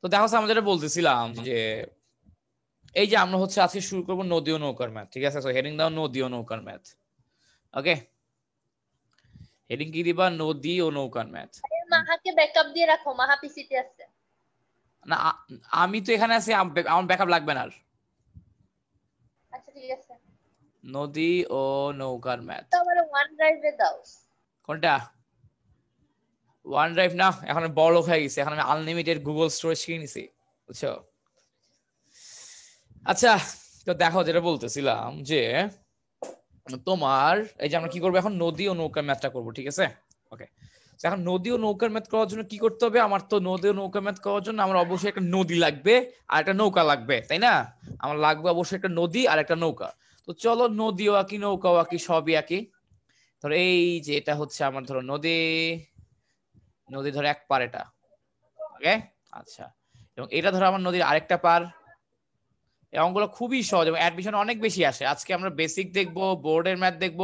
তো দেখা হচ্ছে আমি যেটা বলতেছিলাম যে এই যে আমরা হচ্ছে আজকে শুরু করবো নদী ও নৌকার ম্যাথ ঠিক আছে সো হেডিং দাও নদী ও নৌকার ম্যাথ ওকে হেডিং কি দিবা নদী ও নৌকার ম্যাথ মাহাকে ব্যাকআপ দিয়ে রাখো মাহা পিসিতে আছে না আমি তো এখানে আছি আমার ব্যাকআপ লাগবে না আর আচ্ছা ঠিক আছে নদী ও নৌকার ম্যাথ তাহলে ওয়ান ড্রাইভে দাও কোনটা ওয়ান ড্রাইভ না এখন বড় লোক হয়ে গেছে এখন আমি আনলিমিটেড গুগল স্টোরেজ কিনে নিছি বুঝছো আচ্ছা তো দেখো যেটা বলতেছিলাম যে তোমার এই যে আমরা কি করবো এখন নদী ও নৌকার ম্যাথটা করবো ঠিক আছে ওকে এখন নদী ও নৌকার ম্যাথ করার জন্য কি করতে হবে আমার তো নদী ও নৌকা ম্যাথ করার জন্য আমার অবশ্যই একটা নদী লাগবে আর একটা নৌকা লাগবে তাই না আমার লাগবে অবশ্যই একটা নদী আর একটা নৌকা তো চলো নদীও আঁকি ও আঁকি সবই আঁকি ধরো এই যে এটা হচ্ছে আমার ধরো নদী নদীর ধরো এক পার এটা ওকে আচ্ছা এবং এটা ধরো আমার নদীর আরেকটা পার এই অঙ্কগুলো খুবই সহজ এবং অ্যাডমিশন অনেক বেশি আসে আজকে আমরা বেসিক দেখব বোর্ডের ম্যাথ দেখব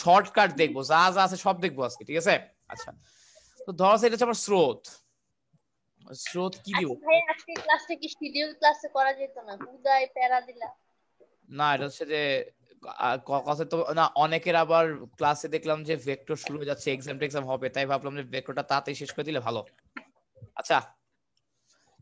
শর্টকাট দেখব যা যা আছে সব দেখবো আজকে ঠিক আছে আচ্ছা তো ধরো এটা হচ্ছে আমার স্রোত স্রোত কি দিব আচ্ছা, ভাই আজকে ক্লাসটা কি শিডিউল ক্লাসে করা যেত না বুদাই প্যারা দিলা না এটা হচ্ছে যে তো না অনেকের আবার ক্লাসে দেখলাম যে ভেক্টর শুরু হয়ে যাচ্ছে এক্সাম টেক্সাম হবে তাই ভাবলাম যে ভেক্টরটা তাড়াতাড়ি শেষ করে দিলে ভালো আচ্ছা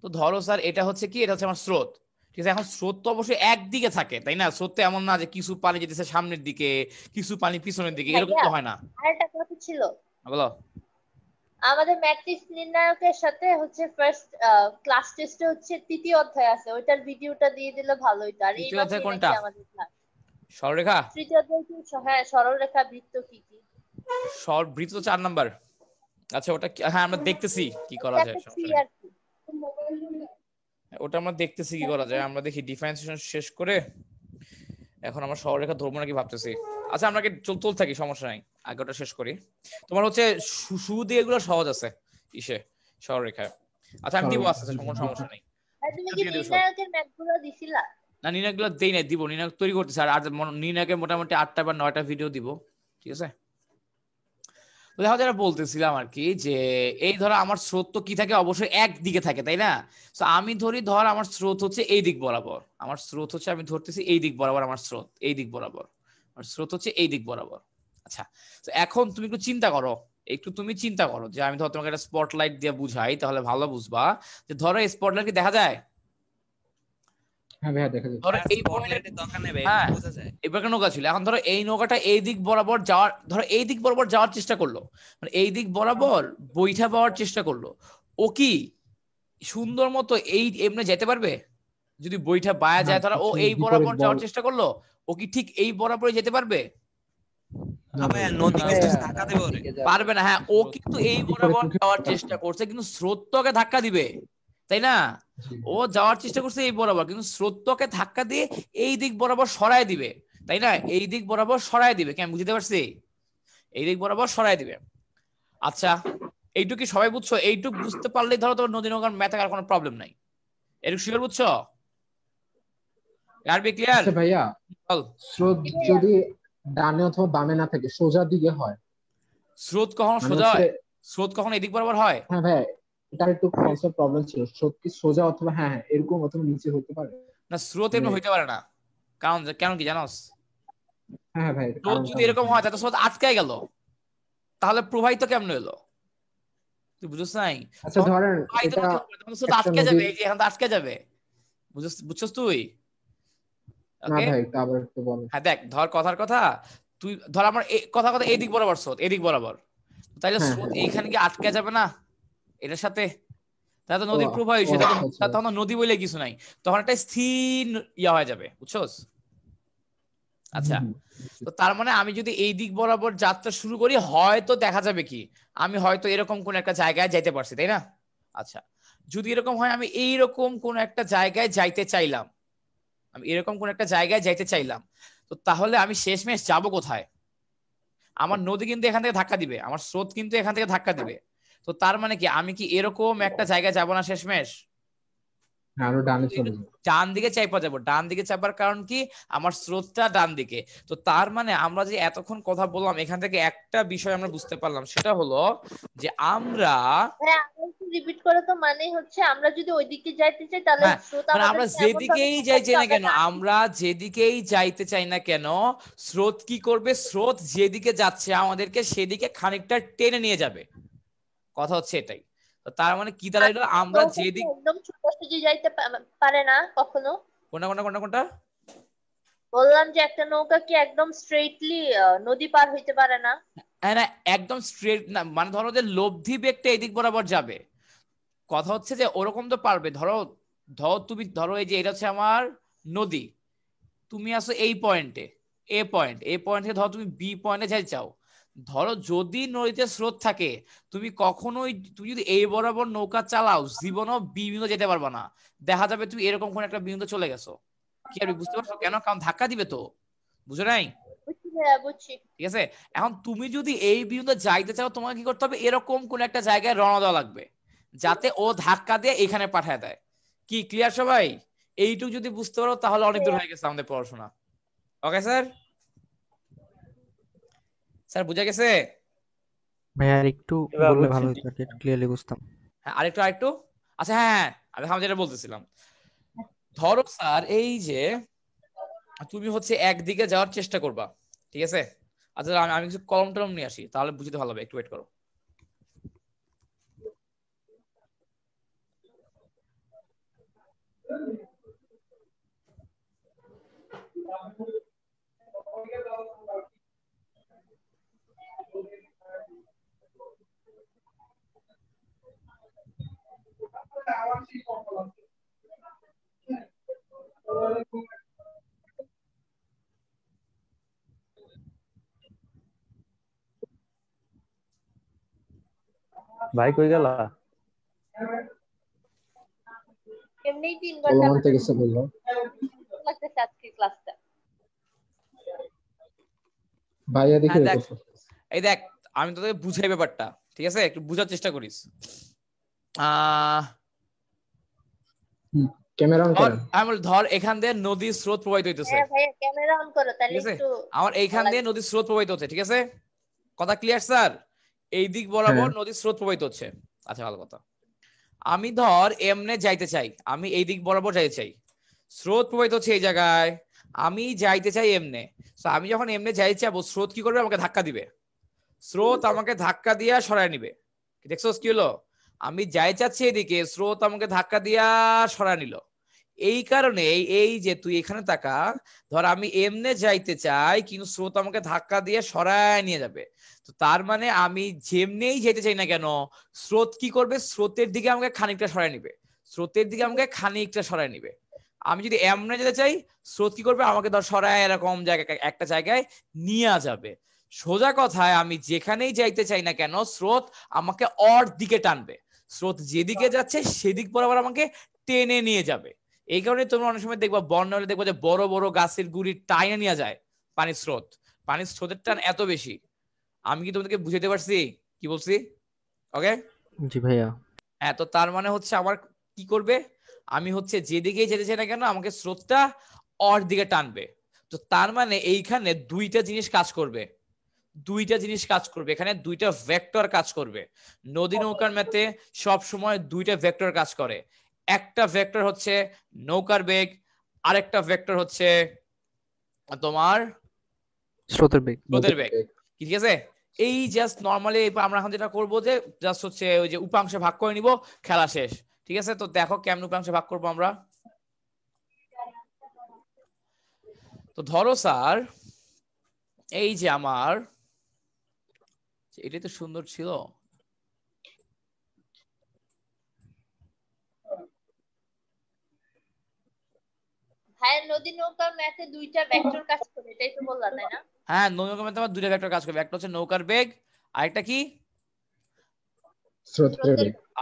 তো ধরো স্যার এটা হচ্ছে কি এটা হচ্ছে আমার স্রোত ঠিক আছে এখন স্রোত তো অবশ্যই একদিকে থাকে তাই না স্রোত এমন না যে কিছু পানি যেতেছে সামনের দিকে কিছু পানি পিছনের দিকে হ্যাঁ, এরকম তো হ্যাঁ। হয় না আরেকটা কথা ছিল হ্যাঁ, বলো আমাদের ম্যাট্রিক্স নির্ণায়কের সাথে হচ্ছে ফার্স্ট ক্লাস টেস্টে হচ্ছে তৃতীয় অধ্যায় আছে ওইটার ভিডিওটা দিয়ে দিলে ভালো হইতো আর এই মাসে কোনটা আমাদের ক্লাস সরলরেখা হ্যাঁ বৃত্ত কি কি চার নাম্বার আচ্ছা ওটা হ্যাঁ আমরা দেখতেছি কি করা যায় ওটা আমরা দেখতেছি কি করা যায় আমরা দেখি ডিফারেন্সিয়েশন শেষ করে এখন আমরা সরলরেখা ধরবো নাকি ভাবতেছি আচ্ছা আমরা কি চল থাকি সমস্যা নাই আগে ওটা শেষ করি তোমার হচ্ছে সু দিয়ে এগুলো সহজ আছে ইসে সরলরেখা আচ্ছা আমি দিব আচ্ছা কোনো সমস্যা নাই হ্যাঁ, তুমি কি নির্ণায়কের ম্যাথগুলো দিছিলা না গুলো দেই নাই দিব নিনাগ তৈরি করতেছে আর নিনাকে মোটামুটি আটটা বা নয়টা ভিডিও দিব ঠিক আছে দেখো যারা বলতেছিলাম আর কি যে এই ধর আমার স্রোত তো কি থাকে অবশ্যই একদিকে থাকে তাই না তো আমি ধরি ধর আমার স্রোত হচ্ছে এই দিক বরাবর আমার স্রোত হচ্ছে আমি ধরতেছি এই দিক বরাবর আমার স্রোত এই দিক বরাবর আমার স্রোত হচ্ছে এই দিক বরাবর আচ্ছা তো এখন তুমি একটু চিন্তা করো একটু তুমি চিন্তা করো যে আমি ধর তোমাকে একটা স্পটলাইট দিয়ে বুঝাই তাহলে ভালো বুঝবা যে ধরো স্পট স্পটলাইট কি দেখা যায় এখন ধরো এই নৌকাটা এই দিক বরাবর যাওয়ার ধরো এই দিক বরাবর যাওয়ার চেষ্টা করলো মানে এই দিক বরাবর বৈঠা পাওয়ার চেষ্টা করলো ও কি সুন্দর মতো এই এমনি যেতে পারবে যদি বইটা বায়া যায় তারা ও এই বরাবর যাওয়ার চেষ্টা করলো ও কি ঠিক এই বরাবর যেতে পারবে পারবে না হ্যাঁ ও কিন্তু এই বরাবর যাওয়ার চেষ্টা করছে কিন্তু স্রোত তোকে ধাক্কা দিবে তাই না ও যাওয়ার চেষ্টা করছে এই বরাবর কিন্তু স্রোতকে ধাক্কা দিয়ে এই দিক বরাবর সরায় দিবে তাই না এই দিক বরাবর সরায় দিবে কেন বুঝতে পারছি এই দিক বরাবর সরায় দিবে আচ্ছা এইটুকু কি সবাই বুঝছো এইটুকু বুঝতে পারলেই ধরো তোমার নদী নগর ম্যাথ আর কোনো প্রবলেম নাই এটুকু শিওর বুঝছো আরবি আচ্ছা ক্লিয়ার ভাইয়া স্রোত যদি ডানে অথবা বামে না থাকে সোজা দিকে হয় স্রোত কখন মানে সোজা হয় স্রোত কখন এদিক বরাবর হয় হ্যাঁ ভাই এটার একটু কনসেপ্ট প্রবলেম ছিল স্রোত সোজা অথবা হ্যাঁ হ্যাঁ এরকম অথবা নিচে হতে পারে না স্রোত এমন হইতে পারে না কারণ কেন কি জানোস হ্যাঁ, হ্যাঁ ভাই স্রোত যদি এরকম হয় তাহলে স্রোত আটকে গেল তাহলে প্রবাহিত কেমন হলো তুই বুঝছ নাই আচ্ছা ধরেন স্রোত আটকে যাবে এই যে এখন আটকে যাবে বুঝছ বুঝছস তুই না ভাই তারপর একটু বল হ্যাঁ দেখ ধর কথার কথা তুই ধর আমার কথা কথা এদিক বরাবর স্রোত এদিক বরাবর তাইলে হ্যাঁ, স্রোত হ্যাঁ। এইখানে কি আটকে যাবে না এটার সাথে তাহলে তো নদীর প্রবাহ হয়েছে তখন আচ্ছা, আচ্ছা। নদী বলে কিছু নাই তখন একটা স্থির ইয়া হয়ে যাবে বুঝছস আচ্ছা তো তার মানে আমি যদি এই দিক বরাবর যাত্রা শুরু করি হয়তো দেখা যাবে কি আমি হয়তো এরকম কোন একটা জায়গায় যাইতে পারছি তাই না আচ্ছা যদি এরকম হয় আমি এই রকম কোন একটা জায়গায় যাইতে চাইলাম আমি এরকম কোন একটা জায়গায় যাইতে চাইলাম তো তাহলে আমি শেষমেশ যাব কোথায় আমার নদী কিন্তু এখান থেকে ধাক্কা দিবে আমার স্রোত কিন্তু এখান থেকে ধাক্কা দিবে তো তার মানে কি আমি কি এরকম একটা জায়গায় যাবো না শেষমেশ হ্যাঁ, আরো ডান দিকে চাইপা যাবো ডান দিকে চাপার কারণ কি আমার স্রোতটা ডান দিকে তো তার মানে আমরা যে এতক্ষণ কথা বললাম এখান থেকে একটা বিষয় আমরা বুঝতে পারলাম সেটা হলো যে আমরা রিপিট মানে করে তো মানে হচ্ছে আমরা যদি ওইদিকে যাইতে চাই তাহলে হ্যাঁ, মানে আমরা যেদিকেই যাই চাই না কেন আমরা যেদিকেই যাইতে চাই না কেন স্রোত কি করবে স্রোত যেদিকে যাচ্ছে আমাদেরকে সেদিকে খানিকটা টেনে নিয়ে যাবে কথা হচ্ছে এটাই তার মানে কি দাঁড়াইলো আমরা যেদিক একদম যাইতে পারে না কখনো কোনটা কোনটা কোনটা কোনটা বললাম যে একটা নৌকা কি একদম স্ট্রেটলি নদী পার হইতে পারে না হ্যাঁ, না একদম স্ট্রেট না মানে ধরো যে লব্ধি বেগটা এদিক বরাবর যাবে কথা হচ্ছে যে ওরকম তো পারবে ধরো ধরো তুমি ধরো এই যে এটা হচ্ছে আমার নদী তুমি আসো এই পয়েন্টে এ পয়েন্ট এ পয়েন্ট থেকে ধরো তুমি বি পয়েন্টে যাই চাও ধরো যদি নদীতে স্রোত থাকে তুমি কখনোই তুমি যদি এই বরাবর নৌকা চালাও জীবনও বিভিন্ন যেতে পারবে না দেখা যাবে তুমি এরকম কোন একটা বিভিন্ন চলে গেছো কি আর বুঝতে পারছো কেন কারণ ধাক্কা দিবে তো বুঝো নাই ঠিক আছে এখন তুমি যদি এই বিন্দু যাইতে চাও তোমাকে কি করতে হবে এরকম কোন একটা জায়গায় রওনা দেওয়া লাগবে যাতে ও ধাক্কা দিয়ে এখানে পাঠায় দেয় কি ক্লিয়ার সবাই এইটুকু যদি বুঝতে পারো তাহলে অনেক দূর হয়ে গেছে আমাদের পড়াশোনা ওকে স্যার স্যার বুঝা গেছে ভাই আর একটু বললে ভালো হতো একটু ক্লিয়ারলি বুঝতাম হ্যাঁ আরেকটু আরেকটু আচ্ছা হ্যাঁ আমি আমি যেটা বলতেছিলাম ধরো স্যার এই যে তুমি হচ্ছে একদিকে যাওয়ার চেষ্টা করবা ঠিক আছে আচ্ছা আমি আমি কিছু কলম টলম নিয়ে আসি তাহলে বুঝতে ভালো হবে একটু ওয়েট করো Thank you. ভাই কই গেল এমনি তিন ঘন্টা বললো লাগতে ক্লাসটা দেখি এই দেখ আমি তোদের বুঝাই ব্যাপারটা ঠিক আছে একটু বুঝার চেষ্টা করিস আহ ক্যামেরা অন করো ধর এখান দিয়ে নদীর স্রোত প্রবাহিত হইতেছে হ্যাঁ ভাই ক্যামেরা অন করো তাহলে একটু আমার দিয়ে নদীর স্রোত প্রবাহিত হচ্ছে ঠিক আছে কথা ক্লিয়ার স্যার এই দিক বরাবর হ্যাঁ। নদীর স্রোত প্রবাহিত হচ্ছে আচ্ছা ভালো কথা আমি ধর এমনে যাইতে চাই আমি এই দিক বরাবর যাইতে চাই স্রোত প্রবাহিত হচ্ছে এই জায়গায় আমি যাইতে চাই এমনে তো আমি যখন এমনে যাইতে চাবো স্রোত কি করবে আমাকে ধাক্কা দিবে স্রোত আমাকে ধাক্কা দিয়ে সরায় নিবে দেখছো কি হলো আমি যাই চাচ্ছি এদিকে স্রোত আমাকে ধাক্কা দিয়া সরা নিল এই কারণে এই যে তুই এখানে তাকা ধর আমি এমনে যাইতে চাই কিন্তু স্রোত আমাকে ধাক্কা দিয়ে সরায় নিয়ে যাবে তো তার মানে আমি যেমনেই যেতে চাই না কেন স্রোত কি করবে স্রোতের দিকে আমাকে খানিকটা সরায় নিবে স্রোতের দিকে আমাকে খানিকটা সরায় নিবে আমি যদি এমনে যেতে চাই স্রোত কি করবে আমাকে ধর সরায় এরকম জায়গায় একটা জায়গায় নিয়ে যাবে সোজা কথায় আমি যেখানেই যাইতে চাই না কেন স্রোত আমাকে অর দিকে টানবে স্রোত যেদিকে যাচ্ছে সেদিক বরাবর আমাকে টেনে নিয়ে যাবে এই কারণে তোমরা অনেক সময় দেখবা বন্যা হলে দেখবো যে বড় বড় গাছের গুড়ি টাইনে নিয়ে যায় পানির স্রোত পানির স্রোতের টান এত বেশি আমি কি তোমাদেরকে বুঝাতে পারছি কি বলছি ওকে জি ভাইয়া হ্যাঁ তো তার মানে হচ্ছে আমার কি করবে আমি হচ্ছে যেদিকেই যেতে চাই না কেন আমাকে স্রোতটা অর দিকে টানবে তো তার মানে এইখানে দুইটা জিনিস কাজ করবে দুইটা জিনিস কাজ করবে এখানে দুইটা ভেক্টর কাজ করবে নদী নৌকার ম্যাথে সব সময় দুইটা ভেক্টর কাজ করে একটা ভেক্টর হচ্ছে নৌকার বেগ আরেকটা ভেক্টর হচ্ছে তোমার স্রোতের বেগ স্রোতের বেগ ঠিক আছে এই জাস্ট নর্মালি আমরা এখন যেটা করবো যে জাস্ট হচ্ছে ওই যে উপাংশে ভাগ করে নিব খেলা শেষ ঠিক আছে তো দেখো কেমন উপাংশে ভাগ করবো আমরা তো ধরো স্যার এই যে আমার এটাই তো সুন্দর ছিল নদী ম্যাথে দুইটা ভেক্টর কাজ করে এটাই তো বললাম তাই না হ্যাঁ ম্যাথে আমার দুইটা ভেক্টর কাজ করবে একটা হচ্ছে নৌকার বেগ একটা কি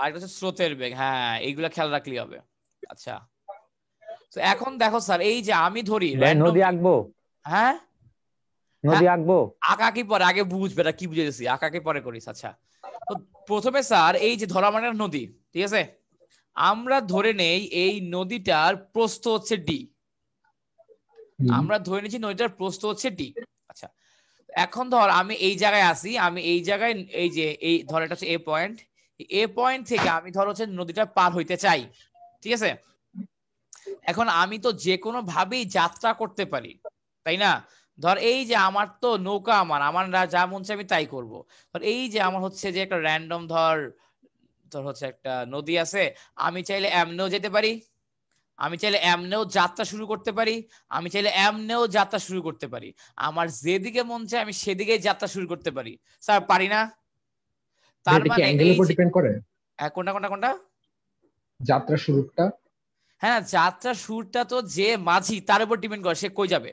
হচ্ছে স্রোতের বেগ হ্যাঁ এইগুলা খেয়াল রাখলেই হবে আচ্ছা তো এখন দেখো স্যার এই যে আমি ধরি নদী আঁকবো হ্যাঁ হ্যাঁ। নদী আঁকবো আঁকা কি পরে আগে বুঝবে না কি বুঝেছিস আঁকা কি পরে করিস আচ্ছা তো প্রথমে স্যার এই যে ধরা মানে নদী ঠিক আছে আমরা ধরে নেই এই নদীটার প্রস্থ হচ্ছে ডি আমরা ধরে নিয়েছি নদীটার প্রস্থ হচ্ছে ডি আচ্ছা এখন ধর আমি এই জায়গায় আসি আমি এই জায়গায় এই যে এই ধর এটা হচ্ছে এ পয়েন্ট এ পয়েন্ট থেকে আমি ধর হচ্ছে নদীটা পার হইতে চাই ঠিক আছে এখন আমি তো যে কোনো ভাবেই যাত্রা করতে পারি তাই না ধর এই যে আমার তো নৌকা আমার আমার যা মন আমি তাই করব ধর এই যে আমার হচ্ছে যে একটা র্যান্ডম ধর ধর হচ্ছে একটা নদী আছে আমি চাইলে এমনেও যেতে পারি আমি চাইলে এমনেও যাত্রা শুরু করতে পারি আমি চাইলে এমনেও যাত্রা শুরু করতে পারি আমার যেদিকে মন চায় আমি সেদিকে যাত্রা শুরু করতে পারি স্যার পারি না তার মানে হ্যাঁ, কোনটা কোনটা কোনটা যাত্রা শুরুটা হ্যাঁ যাত্রা শুরুটা তো যে মাঝি তার উপর ডিপেন্ড করে সে কই যাবে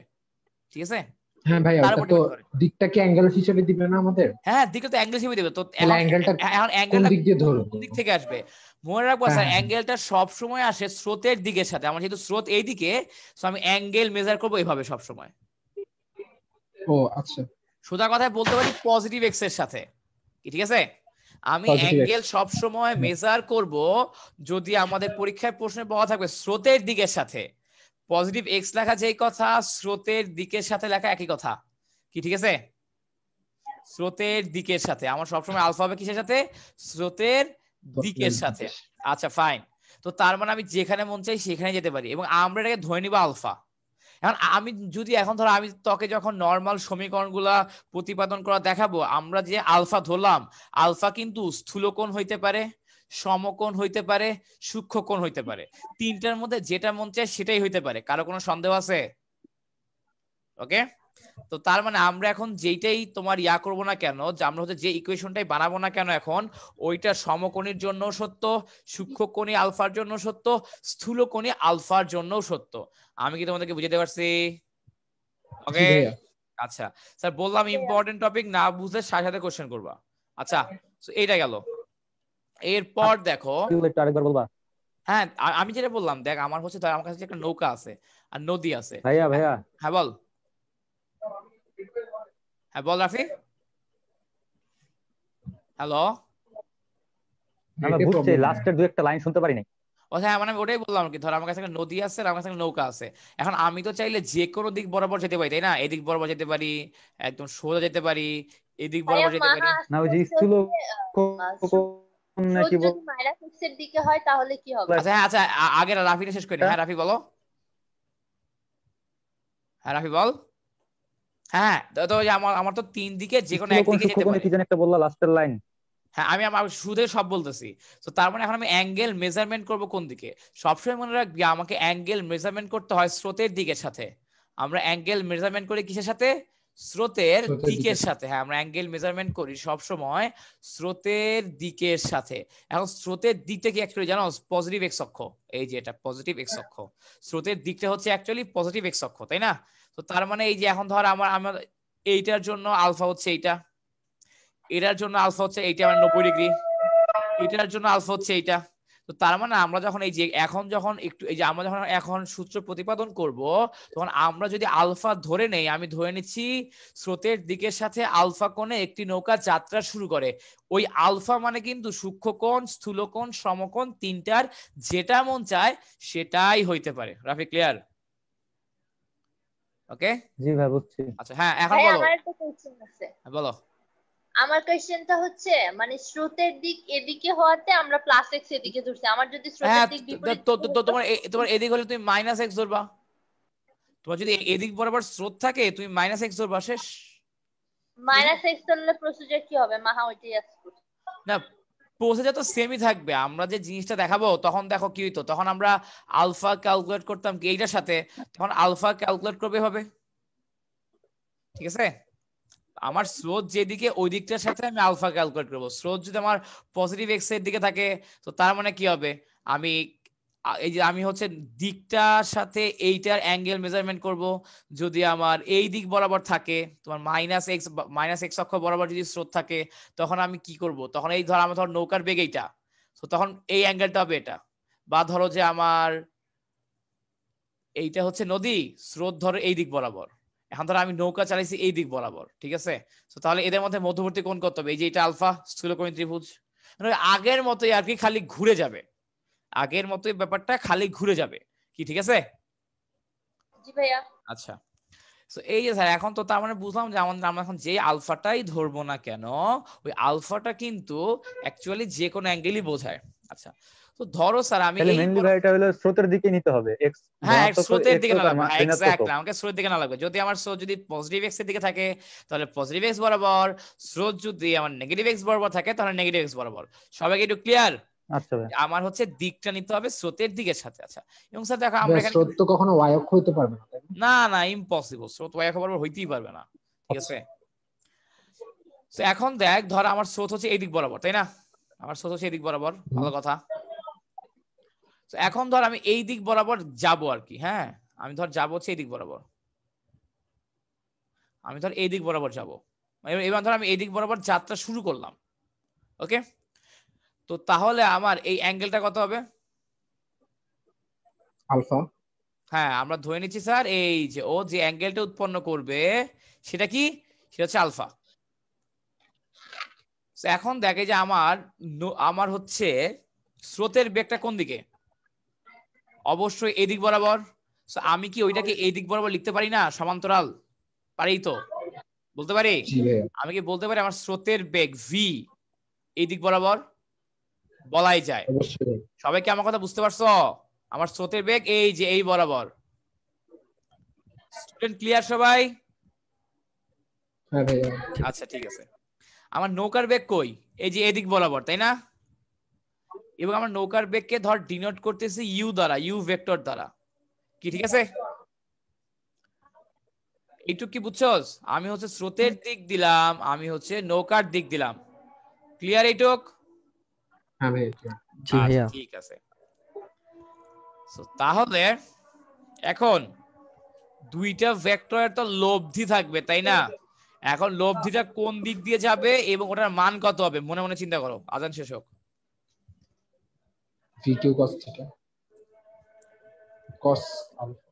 ঠিক আছে হ্যাঁ ভাই ওটা তো দিকটা কি অ্যাঙ্গেল হিসেবে দিবে না আমাদের হ্যাঁ দিকে তো অ্যাঙ্গেল হিসেবে দিবে তো অ্যাঙ্গেলটা এখন অ্যাঙ্গেলটা দিক দিয়ে ধরো কোন দিক থেকে আসবে মনে রাখবো স্যার অ্যাঙ্গেলটা হ্যাঁ। সব সময় আসে স্রোতের দিকের সাথে আমার যেহেতু স্রোত এই দিকে সো আমি অ্যাঙ্গেল মেজার করব এইভাবে সব সময় ও আচ্ছা সোজা কথায় বলতে পারি পজিটিভ এক্স এর সাথে ঠিক আছে আমি অ্যাঙ্গেল সব সময় মেজার করব যদি আমাদের পরীক্ষায় প্রশ্নে বলা থাকবে স্রোতের দিকের সাথে পজিটিভ এক্স লেখা যেই কথা স্রোতের দিকের সাথে লেখা একই কথা কি ঠিক আছে স্রোতের দিকের সাথে আমার সবসময় আলফা হবে কিসের সাথে স্রোতের দিকের সাথে আচ্ছা ফাইন তো তার মানে আমি যেখানে মন চাই সেখানে যেতে পারি এবং আমরা এটাকে ধরে নিব আলফা এখন আমি যদি এখন ধরো আমি তোকে যখন নর্মাল গুলা প্রতিপাদন করা দেখাবো আমরা যে আলফা ধরলাম আলফা কিন্তু স্থূলকোণ হইতে পারে সমকোণ হইতে পারে সূক্ষ্মকোণ হইতে পারে তিনটার মধ্যে যেটা মন চায় সেটাই হইতে পারে কারো কোনো সন্দেহ আছে ওকে তো তার মানে আমরা এখন যেইটাই তোমার ইয়া করবো না কেন যে আমরা হচ্ছে যে ইকুয়েশনটাই বানাবো না কেন এখন ওইটা সমকোণের জন্য সত্য সূক্ষ্মকোণী আলফার জন্য সত্য স্থূলকোণী আলফার জন্য সত্য আমি কি তোমাদেরকে বুঝাতে পারছি ওকে আচ্ছা স্যার বললাম ইম্পর্টেন্ট টপিক না বুঝলে সাথে সাথে কোশ্চেন করবা আচ্ছা এইটা গেল এরপর দেখো হ্যাঁ আমি যেটা বললাম দেখ আমার হচ্ছে আমার কাছে একটা নৌকা আছে আর নদী আছে ভাইয়া ভাইয়া হ্যাঁ বল হ্যাঁ বল রাফি হ্যালো আমি হ্যাঁ, মানে ওটাই বললাম কি ধর আমার কাছে নদী আছে আমার কাছে নৌকা আছে এখন আমি তো চাইলে দিক বরাবর যেতে পারি তাই না এদিক বরাবর যেতে পারি একদম সোজা যেতে পারি এদিক বরাবর যেতে পারি হ্যাঁ আমি আমার সুদে সব বলতেছি তো তার মানে এখন আমি অ্যাঙ্গেল মেজারমেন্ট করবো কোন দিকে সবসময় মনে রাখবি আমাকে অ্যাঙ্গেল মেজারমেন্ট করতে হয় স্রোতের দিকের সাথে আমরা অ্যাঙ্গেল মেজারমেন্ট করি কিসের সাথে স্রোতের দিকের সাথে হ্যাঁ আমরা অ্যাঙ্গেল মেজারমেন্ট করি সব সময় স্রোতের দিকের সাথে এখন স্রোতের দিকটা কি অ্যাকচুয়ালি জানো পজিটিভ এক্স অক্ষ এই যে এটা পজিটিভ এক্স অক্ষ স্রোতের দিকটা হচ্ছে অ্যাকচুয়ালি পজিটিভ এক্স অক্ষ তাই না তো তার মানে এই যে এখন ধর আমার আমার এইটার জন্য আলফা হচ্ছে এইটা এটার জন্য আলফা হচ্ছে এইটা আমার মানে নব্বই ডিগ্রি এটার জন্য আলফা হচ্ছে এইটা তো তার মানে আমরা যখন এই যে এখন যখন একটু এই যে আমরা যখন এখন সূত্র প্রতিপাদন করব তখন আমরা যদি আলফা ধরে নেই আমি ধরে নিচ্ছি স্রোতের দিকের সাথে আলফা কোণে একটি নৌকা যাত্রা শুরু করে ওই আলফা মানে কিন্তু সূক্ষ্মকোণ স্থূলকোণ সমকোণ তিনটার যেটা মন চায় সেটাই হইতে পারে রাফি ক্লিয়ার ওকে জি ভাই বুঝছি আচ্ছা হ্যাঁ এখন বলো হ্যাঁ, বলো আমার কোশ্চেনটা হচ্ছে মানে স্রোতের দিক এদিকে হওয়াতে আমরা প্লাস এক্স এদিকে ধরছি আমার যদি স্রোতের হ্যাঁ, দিক বিপরীত তো তোমার তোমার এদিক হলে তুমি মাইনাস এক্স ধরবা তোমার যদি এদিক বরাবর স্রোত থাকে তুমি মাইনাস এক্স ধরবা শেষ মাইনাস এক্স ধরলে প্রসিজার কি হবে মাহা ওইটাই আসছে না প্রসেসটা তো সেমই থাকবে আমরা যে জিনিসটা দেখাবো তখন দেখো কি হইতো তখন আমরা আলফা ক্যালকুলেট করতাম কি এইটার সাথে তখন আলফা ক্যালকুলেট করবে হবে ঠিক আছে আমার স্রোত যেদিকে ওই দিকটার সাথে আমি আলফা ক্যালকুলেট করবো স্রোত যদি আমার পজিটিভ এক্স এর দিকে থাকে তো তার মানে কি হবে আমি এই যে আমি হচ্ছে দিকটার সাথে এইটার অ্যাঙ্গেল মেজারমেন্ট করব যদি আমার এই দিক বরাবর থাকে তোমার মাইনাস এক্স মাইনাস এক্স অক্ষ বরাবর যদি স্রোত থাকে তখন আমি কি করব তখন এই ধর আমার ধর নৌকার বেগ এইটা তো তখন এই অ্যাঙ্গেলটা হবে এটা বা ধরো যে আমার এইটা হচ্ছে নদী স্রোত ধরো এই দিক বরাবর এখন ধরো আমি নৌকা চালাইছি এই দিক বরাবর ঠিক আছে তো তাহলে এদের মধ্যে মধ্যবর্তী কোন করতে হবে এই যে এটা আলফা স্থূলকোণী ত্রিভুজ মানে আগের মতোই আর কি খালি ঘুরে যাবে আগের মতোই ব্যাপারটা খালি ঘুরে যাবে কি ঠিক আছে জি ভাইয়া আচ্ছা তো এই যে স্যার এখন তো তার মানে বুঝলাম যে আমাদের আমরা এখন যে আলফাটাই ধরবো না কেন ওই আলফাটা কিন্তু অ্যাকচুয়ালি যে কোনো অ্যাঙ্গেলই বোঝায় আচ্ছা তো ধরো স্যার আমি মেইনলি ভাই এটা হলো স্রোতের দিকে নিতে হবে এক্স হ্যাঁ স্রোতের দিকে না লাগবে এক্স্যাক্টলি মানে আমাকে স্রোতের দিকে না লাগবে যদি আমার স্রোত যদি পজিটিভ এক্স এর দিকে থাকে তাহলে পজিটিভ এক্স বরাবর স্রোত যদি আমার নেগেটিভ এক্স বরাবর থাকে তাহলে নেগেটিভ এক্স বরাবর সবাইকে একটু ক্লিয়ার আচ্ছা আমার হচ্ছে দিকটা নিতে হবে স্রোতের দিকের সাথে আচ্ছা এবং স্যার দেখো আমরা এখানে স্রোত তো কখনো ওয়াই অক্ষ হতে পারবে না না না ইম্পসিবল স্রোত ওয়াই অক্ষ বরাবর হইতেই পারবে না ঠিক আছে তো এখন দেখ ধর আমার স্রোত হচ্ছে এই দিক বরাবর তাই না আমার স্রোত হচ্ছে এই দিক বরাবর ভালো কথা তো এখন ধর আমি এই দিক বরাবর যাব আর কি হ্যাঁ আমি ধর যাব হচ্ছে এই দিক বরাবর আমি ধর এই দিক বরাবর যাব এবার ধর আমি এই দিক বরাবর যাত্রা শুরু করলাম ওকে তো তাহলে আমার এই অ্যাঙ্গেলটা কত হবে আলফা হ্যাঁ আমরা ধরে নিচ্ছি স্যার এই যে ও যে অ্যাঙ্গেলটা উৎপন্ন করবে সেটা কি সেটা হচ্ছে আলফা এখন দেখে যে আমার আমার হচ্ছে স্রোতের বেগটা কোন দিকে অবশ্যই এদিক বরাবর আমি কি ওইটাকে এই দিক বরাবর লিখতে পারি না সমান্তরাল পারি তো বলতে পারি আমি কি বলতে পারি আমার স্রোতের বেগ ভি এই দিক বরাবর বলাই যায় সবাইকে আমার কথা বুঝতে পারছো আমার স্রোতের বেগ এই যে এই বরাবর স্টুডেন্ট ক্লিয়ার সবাই হ্যাঁ, আচ্ছা ঠিক আছে আমার নৌকার বেগ কই এই যে এদিক বরাবর তাই না এবং আমার নৌকার বেগকে ধর ডিনোট করতেছি ইউ দ্বারা ইউ ভেক্টর দ্বারা কি ঠিক আছে এইটুক কি বুঝছস আমি হচ্ছে স্রোতের দিক দিলাম আমি হচ্ছে নৌকার দিক দিলাম ক্লিয়ার এইটুক হ্যাঁ আচ্ছা, ঠিক আছে তাহলে এখন দুইটা ভেক্টরের তো লব্ধি থাকবে তাই না এখন লব্ধিটা কোন দিক দিয়ে যাবে এবং ওটার মান কত হবে মনে মনে চিন্তা করো আজান শেষ হোক v cos theta cos alpha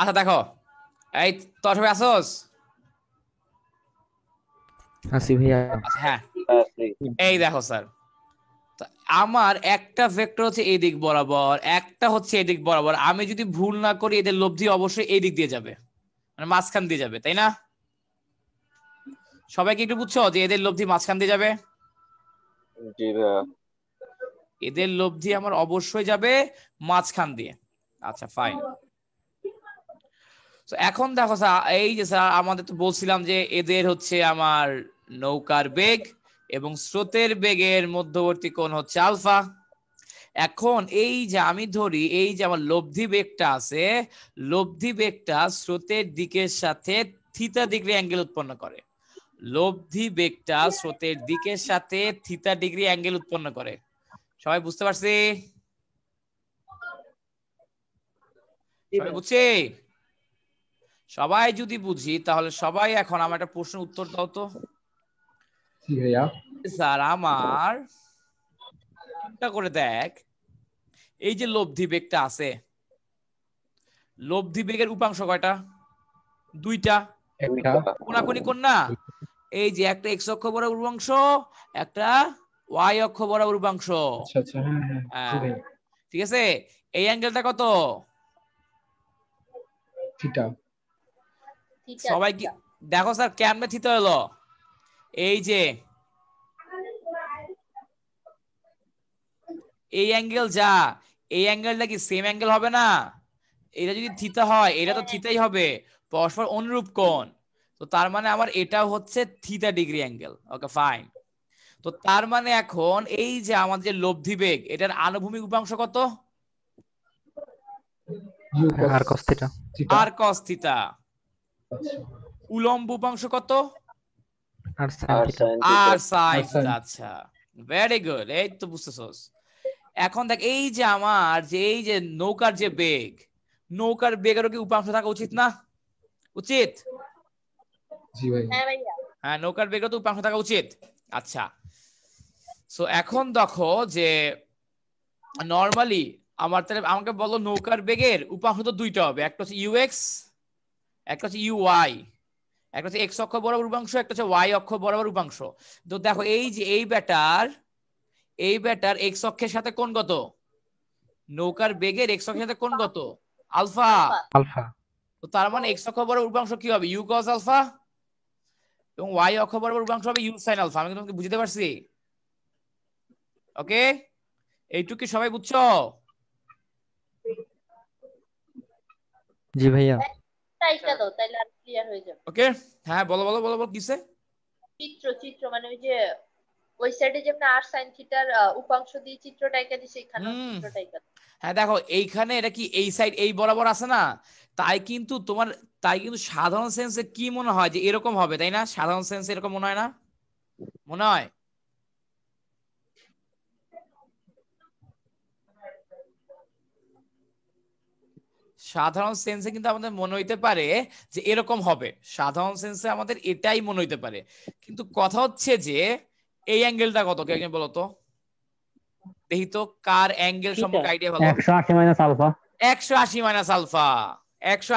আচ্ছা দেখো এই তোর সবাই আসোস আসি ভাইয়া আচ্ছা, হ্যাঁ, হ্যাঁ এই দেখো স্যার আমার একটা ভেক্টর হচ্ছে এই দিক বরাবর একটা হচ্ছে বরাবর আমি যদি ভুল না করি এদের লব্ধি অবশ্যই এই দিক দিয়ে যাবে মানে মাঝখান দিয়ে যাবে তাই না সবাইকে একটু বুঝছো যে এদের লব্ধি মাঝখান দিয়ে যাবে এদের লব্ধি আমার অবশ্যই যাবে মাঝখান দিয়ে আচ্ছা ফাইন তো এখন দেখো স্যার এই যে স্যার আমাদের তো বলছিলাম যে এদের হচ্ছে আমার নৌকার বেগ এবং স্রোতের বেগের মধ্যবর্তী কোন হচ্ছে আলফা এখন এই যে আমি ধরি এই যে আমার লব্ধি বেগটা আছে লব্ধি বেগটা স্রোতের দিকের সাথে থিতা ডিগ্রি অ্যাঙ্গেল উৎপন্ন করে লব্ধি বেগটা স্রোতের দিকের সাথে থিতা ডিগ্রি অ্যাঙ্গেল উৎপন্ন করে সবাই বুঝতে পারছি বুঝছি সবাই যদি বুঝি তাহলে সবাই এখন আমার একটা প্রশ্ন উত্তর দাও তো স্যার আমার চিন্তা করে দেখ এই যে লব্ধি বেগটা আছে লব্ধি বেগের উপাংশ কয়টা দুইটা কোনাকুনি না এই যে একটা এক্স অক্ষ বরাবর উপাংশ একটা ওয়াই অক্ষ বরাবর উপাংশ আচ্ছা, আচ্ছা, হ্যাঁ, হ্যাঁ, হ্যাঁ। ঠিক আছে এই অ্যাঙ্গেলটা কত থিটা সবাই কি দেখো স্যার কেমনে থিতা এলো এই যে এই অ্যাঙ্গেল যা এই অ্যাঙ্গেলটা কি সেম অ্যাঙ্গেল হবে না এটা যদি থিতা হয় এটা তো থিতাই হ্যাঁ। হবে পরস্পর অনুরূপ কোণ তো তার মানে আমার এটা হচ্ছে theta degree angle okay fine তো তার মানে এখন এই যে আমাদের যে লব্ধি বেগ এটার আনুভূমিক উপাংশ কত আর কস থিতা আর কস থিতা উলম্ব উপাংশ কত আর সাইজ আচ্ছা ভেরি গুড এই তো বুঝতেছস এখন দেখ এই যে আমার যে এই যে নৌকার যে বেগ নৌকার বেগেরও কি উপাংশ থাকা উচিত না উচিত হ্যাঁ, হ্যাঁ নৌকার বেগেরও তো উপাংশ থাকা উচিত আচ্ছা সো এখন দেখো যে নর্মালি আমার তাহলে আমাকে বলো নৌকার বেগের উপাংশ তো দুইটা হবে একটা হচ্ছে ইউএক্স একটা হচ্ছে ইউআই একটা হচ্ছে এক্স অক্ষ বরাবর উপাংশ একটা হচ্ছে ওয়াই অক্ষ বরাবর উপাংশ তো দেখো এই যে এই ব্যাটার এই ব্যাটার এক্স অক্ষের সাথে কোন গত নৌকার বেগের এক্স অক্ষের সাথে কোন গত আলফা আলফা তো তার মানে এক্স অক্ষ বরাবর উপাংশ কি হবে ইউ কস আলফা এবং ওয়াই অক্ষ বরাবর উপাংশ হবে ইউ সাইন আলফা আমি তোমাকে বুঝতে পারছি ওকে এইটুকু কি সবাই বুঝছো জি ভাইয়া টাইকা আচ্ছা। দাও আর ক্লিয়ার হয়ে যাবে ওকে হ্যাঁ বলো বলো বলো বলো কিসে চিত্র চিত্র মানে ওই যে ওই সাইডে আর সাইন থিটার উপাংশ দিয়ে চিত্রটাইকা দিছে এখানে চিত্রটাইকা হ্যাঁ দেখো এইখানে এটা কি এই সাইড এই বরাবর আছে না তাই কিন্তু তোমার তাই কিন্তু সাধারণ সেন্সে কি মনে হয় যে এরকম হবে তাই না সাধারণ সেন্সে এরকম মনে হয় না মনে হয় সাধারণ সেন্সে কিন্তু আমাদের মনে হইতে পারে যে এরকম হবে সাধারণ সেন্সে আমাদের এটাই মনে হইতে পারে কিন্তু কথা হচ্ছে যে এই অ্যাঙ্গেলটা কত কে বলতো বলো দেখি তো কার অ্যাঙ্গেল সম্পর্কে আইডিয়া ভালো আশি মাইনাস আলফা আশি মাইনাস আলফা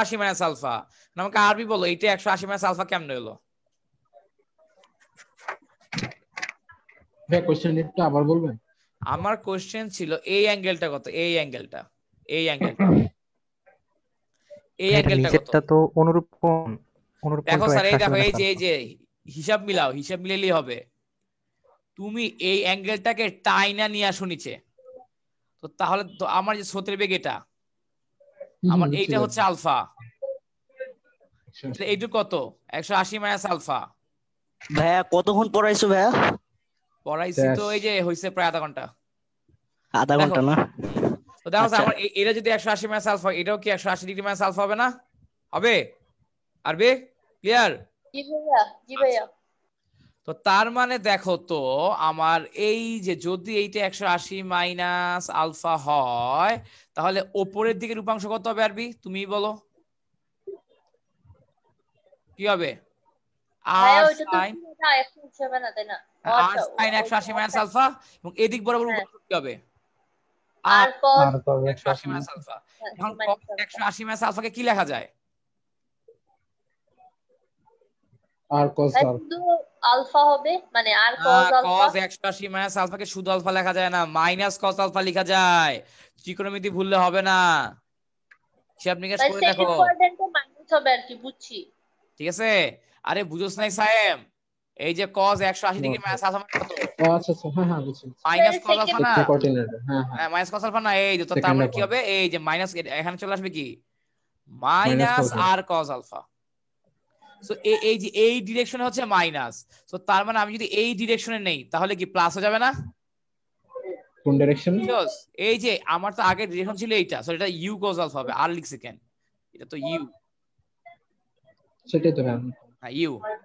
আশি মাইনাস আলফা আমাকে আরবি বলো এটা আশি মাইনাস আলফা কেমন হলো বলবেন আমার কোশ্চেন ছিল এই অ্যাঙ্গেলটা কত এই অ্যাঙ্গেলটা এই অ্যাঙ্গেলটা এই অ্যাঙ্গেলটা কত তো অনুরূপ কোণ অনুরূপ দেখো স্যার এই দেখো এই যে এই যে হিসাব মিলাও হিসাব মিলেলেই হবে তুমি এই অ্যাঙ্গেলটাকে টাইনা নিয়ে আসো নিচে তো তাহলে তো আমার যে স্রোতের বেগ এটা আমার এইটা হচ্ছে আলফা এইটু কত একশো আশি মাইনাস আলফা ভাইয়া কতক্ষণ পড়াইছো ভাইয়া পড়াইছি তো এই যে হয়েছে প্রায় আধা ঘন্টা আধা ঘন্টা না তো দেখা আচ্ছা। আমার এটা যদি একশো আশি মাইনাস আলফা এটাও কি একশো আশি ডিগ্রি মাইনাস আলফা হবে না হবে আরবে ক্লিয়ার আচ্ছা। তো তার মানে দেখো তো আমার এই যে যদি এইটা একশো আশি মাইনাস আলফা হয় তাহলে ওপরের দিকে রূপাংশ কত হবে আরবি তুমি বলো কি হবে আর সাইন হ্যাঁ, আচ্ছা, একশো আশি মাইনাস আলফা এবং এদিক বরাবর হ্যাঁ। কি হবে আর 180 আলফা হ্যাঁ, এখন 180 আলফা কে কি লেখা যায় আর আলফা হবে মানে আর আলফা 180 মাইনাস আলফা কে শুধু আলফা লেখা যায় না মাইনাস cos আলফা লেখা যায় ত্রিকোণমিতি ভুললে হবে না হিসাব নিকাশ করে দেখো বুঝছি ঠিক আছে আরে বুঝোস নাই সাহেব এই যে cos 180 ডিগ্রি মাইনাস আলফা কত আচ্ছা আচ্ছা হ্যাঁ হ্যাঁ বুঝছি মাইনাস cos আলফা না হ্যাঁ হ্যাঁ মাইনাস হ্যাঁ, cos আলফা না এই যে তো তার মানে কি হবে এই যে মাইনাস এখানে চলে আসবে কি minus R cos alpha so এই যে এই ডিরেকশনে হচ্ছে মাইনাস সো তার মানে আমি যদি এই ডিরেকশনে নেই তাহলে কি প্লাস হয়ে যাবে না কোন ডিরেকশন এই যে আমার তো আগে ডিরেকশন ছিল এইটা সো এটা ইউ cos আলফা হবে আর লিখছি কেন এটা তো ইউ সেটাই তো ম্যাম হ্যাঁ ইউ হ্যাঁ,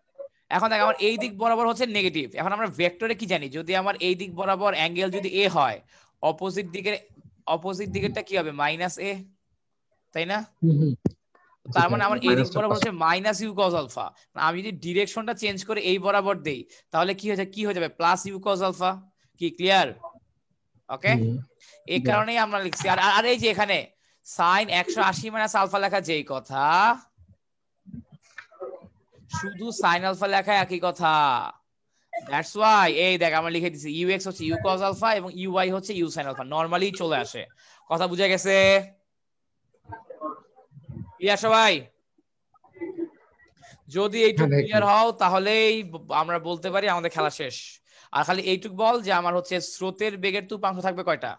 এখন দেখ আমার এই দিক বরাবর হচ্ছে নেগেটিভ এখন আমরা ভেক্টরে কি জানি যদি আমার এই দিক বরাবর অ্যাঙ্গেল যদি এ হয় অপোজিট দিকের অপোজিট দিকেরটা কি হবে মাইনাস এ তাই না তার মানে আমার এই দিক বরাবর হচ্ছে মাইনাস ইউ কজ আলফা আমি যদি ডিরেকশনটা চেঞ্জ করে এই বরাবর দেই তাহলে কি হয়ে যাবে কি হয়ে যাবে প্লাস ইউ কজ আলফা কি ক্লিয়ার ওকে এই কারণেই আমরা লিখছি আর আর এই যে এখানে সাইন একশো আশি মাইনাস আলফা লেখা যেই কথা শুধু সাইন আলফা লেখা একই কথা দ্যাটস ওয়াই এই দেখ আমরা লিখে দিছি ইউ এক্স হচ্ছে ইউ কজ আলফা এবং ইউ ওয়াই হচ্ছে ইউ সাইন আলফা নরমালি চলে আসে কথা বুঝে গেছে ক্লিয়ার সবাই যদি এইটুক ক্লিয়ার হও তাহলেই আমরা বলতে পারি আমাদের খেলা শেষ আর খালি এইটুক বল যে আমার হচ্ছে স্রোতের বেগের তুপাংশ থাকবে কয়টা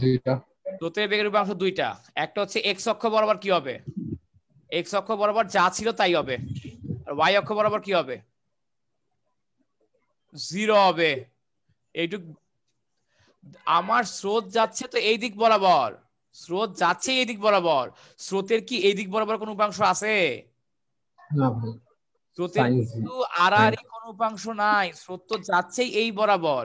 দুইটা স্রোতের বেগের উপাংশ দুইটা একটা হচ্ছে এক্স অক্ষ বরাবর কি হবে এক্স অক্ষ বরাবর যা ছিল তাই হবে আর ওয়াই অক্ষ বরাবর কি হবে জিরো হবে এইটুক আমার স্রোত যাচ্ছে তো এই দিক বরাবর স্রোত যাচ্ছে এই দিক বরাবর স্রোতের কি এই দিক বরাবর কোনো উপাংশ আছে না ভাই স্রোতের কিন্তু আড়াআড়ি হ্যাঁ। কোনো উপাংশ নাই স্রোত তো যাচ্ছেই এই বরাবর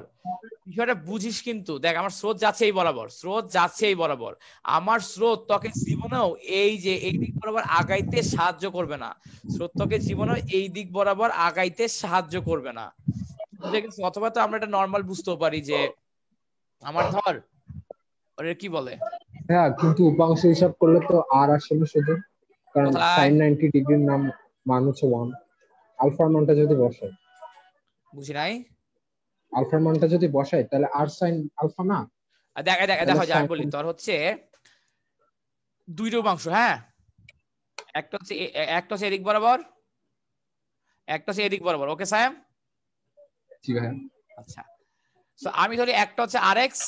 বিষয়টা বুঝিস কিন্তু দেখ আমার স্রোত যাচ্ছে এই বরাবর স্রোত যাচ্ছে এই বরাবর আমার স্রোত তোকে জীবনেও এই যে এই দিক বরাবর আগাইতে সাহায্য করবে না স্রোত তোকে জীবনেও এই দিক বরাবর আগাইতে সাহায্য করবে না অথবা তো আমরা এটা নর্মাল বুঝতে পারি যে আমার ধর ওরে কি বলে হ্যাঁ কিন্তু উপাংশ হিসাব করলে তো আর আসে না শুধু কারণ sin 90 ডিগ্রির নাম মান হচ্ছে 1 আলফার মানটা যদি বসে বুঝি নাই আলফার মানটা যদি বসাই তাহলে আর সাইন আলফা না দেখ দেখ দেখো যা বলি তোর হচ্ছে দুই রূপাংশ হ্যাঁ একটা হচ্ছে একটা হচ্ছে এদিক বরাবর একটা হচ্ছে এদিক বরাবর ওকে স্যাম জি ভাই আচ্ছা সো আমি ধরি একটা হচ্ছে আর এক্স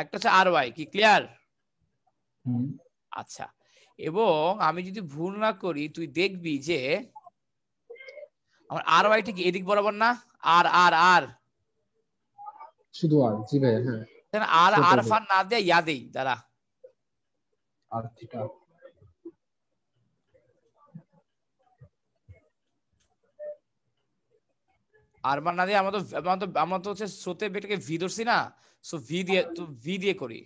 একটা হচ্ছে আর ওয়াই কি ক্লিয়ার আচ্ছা এবং আমি যদি ভুল না করি তুই দেখবি যে আমার আর ওয়াইটা এদিক বরাবর না আর আর আর শুধু আর জি হ্যাঁ। ভাই হ্যাঁ আর আর ফান না দিয়ে ইয়া দেই দাঁড়া আর থিটা আর মান না দিয়ে আমরা তো আমরা তো আমরা তো হচ্ছে সোতে বেটাকে ভি ধরছি না সো ভি দিয়ে তো ভি দিয়ে করি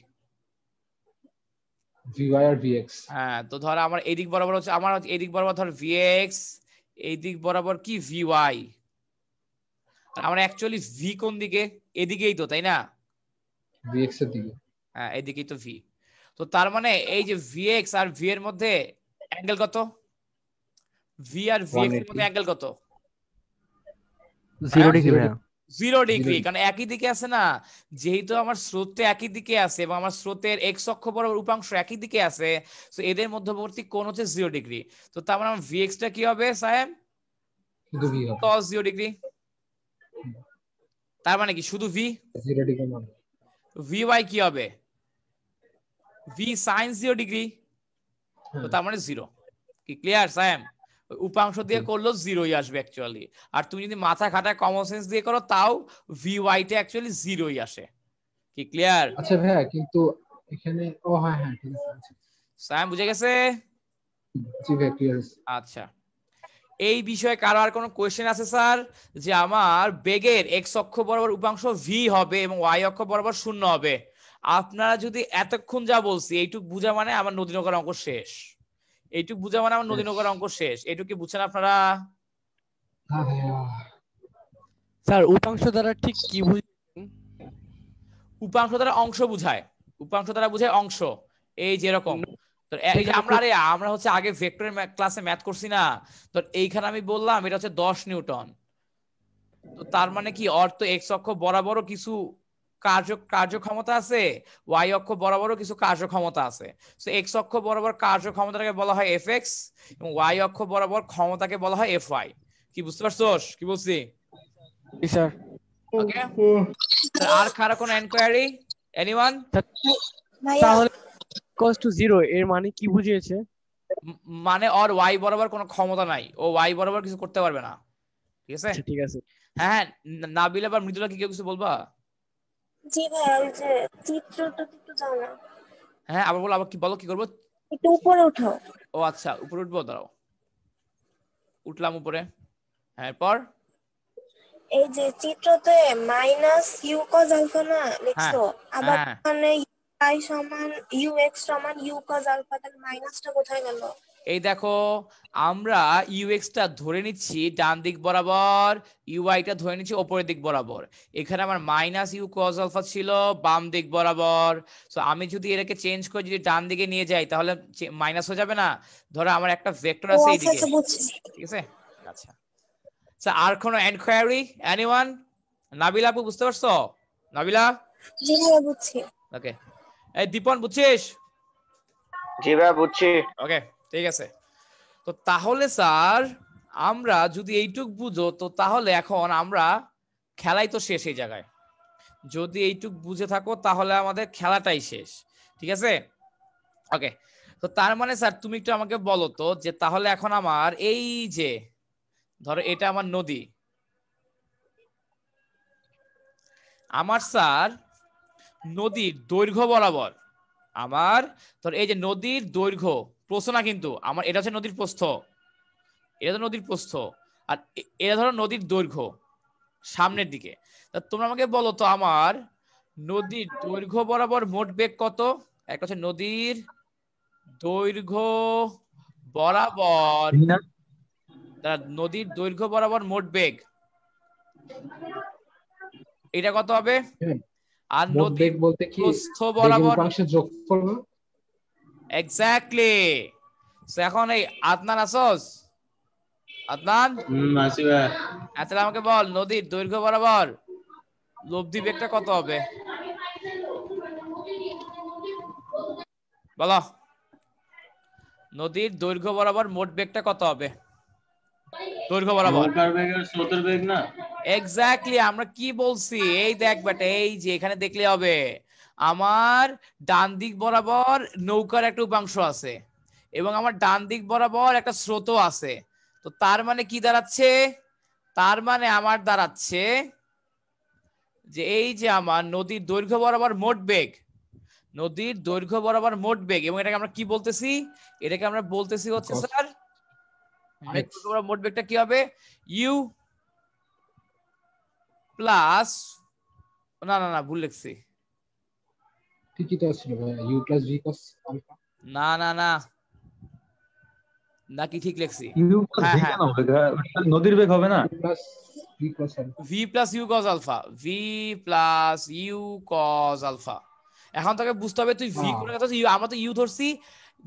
ভি ওয়াই আর ভি এক্স হ্যাঁ তো ধর আমার এদিক বরাবর হচ্ছে আমার এদিক বরাবর ধর ভি এক্স এই দিক বরাবর কি ভি ওয়াই মানে আমরা অ্যাকচুয়ালি ভি কোন দিকে এদিকেই তো তাই না ভি এক্স এর দিকে হ্যাঁ এদিকেই তো ভি তো তার মানে এই যে ভি এক্স আর ভি এর মধ্যে অ্যাঙ্গেল কত ভি আর ভি এর মধ্যে অ্যাঙ্গেল কত 0 ডিগ্রি জিরো ডিগ্রি কারণ একই দিকে আছে না যেহেতু আমার স্রোতে একই দিকে আছে এবং আমার স্রোতের এক্স অক্ষ বরাবর উপাংশ একই দিকে আছে তো এদের মধ্যবর্তী কোণ হচ্ছে জিরো ডিগ্রি তো তার মানে আমার ভিএক্সটা কি হবে সাহেব cos জিরো ডিগ্রি তার মানে কি শুধু v zero degree v y কি হবে ভি সাইন জিরো ডিগ্রি তো হ্যাঁ। তার মানে জিরো কি ক্লিয়ার সাহেব উপাংশ দিয়ে করলো জিরোই আসবে অ্যাকচুয়ালি আর তুমি যদি মাথা খাটায় কমন সেন্স দিয়ে করো তাও ভি ওয়াইটা অ্যাকচুয়ালি জিরোই আসে কি ক্লিয়ার আচ্ছা ভাই কিন্তু এখানে ও হ্যাঁ হ্যাঁ ঠিক আছে আচ্ছা। স্যাম বুঝে গেছে জি ভাই ক্লিয়ার আচ্ছা এই বিষয়ে কারো আর কোনো কোয়েশ্চেন আছে স্যার যে আমার বেগের এক্স অক্ষ বরাবর উপাংশ ভি হবে এবং ওয়াই অক্ষ বরাবর শূন্য হবে আপনারা যদি এতক্ষণ যা বলছি এইটুক বুঝা মানে আমার নদী নৌকার অঙ্ক শেষ এইটুকু বুঝা মানে আমার নদীনগর অঙ্ক শেষ এইটুকু বুঝছেন আপনারা হ্যাঁ, হ্যাঁ। স্যার উপাংশ দ্বারা ঠিক কি বুঝছেন উপাংশ দ্বারা অংশ বুঝায় উপাংশ দ্বারা বুঝায় অংশ এই যেরকম আমরা রে আমরা হচ্ছে আগে ভেক্টরের ক্লাসে ম্যাথ করছি না তো এইখানে আমি বললাম এটা হচ্ছে দশ নিউটন তো তার মানে কি অর্থ এক্স অক্ষ বরাবর কিছু কার্য কার্যক্ষমতা আছে ওয়াই অক্ষ বরাবরও কিছু কার্যক্ষমতা আছে সো এক্স অক্ষ বরাবর কার্যক্ষমতাকে বলা হয় এফ এক্স এবং ওয়াই অক্ষ বরাবর ক্ষমতাকে বলা হয় এফ ওয়াই কি বুঝতে পারছোস কি বলছি স্যার ওকে আর কারো কোনো এনকোয়ারি এনিওয়ান তাহলে cos টু জিরো এর মানে কি বুঝিয়েছে মানে ওর ওয়াই বরাবর কোনো ক্ষমতা নাই ও ওয়াই বরাবর কিছু করতে পারবে না ঠিক আছে আচ্ছা, ঠিক আছে হ্যাঁ, হ্যাঁ নাবিল আবার মৃদুলা কি কেউ কিছু বলবা হ্যাঁ আবার বলো আবার কি বলো কি করবো একটু উপরে উঠো ও আচ্ছা উপরে উঠবো দাঁড়াও উঠলাম উপরে হ্যাঁ এরপর এই যে চিত্রতে মাইনাস ইউ কজ আলফা না লিখছো হ্যাঁ, আবার হ্যাঁ। ওখানে আই সমান ইউ এক্স সমান ইউ কজ আলফা তাহলে মাইনাসটা কোথায় গেল এই দেখো আমরা ইউএক্সটা ধরে নিচ্ছি ডান দিক বরাবর ইউআইটা ধরে নিচ্ছি ওপরের দিক বরাবর এখানে আমার মাইনাস ইউ কজ আলফা ছিল বাম দিক বরাবর সো আমি যদি এটাকে চেঞ্জ করে যদি ডান দিকে নিয়ে যাই তাহলে মাইনাস হয়ে যাবে না ধরো আমার একটা ভেক্টর আছে এই দিকে আচ্ছা, আচ্ছা, ঠিক আছে আচ্ছা আচ্ছা আর কোনো এনকোয়ারি এনিওয়ান নাবিলা আপু বুঝতে পারছো নাবিলা জি বুঝছি ওকে এই দীপন বুঝছিস জি ভাই বুঝছি ওকে ঠিক আছে তো তাহলে স্যার আমরা যদি এইটুক বুঝো তো তাহলে এখন আমরা খেলাই তো শেষ এই জায়গায় যদি এইটুক বুঝে থাকো তাহলে আমাদের খেলাটাই শেষ ঠিক আছে ওকে তো তার মানে স্যার তুমি একটু আমাকে বলো তো যে তাহলে এখন আমার এই যে ধরো এটা আমার নদী আমার স্যার নদীর দৈর্ঘ্য বরাবর আমার ধর এই যে নদীর দৈর্ঘ্য প্রশ্ন না কিন্তু আমার এটা হচ্ছে নদীর প্রস্থ এটা তো নদীর প্রস্থ আর এটা ধরো নদীর দৈর্ঘ্য সামনের দিকে তা তোমরা আমাকে বলো তো আমার নদীর দৈর্ঘ্য বরাবর মোট বেগ কত এক হচ্ছে নদীর দৈর্ঘ্য বরাবর নদীর দৈর্ঘ্য বরাবর মোট বেগ এটা কত হবে হ্যাঁ। আর নদীর বলতে কি প্রস্থ বরাবর যোগফল এক্স্যাক্টলি এখন এই আদনান আদনান আচ্ছা আমাকে বল নদীর দৈর্ঘ্য বরাবর লব্ধি বেগটা কত হবে বলো নদীর দৈর্ঘ্য বরাবর মোট বেগটা কত হবে দৈর্ঘ্য বরাবর বেগ না এক্স্যাক্টলি আমরা কি বলছি এই দেখ বেটা এই যে এখানে দেখলে হবে আমার ডান দিক বরাবর নৌকার একটা উপাংশ আছে এবং আমার ডান দিক বরাবর একটা স্রোত আছে তো তার মানে কি দাঁড়াচ্ছে তার মানে আমার দাঁড়াচ্ছে যে এই যে আমার নদীর দৈর্ঘ্য বরাবর মোট বেগ নদীর দৈর্ঘ্য বরাবর মোট বেগ এবং এটাকে আমরা কি বলতেছি এটাকে আমরা বলতেছি হচ্ছে স্যার মোট বেগটা কি হবে ইউ প্লাস না না না ভুল লেখছি ঠিকই তো আসছিল ভাই u plus v cos alpha না না না নাকি ঠিক লেখছি ইউ প্লাস ভি কেন হবে নদীর বেগ হবে না plus v cos alpha v plus u cos alpha v plus u cos alpha এখন তোকে বুঝতে হবে তুই ভি কোন কথা ইউ আমরা তো ইউ ধরছি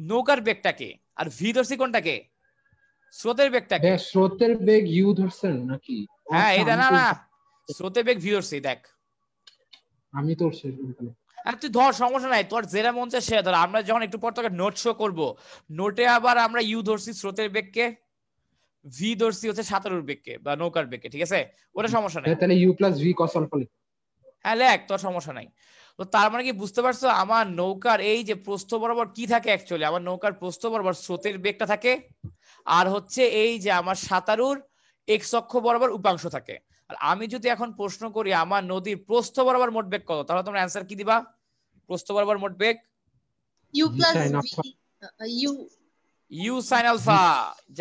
নৌকার বেগটাকে আর ভি ধরছি কোনটাকে স্রোতের বেগটাকে হ্যাঁ, স্রোতের বেগ ইউ ধরছেন নাকি হ্যাঁ এটা আচ্ছা, না না স্রোতের বেগ ভি ধরছি দেখ আমি তোর তো তুই ধর সমস্যা নাই তোর যেটা মন চায় সেটা ধর আমরা যখন একটু পর তোকে নোট শো করবো নোটে আবার আমরা ইউ ধরছি স্রোতের বেগকে ভি ধরছি হচ্ছে সাঁতারুর বেগকে বা নৌকার বেগকে ঠিক আছে ওটা সমস্যা নাই হ্যাঁ, তাহলে ইউ প্লাস ভি কস অল্প হ্যাঁ লেখ তোর সমস্যা নাই তো তার মানে কি বুঝতে পারছো আমার নৌকার এই যে প্রস্থ বরাবর কি থাকে অ্যাকচুয়ালি আমার নৌকার প্রস্থ বরাবর স্রোতের বেগটা থাকে আর হচ্ছে এই যে আমার সাঁতারুর এক্স অক্ষ বরাবর উপাংশ থাকে আমি যদি এখন প্রশ্ন করি আমার নদীর প্রস্থ বরাবর মোট বেগ কত তাহলে তোমরা অ্যান্সার কি দিবা প্রস্থ বরাবর মোট বেগ u plus u u sine alpha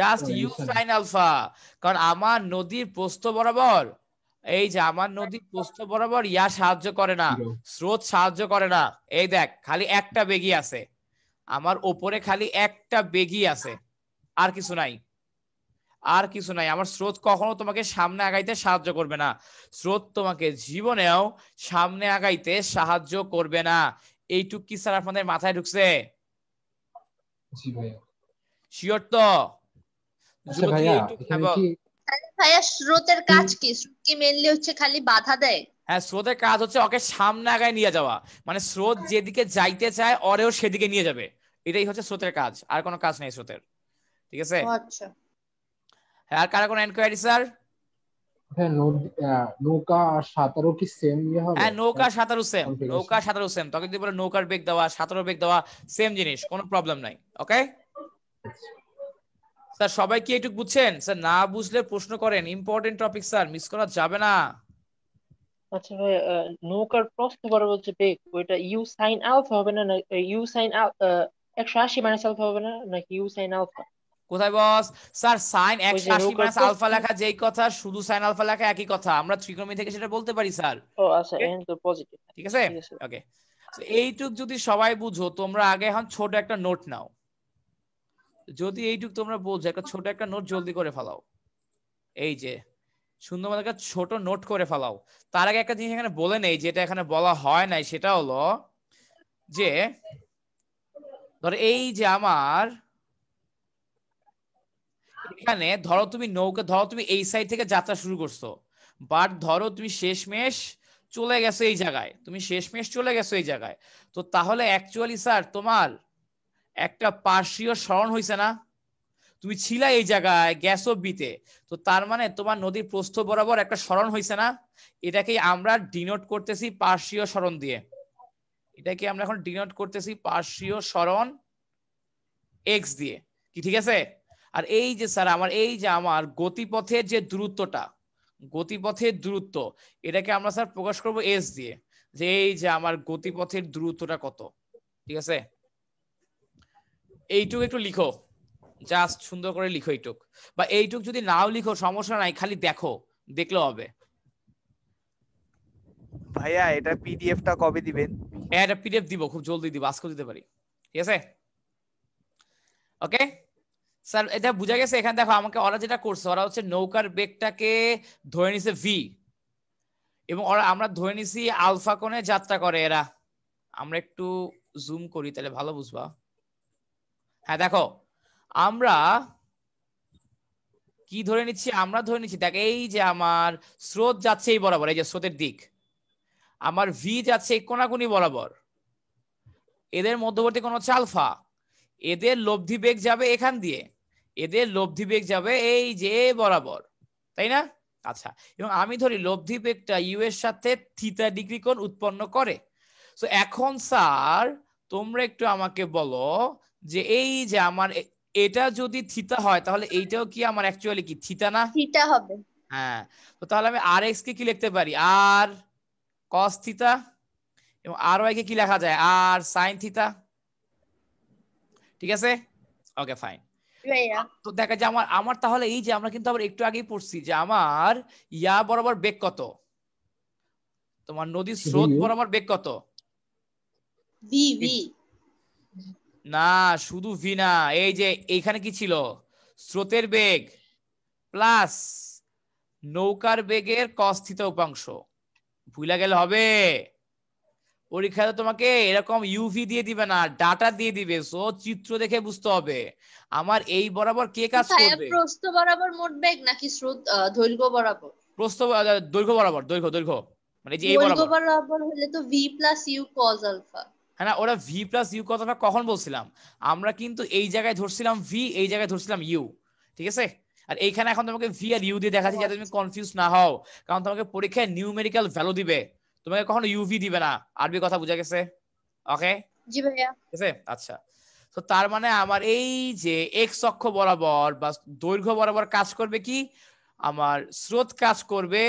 just u sine alpha কারণ আমার নদীর প্রস্থ বরাবর এই যে আমার নদীর প্রস্থ বরাবর ইয়া সাহায্য করে না স্রোত সাহায্য করে না এই দেখ খালি একটা বেগি আছে আমার ওপরে খালি একটা বেগি আছে আর কিছু নাই আর কিছু নাই আমার স্রোত কখনো তোমাকে সামনে আগাইতে সাহায্য করবে না স্রোত তোমাকে জীবনেও সামনে আগাইতে সাহায্য করবে না এইটুক কি স্যার আপনাদের মাথায় ঢুকছে শিওর তো আচ্ছা হ্যাঁ ভাইয়া স্রোতের কাজ কি স্রোত কি মেনলি হচ্ছে খালি বাধা দেয় হ্যাঁ স্রোতের কাজ হচ্ছে ওকে সামনে আগায় নিয়ে যাওয়া মানে স্রোত যেদিকে যাইতে চায় ওরেও সেদিকে নিয়ে যাবে এটাই হচ্ছে স্রোতের কাজ আর কোনো কাজ নেই স্রোতের ঠিক আছে আচ্ছা আর কারা কোনো এনকোয়ারি স্যার হ্যাঁ নৌকা নৌকা সাঁতারও সেম নৌকার বেগ দেওয়া জিনিস আচ্ছা। বুঝছেন স্যার না বুঝলে প্রশ্ন করেন টপিক স্যার মিস করা যাবে না আচ্ছা নৌকার প্রশ্ন বলছে ওইটা ইউ সাইন হবে না ইউ সাইন হবে না নাকি ইউ সাইন কোথায় বস স্যার সাইন একশো আশি মাইনাস আলফা লেখা যেই কথা শুধু সাইন আলফা লেখা একই কথা আমরা ত্রিকোণমিতি থেকে সেটা বলতে পারি স্যার ও আচ্ছা এখন তো পজিটিভ ঠিক আছে ওকে এইটুক যদি সবাই বুঝো তোমরা আগে এখন ছোট একটা নোট নাও যদি এইটুক তোমরা বোঝো একটা ছোট একটা নোট জলদি করে ফেলাও এই যে সুন্দর মতো একটা ছোট নোট করে ফেলাও তার আগে একটা জিনিস এখানে বলে নেই যেটা এখানে বলা হয় নাই সেটা হলো যে ধর এই যে আমার এখানে ধরো তুমি নৌকা ধরো তুমি এই সাইড থেকে যাত্রা শুরু করছো বাট ধরো তুমি শেষমেশ চলে গেছো এই জায়গায় তুমি শেষমেশ চলে গেছো এই জায়গায় তো তাহলে অ্যাকচুয়ালি স্যার তোমার একটা পার্শ্বীয় স্মরণ হয়েছে না তুমি ছিলা এই জায়গায় গ্যাস বিতে তো তার মানে তোমার নদীর প্রস্থ বরাবর একটা স্মরণ হয়েছে না এটাকে আমরা ডিনোট করতেছি পার্শ্বীয় স্মরণ দিয়ে এটাকে আমরা এখন ডিনোট করতেছি পার্শ্বীয় স্মরণ এক্স দিয়ে কি ঠিক আছে আর এই যে স্যার আমার এই যে আমার গতিপথের যে দূরত্বটা গতিপথের দূরত্ব এটাকে আমরা স্যার প্রকাশ করব এস দিয়ে যে এই যে আমার গতিপথের দূরত্বটা কত ঠিক আছে এইটুক একটু লিখো জাস্ট সুন্দর করে লিখো এইটুক বা এইটুক যদি নাও লিখো সমস্যা নাই খালি দেখো দেখলে হবে ভাইয়া এটা পিডিএফটা কবে দিবেন হ্যাঁ, এটা পিডিএফ দিব খুব জলদি দিব আজকে দিতে পারি ঠিক আছে ওকে স্যার এটা বোঝা গেছে এখানে দেখো আমাকে ওরা যেটা করছে ওরা হচ্ছে নৌকার বেগটাকে ধরে নিছে ভি এবং ওরা আমরা ধরে নিছি আলফা কোণে যাত্রা করে এরা আমরা একটু জুম করি তাহলে ভালো বুঝবা হ্যাঁ দেখো আমরা কি ধরে নিচ্ছি আমরা ধরে নিচ্ছি দেখ এই যে আমার স্রোত যাচ্ছে এই বরাবর এই যে স্রোতের দিক আমার ভি যাচ্ছে কোনাকুনি বরাবর এদের মধ্যবর্তী কোন হচ্ছে আলফা এদের লব্ধি বেগ যাবে এখান দিয়ে এদের লব্ধি বেগ যাবে এই যে বরাবর তাই না আচ্ছা এবং আমি ধরি লব্ধি বেগটা ইউ এর সাথে থিতা ডিগ্রি কোণ উৎপন্ন করে তো এখন স্যার তোমরা একটু আমাকে বলো যে এই যে আমার এটা যদি থিতা হয় তাহলে এইটাও কি আমার অ্যাকচুয়ালি কি থিতা না থিতা হবে হ্যাঁ তো তাহলে আমি আর এক্স কে কি লিখতে পারি আর কস থিতা এবং আর ওয়াই কে কি লেখা যায় আর সাইন থিতা ঠিক আছে ওকে ফাইন তো দেখা যায় আমার আমার তাহলে এই যে আমরা কিন্তু আবার একটু আগেই পড়ছি যে আমার ইয়া বরাবর বেগ কত তোমার নদীর স্রোত বরাবর বেগ কত না শুধু ভি না এই যে এইখানে কি ছিল স্রোতের বেগ প্লাস নৌকার বেগের কস্থিত উপাংশ ভুলে গেলে হবে পরীক্ষায় তোমাকে এরকম ইউভি দিয়ে দিবে না ডাটা দিয়ে দিবে সো চিত্র দেখে বুঝতে হবে আমার এই বরাবর কে কাজ আচ্ছা, করবে প্রস্থ বরাবর মোট বেগ নাকি স্রোত দৈর্ঘ্য বরাবর প্রস্থ দৈর্ঘ্য বরাবর দৈর্ঘ্য দৈর্ঘ্য মানে যে এই বরাবর দৈর্ঘ্য বরাবর হলে তো v plus u cos alpha হ্যাঁ ওরা ভি প্লাস ইউ কথাটা কখন বলছিলাম আমরা কিন্তু এই জায়গায় ধরছিলাম ভি এই জায়গায় ধরছিলাম ইউ ঠিক আছে আর এইখানে এখন তোমাকে ভি আর ইউ দিয়ে দেখাচ্ছি যাতে তুমি কনফিউজ আচ্ছা। না হও কারণ তোমাকে পরীক্ষায় নিউমেরিক্যাল ভ্যালু দিবে তোমাকে কখনো ইউভি দিবে না আরবি কথা বুঝা গেছে ওকে জি ভাইয়া ঠিক আচ্ছা তো তার মানে আমার এই যে এক্স অক্ষ বরাবর বা দৈর্ঘ্য বরাবর কাজ করবে কি আমার স্রোত কাজ করবে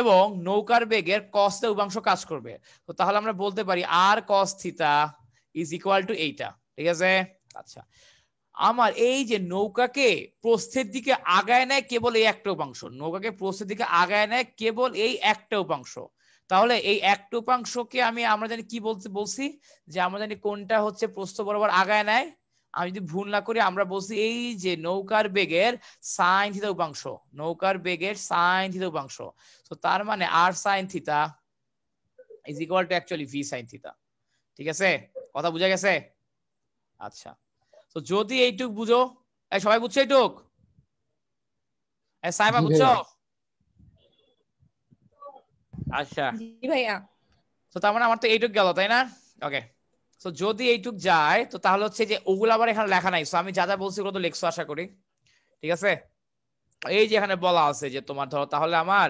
এবং নৌকার বেগের কস্তে উপাংশ কাজ করবে তো তাহলে আমরা বলতে পারি r cos theta is equal to এইটা ঠিক আছে আচ্ছা আমার এই যে নৌকাকে প্রস্থের দিকে আগায় নেয় কেবল এই একটা উপাংশ নৌকাকে প্রস্থের দিকে আগায় নেয় কেবল এই একটা উপাংশ তাহলে এই এক টোপাংশকে আমি আমরা জানি কি বলতে বলছি যে আমরা জানি কোনটা হচ্ছে প্রস্থ বরাবর আগায় নেয় আমি যদি ভুল না করি আমরা বলছি এই যে নৌকার বেগের সাইন থিতা উপাংশ নৌকার বেগের সাইন থিতা উপাংশ তো তার মানে r sine theta is equal to actually v sine theta ঠিক আছে কথা বুঝা গেছে আচ্ছা তো যদি এইটুক বুঝো সবাই বুঝছো এইটুক সাইবা বুঝছো আচ্ছা জি ভাইয়া তো তার মানে আমার তো এইটুক গেল তাই না ওকে তো যদি এইটুক যায় তো তাহলে হচ্ছে যে ওগুলো আবার এখানে লেখা নাই আমি যা যা বলছি ওগুলো তো লিখছো আশা করি ঠিক আছে এই যে এখানে বলা আছে যে তোমার ধরো তাহলে আমার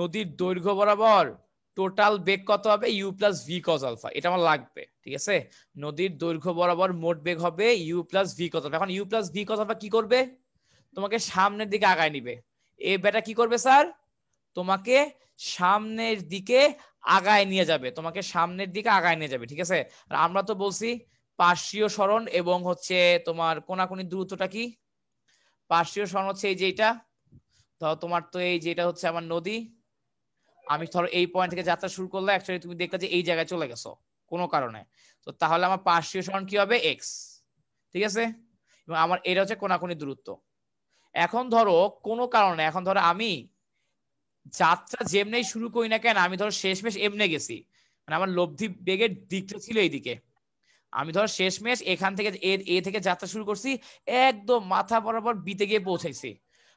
নদীর দৈর্ঘ্য বরাবর টোটাল বেগ কত হবে u plus v cos alpha এটা আমার লাগবে ঠিক আছে নদীর দৈর্ঘ্য বরাবর মোট বেগ হবে ইউ প্লাস ভি কজ এখন ইউ প্লাস ভি কজ কি করবে তোমাকে সামনের দিকে আগায় নিবে এ বেটা কি করবে স্যার তোমাকে সামনের দিকে আগায় নিয়ে যাবে তোমাকে সামনের দিকে আগায় নিয়ে যাবে ঠিক আছে আর আমরা তো বলছি পার্শ্বীয় স্মরণ এবং হচ্ছে তোমার কোনাকুনি দূরত্বটা কি পার্শ্বীয় স্মরণ হচ্ছে এই যেটা ধরো তোমার তো এই যেটা হচ্ছে আমার নদী আমি ধরো এই পয়েন্ট থেকে যাত্রা শুরু করলে অ্যাকচুয়ালি তুমি দেখলে যে এই জায়গায় চলে গেছো কোনো কারণে তো তাহলে আমার পার্শ্বীয় স্মরণ কি হবে এক্স ঠিক আছে এবং আমার এটা হচ্ছে কোনাকুনি দূরত্ব এখন ধরো কোনো কারণে এখন ধরো আমি যাত্রা যেমনি শুরু করি না কেন আমি ধর মেশ এমনে গেছি মানে আমার লব্ধি বেগের দিকটা ছিল এইদিকে আমি ধর শেষমেশ এখান থেকে এ থেকে যাত্রা শুরু করছি একদম মাথা বরাবর বিতে গিয়ে পৌঁছাইছি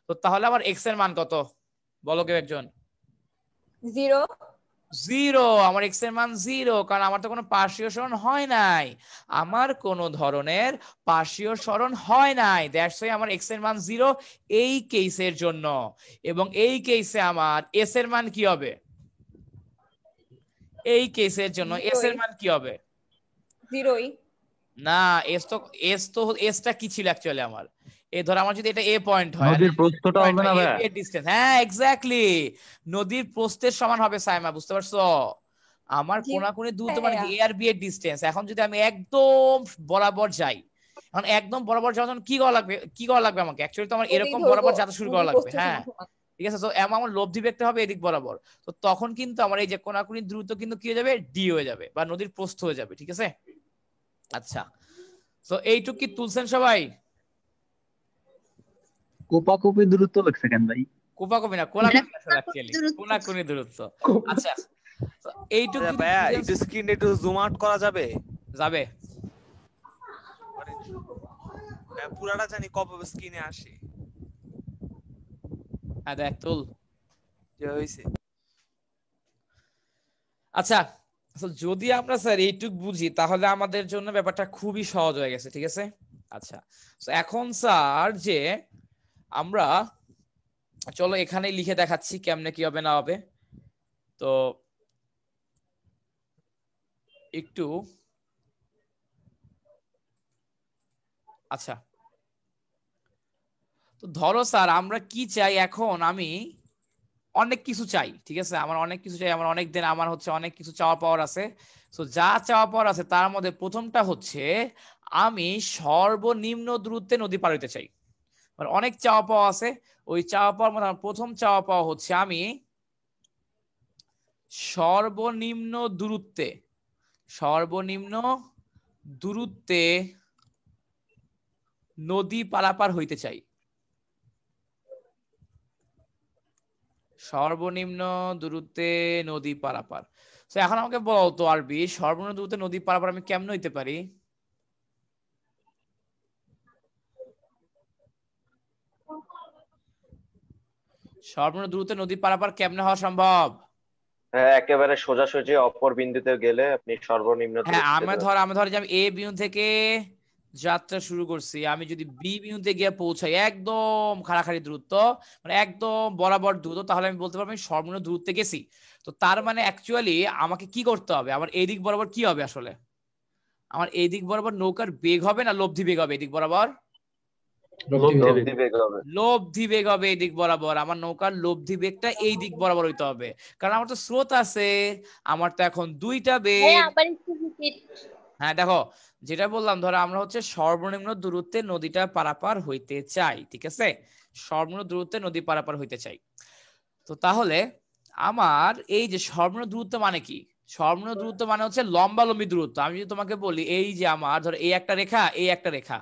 তো তাহলে আমার এক্স এর মান কত বলো কেউ একজন জিরো জিরো আমার এক্স এর মান জিরো কারণ আমার তো কোনো পার্শ্বীয় স্মরণ হয় নাই আমার কোনো ধরনের পার্শ্বীয় স্মরণ হয় নাই দ্যাটস ওয়াই আমার এক্স এর মান জিরো এই কেসের জন্য এবং এই কেসে আমার এস এর মান কি হবে এই কেসের জন্য এস এর মান কি হবে জিরোই না এস তো এস তো এসটা কি ছিল অ্যাকচুয়ালি আমার এই ধর আমার যদি এটা এ পয়েন্ট হয় নদীর প্রস্থটা হবে না ভাই ডিসটেন্স হ্যাঁ এক্স্যাক্টলি নদীর প্রস্থের সমান হবে সাইমা বুঝতে পারছো আমার কোনাকুনি দূরত্ব হ্যাঁ, মানে এ হ্যাঁ। আর বি এর ডিসটেন্স এখন যদি আমি একদম বরাবর যাই এখন একদম বরাবর যাওয়ার জন্য কি করা লাগবে কি করা লাগবে আমাকে অ্যাকচুয়ালি তো আমার এরকম বরাবর যাতে শুরু করা লাগবে হ্যাঁ ঠিক আছে তো এমন আমার লব্ধি ব্যক্তি হবে এদিক বরাবর তো তখন কিন্তু আমার এই যে কোনাকুনি দ্রুত কিন্তু কি হয়ে যাবে ডি হয়ে যাবে বা নদীর প্রস্থ হয়ে যাবে ঠিক আছে আচ্ছা তো এইটুক কি তুলছেন সবাই কোপা কোপি দূরত্ব লাগছে কেন ভাই কোপা কোপি না কোলাকুপি আসলে অ্যাকচুয়ালি কোনাকুনি দূরত্ব আচ্ছা এইটুকু ভাইয়া একটু স্ক্রিন একটু জুম আউট করা যাবে যাবে পুরাটা জানি কপ স্ক্রিনে আসে হ্যাঁ দেখ তুল হইছে আচ্ছা যদি আমরা স্যার এইটুক বুঝি তাহলে আমাদের জন্য ব্যাপারটা খুবই সহজ হয়ে গেছে ঠিক আছে আচ্ছা এখন স্যার যে আমরা চলো এখানে লিখে দেখাচ্ছি কেমনে কি হবে না হবে তো একটু আচ্ছা তো ধরো স্যার আমরা কি চাই এখন আমি অনেক কিছু চাই ঠিক আছে আমার অনেক কিছু চাই আমার অনেক দিন আমার হচ্ছে অনেক কিছু চাওয়া পাওয়ার আছে তো যা চাওয়া পাওয়ার আছে তার মধ্যে প্রথমটা হচ্ছে আমি সর্বনিম্ন দূরত্বে নদী পার হইতে চাই মানে অনেক চাওয়া পাওয়া আছে ওই চাওয়া পাওয়ার মধ্যে প্রথম চাওয়া পাওয়া হচ্ছে আমি সর্বনিম্ন দূরত্বে সর্বনিম্ন দূরত্বে নদী পারাপার হইতে চাই সর্বনিম্ন দূরত্বে নদী পারাপার তো এখন আমাকে বলতো আরবি সর্বনিম্ন দূরত্বে নদী পারাপার আমি কেমন হইতে পারি সর্বনিম্ন দ্রুত নদী পারাপার কেমনে হওয়া সম্ভব হ্যাঁ একেবারে সোজাসুজি অপর বিন্দুতে গেলে আপনি সর্বনিম্ন হ্যাঁ আমি ধর আমি ধর যে আমি এ বিন্দু থেকে যাত্রা শুরু করছি আমি যদি বি বিন্দুতে গিয়ে পৌঁছাই একদম খাড়াখাড়ি দূরত্ব মানে একদম বরাবর দ্রুত তাহলে আমি বলতে পারবো আমি সর্বনিম্ন দূরত্বে গেছি তো তার মানে অ্যাকচুয়ালি আমাকে কি করতে হবে আমার এদিক বরাবর কি হবে আসলে আমার এদিক বরাবর নৌকার বেগ হবে না লব্ধি বেগ হবে এদিক বরাবর লব্ধি বেগ হবে এই দিক বরাবর আমার নৌকার লব্ধি বেগটা এই দিক বরাবর হইতে হবে কারণ আমার তো স্রোত আছে আমার তো এখন দুইটা বেগ হ্যাঁ, হ্যাঁ দেখো যেটা বললাম ধরো আমরা হচ্ছে সর্বনিম্ন দূরত্বে নদীটা পারাপার হইতে চাই ঠিক আছে সর্বনিম্ন দূরত্বে নদী পারাপার হইতে চাই তো তাহলে আমার এই যে সর্বনিম্ন দূরত্ব মানে কি সর্বনিম্ন দূরত্ব মানে হচ্ছে লম্বালম্বী দূরত্ব আমি যদি তোমাকে বলি এই যে আমার ধরো এই একটা রেখা এই একটা রেখা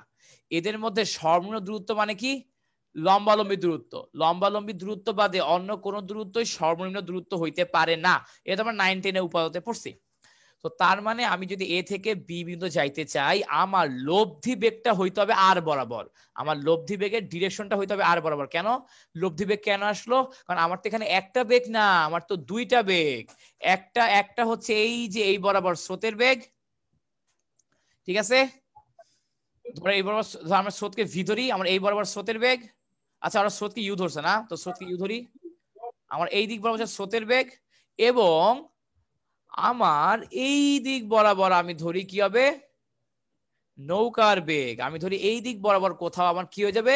এদের মধ্যে সর্বনিম্ন দূরত্ব মানে কি লম্বালম্বী দূরত্ব লম্বালম্বী দূরত্ব বাদে অন্য কোন দূরত্বই সর্বনিম্ন দূরত্ব হইতে পারে না এটা আমরা নাইন টেনে উপাদতে পড়ছি তো তার মানে আমি যদি এ থেকে বি বিন্দু যাইতে চাই আমার লব্ধি বেগটা হইতে হবে আর বরাবর আমার লব্ধি বেগের ডিরেকশনটা হইতে হবে আর বরাবর কেন লব্ধি বেগ কেন আসলো কারণ আমার তো এখানে একটা বেগ না আমার তো দুইটা বেগ একটা একটা হচ্ছে এই যে এই বরাবর স্রোতের বেগ ঠিক আছে এই বরাবর আমরা স্রোতকে ভি ধরি আমার এই বরাবর স্রোতের বেগ আচ্ছা আমরা স্রোতকে ইউ ধরছে না তো স্রোতকে ইউ ধরি আমার এই দিক বরাবর স্রোতের বেগ এবং আমার এই দিক বরাবর আমি ধরি কি হবে নৌকার বেগ আমি ধরি এই দিক বরাবর কোথাও আমার কি হয়ে যাবে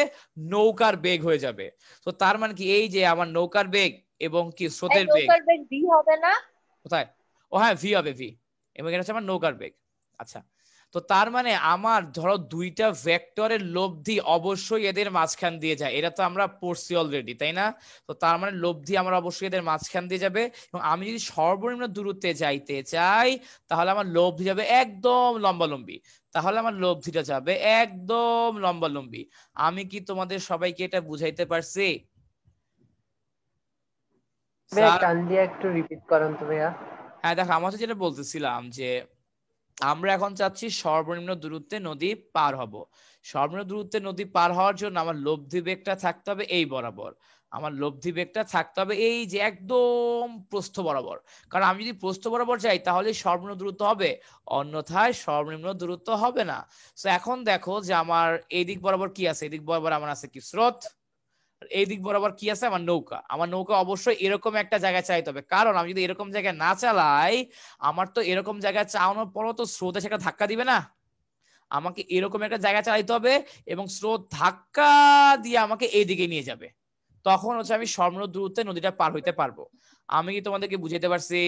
নৌকার বেগ হয়ে যাবে তো তার মানে কি এই যে আমার নৌকার বেগ এবং কি স্রোতের বেগ নৌকার বেগ ভি হবে না কোথায় ও হ্যাঁ ভি হবে ভি এবং এটা হচ্ছে আমার নৌকার বেগ আচ্ছা তো তার মানে আমার ধরো দুইটা ভেক্টরের লব্ধি অবশ্যই এদের মাঝখান দিয়ে যায় এটা তো আমরা পড়ছি অলরেডি তাই না তো তার মানে লব্ধি আমার অবশ্যই এদের মাঝখান দিয়ে যাবে এবং আমি যদি সর্বনিম্ন দূরত্বে যাইতে চাই তাহলে আমার লব্ধি যাবে একদম লম্বালম্বি তাহলে আমার লব্ধিটা যাবে একদম লম্বালম্বি আমি কি তোমাদের সবাইকে এটা বুঝাইতে পারছি একটু রিপিট করেন তুমি হ্যাঁ দেখো আমার যেটা বলতেছিলাম যে আমরা এখন চাচ্ছি সর্বনিম্ন দূরত্বে নদী পার হব সর্বনিম্ন দূরত্বে নদী পার হওয়ার জন্য আমার লব্ধি বেগটা থাকতে হবে এই বরাবর আমার লব্ধি বেগটা থাকতে হবে এই যে একদম প্রস্থ বরাবর কারণ আমি যদি প্রস্থ বরাবর যাই তাহলে সর্বনিম্ন দূরত্ব হবে অন্যথায় সর্বনিম্ন দূরত্ব হবে না তো এখন দেখো যে আমার এই দিক বরাবর কি আছে এদিক বরাবর আমার আছে কি স্রোত এই দিক বরাবর কি আছে আমার নৌকা আমার নৌকা অবশ্যই এরকম একটা জায়গায় চাইতে হবে কারণ আমি যদি এরকম জায়গায় না চালাই আমার তো এরকম জায়গায় চাওয়ানোর পরও তো স্রোতে সেটা ধাক্কা দিবে না আমাকে এরকম একটা জায়গা চালাইতে হবে এবং স্রোত ধাক্কা দিয়ে আমাকে এই দিকে নিয়ে যাবে তখন হচ্ছে আমি স্বর্ণ দূরত্বে নদীটা পার হইতে পারবো আমি কি তোমাদেরকে বুঝাইতে পারছি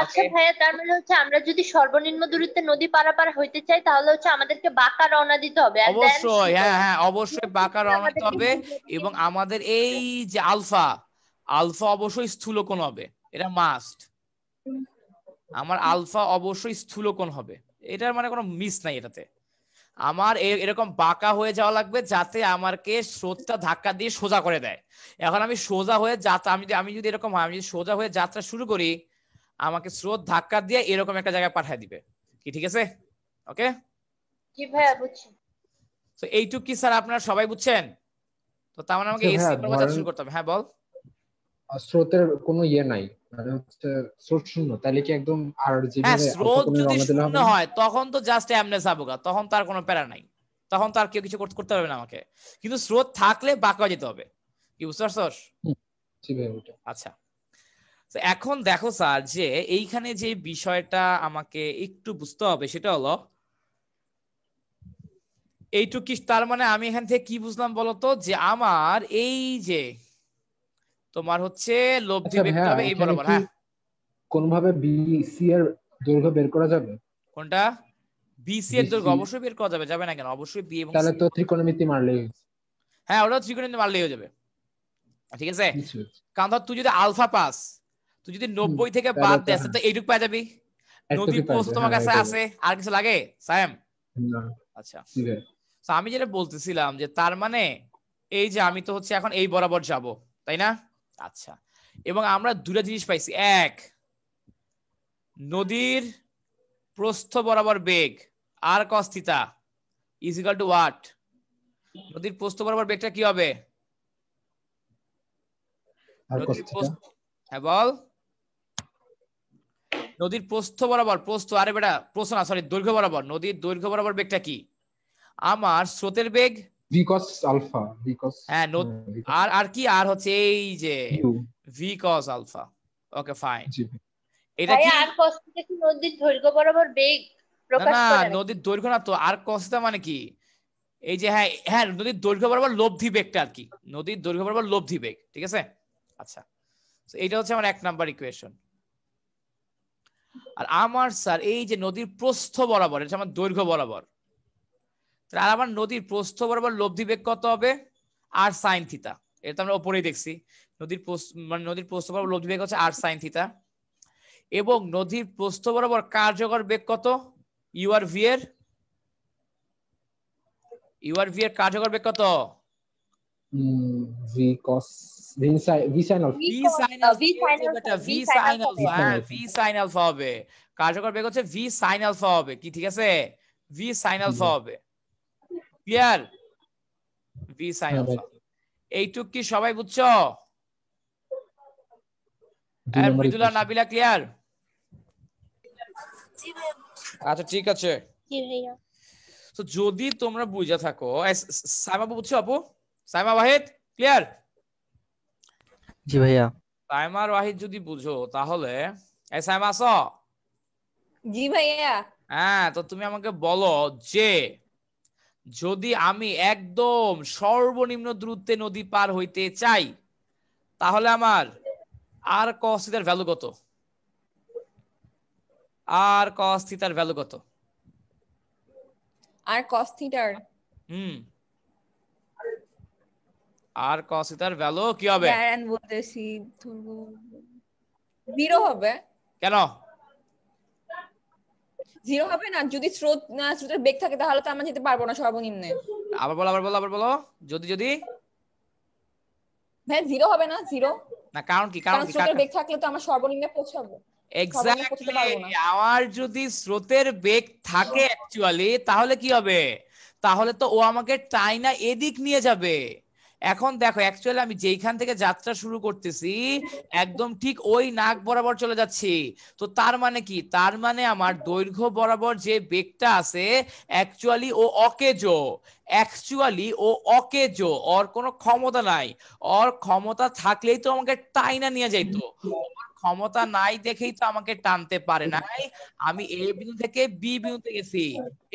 আচ্ছা ভাইয়া তার মানে হচ্ছে আমরা যদি সর্বনিম্ন দূরত্বে নদী পারাপার হইতে চাই তাহলে হচ্ছে আমাদেরকে বাঁকা রওনা দিতে হবে অবশ্যই হ্যাঁ হ্যাঁ অবশ্যই বাঁকা রওনা দিতে হবে এবং আমাদের এই যে আলফা আলফা অবশ্যই স্থূলকোণ হবে এটা মাস্ট আমার আলফা অবশ্যই স্থূলকোণ হবে এটার মানে কোনো মিস নাই এটাতে আমার এরকম বাঁকা হয়ে যাওয়া লাগবে যাতে আমারকে স্রোতটা ধাক্কা দিয়ে সোজা করে দেয় এখন আমি সোজা হয়ে যাত্রা আমি আমি যদি এরকম হয় আমি যদি সোজা হয়ে যাত্রা শুরু করি আমাকে স্রোত ধাক্কা দিয়ে এরকম একটা জায়গায় পাঠিয়ে দিবে কি ঠিক আছে ওকে জি ভাইয়া আচ্ছা। বুঝছি তো এইটুক কি স্যার আপনারা সবাই বুঝছেন তো তার মানে আমাকে এসি প্রবাদ শুরু করতে হবে হ্যাঁ বল স্রোতের কোনো ইয়ে নাই মানে হচ্ছে স্রোত শূন্য তাহলে কি একদম হ্যাঁ স্রোত যদি শূন্য হয় তখন তো জাস্ট এমনে যাবোগা তখন তার কোনো প্যারা নাই তখন তো আর কেউ কিছু করতে পারবে না আমাকে কিন্তু স্রোত থাকলে বাঁকা যেতে হবে কি বুঝতে পারছস আচ্ছা এখন দেখো স্যার যে এইখানে যে বিষয়টা আমাকে একটু বুঝতে হবে সেটা হলো এইটু কি তার মানে আমি এখান থেকে কি বুঝলাম বলতো যে আমার এই যে তোমার হচ্ছে লব্ধি আচ্ছা হবে এই বরাবর হ্যাঁ কোনভাবে বিসি এর দৈর্ঘ্য বের করা যাবে কোনটা বিসি এর দৈর্ঘ্য অবশ্যই বের করা যাবে যাবে না কেন অবশ্যই বি এবং তাহলে তো ত্রিকোণমিতি মারলেই হ্যাঁ ওটা ত্রিকোণমিতি মারলেই হয়ে যাবে ঠিক আছে কারণ ধর তুই যদি আলফা পাস তুই যদি নব্বই থেকে বাদ দেয় তো এইটুক পাওয়া যাবি নদী পোস্ট তোমার হ্যাঁ, কাছে আছে আর কিছু লাগে সায়াম আচ্ছা আমি যেটা বলতেছিলাম যে তার মানে এই যে আমি তো হচ্ছে এখন এই বরাবর যাব তাই না আচ্ছা এবং আমরা দুটা জিনিস পাইছি এক নদীর প্রস্থ বরাবর বেগ r cos theta is equal to what নদীর প্রস্থ বরাবর বেগটা কি হবে নদীর প্রস্থ হ্যাঁ বল নদীর প্রস্থ বরাবর প্রস্থ আরে বেটা প্রস্থ না সরি দৈর্ঘ্য বরাবর নদীর দৈর্ঘ্য বরাবর বেগটা কি আমার স্রোতের বেগ v cos alpha v cos হ্যাঁ আর আর কি আর হচ্ছে এই যে v cos alpha okay fine এটা কি আর cos কি নদীর দৈর্ঘ্য বরাবর বেগ প্রকাশ না নদীর দৈর্ঘ্য না তো আর কস cosটা মানে কি এই যে হ্যাঁ হ্যাঁ নদীর দৈর্ঘ্য বরাবর লব্ধি বেগটা আর কি নদীর দৈর্ঘ্য বরাবর লব্ধি বেগ ঠিক আছে আচ্ছা এইটা হচ্ছে আমার এক নাম্বার ইকুয়েশন আর আমার স্যার এই যে নদীর প্রস্থ বরাবর এটা আমার দৈর্ঘ্য বরাবর আর আমার নদীর প্রস্থ বরাবর লব্ধি বেগ কত হবে আর সাইন থিতা এটা তো আমরা ওপরেই দেখছি নদীর মানে নদীর প্রস্থ বরাবর লব্ধি বেগ হচ্ছে আর সাইন থিতা এবং নদীর প্রস্থ বরাবর কার্যকর বেগ কত ইউ আর ভি এর ইউ আর ভি এর কার্যকর বেগ কত V cos V sin V sin alpha V sin alpha V sin alpha V sin alpha হবে কার্যকর বেগ হচ্ছে V sin alpha হবে কি ঠিক আছে V sin alpha হবে ক্লিয়ার V sin alpha এইটুক কি সবাই বুঝছো আর মৃদুলা নাবিলা ক্লিয়ার আচ্ছা ঠিক আছে জি ভাইয়া তো যদি তোমরা বুঝা থাকো সাইমা বুঝছো আপু সাইমা ওয়াহিদ ক্লিয়ার জি ভাইয়া সাইমা ওয়াহিদ যদি বুঝো তাহলে এই সাইমা আছো জি ভাইয়া হ্যাঁ তো তুমি আমাকে বলো যে যদি আমি একদম সর্বনিম্ন দূরত্বে নদী পার হইতে চাই তাহলে আমার আর কস্থিতার ভ্যালু কত আর কস ভ্যালু কত আর কস হুম আর cos θ এর ভ্যালু কি হবে দাঁড়ান বলতেছি ধরবো 0 হবে কেন জিরো হবে না যদি স্রোত না স্রোতের বেগ থাকে তাহলে তো আমরা যেতে পারবো না সর্বনিম্ন আবার বলো আবার বলো আবার বলো যদি যদি হ্যাঁ জিরো হবে না জিরো না কারণ কি কারণ স্রোতের বেগ থাকলে তো আমরা সর্বনিম্নে পৌঁছাবো আমার যদি স্রোতের বেগ থাকে অ্যাকচুয়ালি তাহলে কি হবে তাহলে তো ও আমাকে টাইনা এদিক নিয়ে যাবে এখন দেখো অ্যাকচুয়ালি আমি যেইখান থেকে যাত্রা শুরু করতেছি একদম ঠিক ওই নাক বরাবর চলে যাচ্ছি তো তার মানে কি তার মানে আমার দৈর্ঘ্য বরাবর যে বেগটা আছে অ্যাকচুয়ালি ও অকেজো অ্যাকচুয়ালি ও অকেজো ওর কোনো ক্ষমতা নাই ওর ক্ষমতা থাকলেই তো আমাকে টাইনা নিয়ে যাইতো ক্ষমতা নাই দেখেই তো আমাকে টানতে পারে নাই আমি এ বিন্দু থেকে বি বিন্দুতে গেছি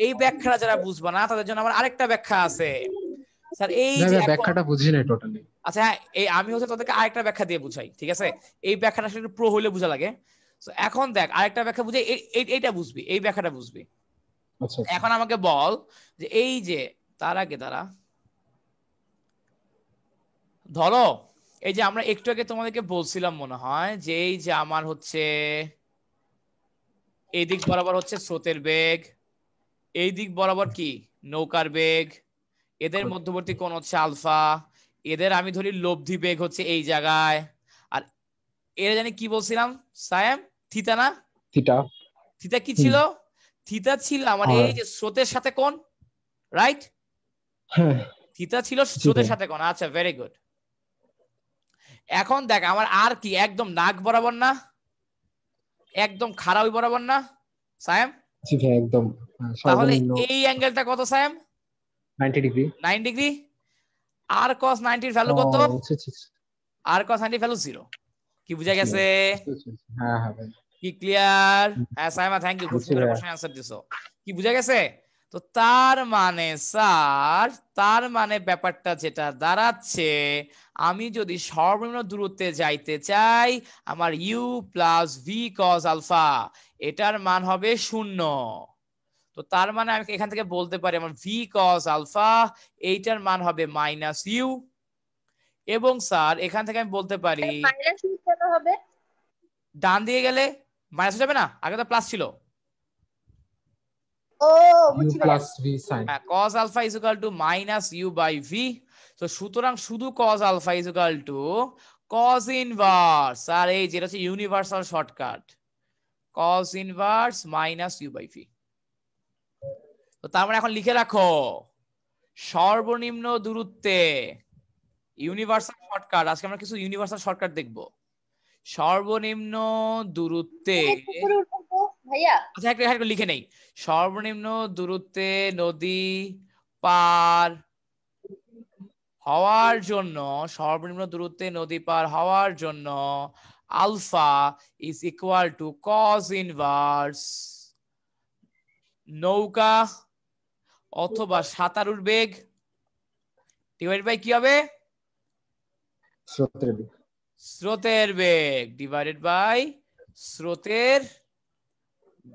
এই ব্যাখ্যা যারা বুঝবো না তাদের জন্য আমার আরেকটা ব্যাখ্যা আছে স্যার এই যে ব্যাখ্যাটা বুঝি নাই টোটালি আচ্ছা হ্যাঁ, এই আমি হচ্ছে আরেকটা ব্যাখ্যা দিয়ে বুঝাই ঠিক আছে এই ব্যাখ্যাটা প্রো বোঝা লাগে এখন দেখ আরেকটা ব্যাখ্যা বুঝে এইটা বুঝবি এই ব্যাখ্যাটা বুঝবি আচ্ছা, আচ্ছা। এখন আমাকে বল যে এই যে তার আগে তারা ধরো এই যে আমরা একটু আগে তোমাদেরকে বলছিলাম মনে হয় যে এই যে আমার হচ্ছে এই দিক বরাবর হচ্ছে স্রোতের বেগ এই দিক বরাবর কি নৌকার বেগ এদের মধ্যবর্তী কোন হচ্ছে আলফা এদের আমি ধরি লব্ধি বেগ হচ্ছে এই জায়গায় আর এরা জানি কি বলছিলাম সায়েম থিতা না থিতা থিতা কি ছিল থিতা ছিল আমার মানে এই যে স্রোতের সাথে কোন রাইট হ্যাঁ। থিতা ছিল স্রোতের সাথে কোন আচ্ছা ভেরি গুড এখন দেখ আমার আর কি একদম নাক বরাবর না একদম খারাপ বরাবর না সায়েম একদম তাহলে এই অ্যাঙ্গেলটা কত সায়েম তার মানে স্যার তার মানে ব্যাপারটা যেটা দাঁড়াচ্ছে আমি যদি সর্বনিম্ন দূরত্বে যাইতে চাই আমার u plus v cos alpha এটার মান হবে শূন্য তো তার মানে আমি এখান থেকে বলতে পারি আমার ভি কস আলফা এইটার মান হবে মাইনাস ইউ এবং স্যার এখান থেকে আমি বলতে পারি ডান দিয়ে গেলে মাইনাস যাবে না আগে তো প্লাস ছিল হ্যাঁ, cos alpha is equal to minus u by v তো সুতরাং শুধু cos alpha is equal to cos inverse আর এই যেটা হচ্ছে universal shortcut cos inverse minus u by v তো তার মানে এখন লিখে রাখো সর্বনিম্ন দূরত্বে ইউনিভার্সাল শর্টকাট আজকে আমরা কিছু ইউনিভার্সাল শর্টকাট দেখব সর্বনিম্ন দূরত্বে আচ্ছা, লিখে নেই সর্বনিম্ন দূরত্বে নদী পার হওয়ার জন্য সর্বনিম্ন দূরত্বে নদী পার হওয়ার জন্য alpha is equal to cos inverse নৌকা অথবা সাতারুর বেগ ডিভাইড বাই কি হবে স্রোতের বেগ স্রোতের বেগ ডিভাইডেড বাই স্রোতের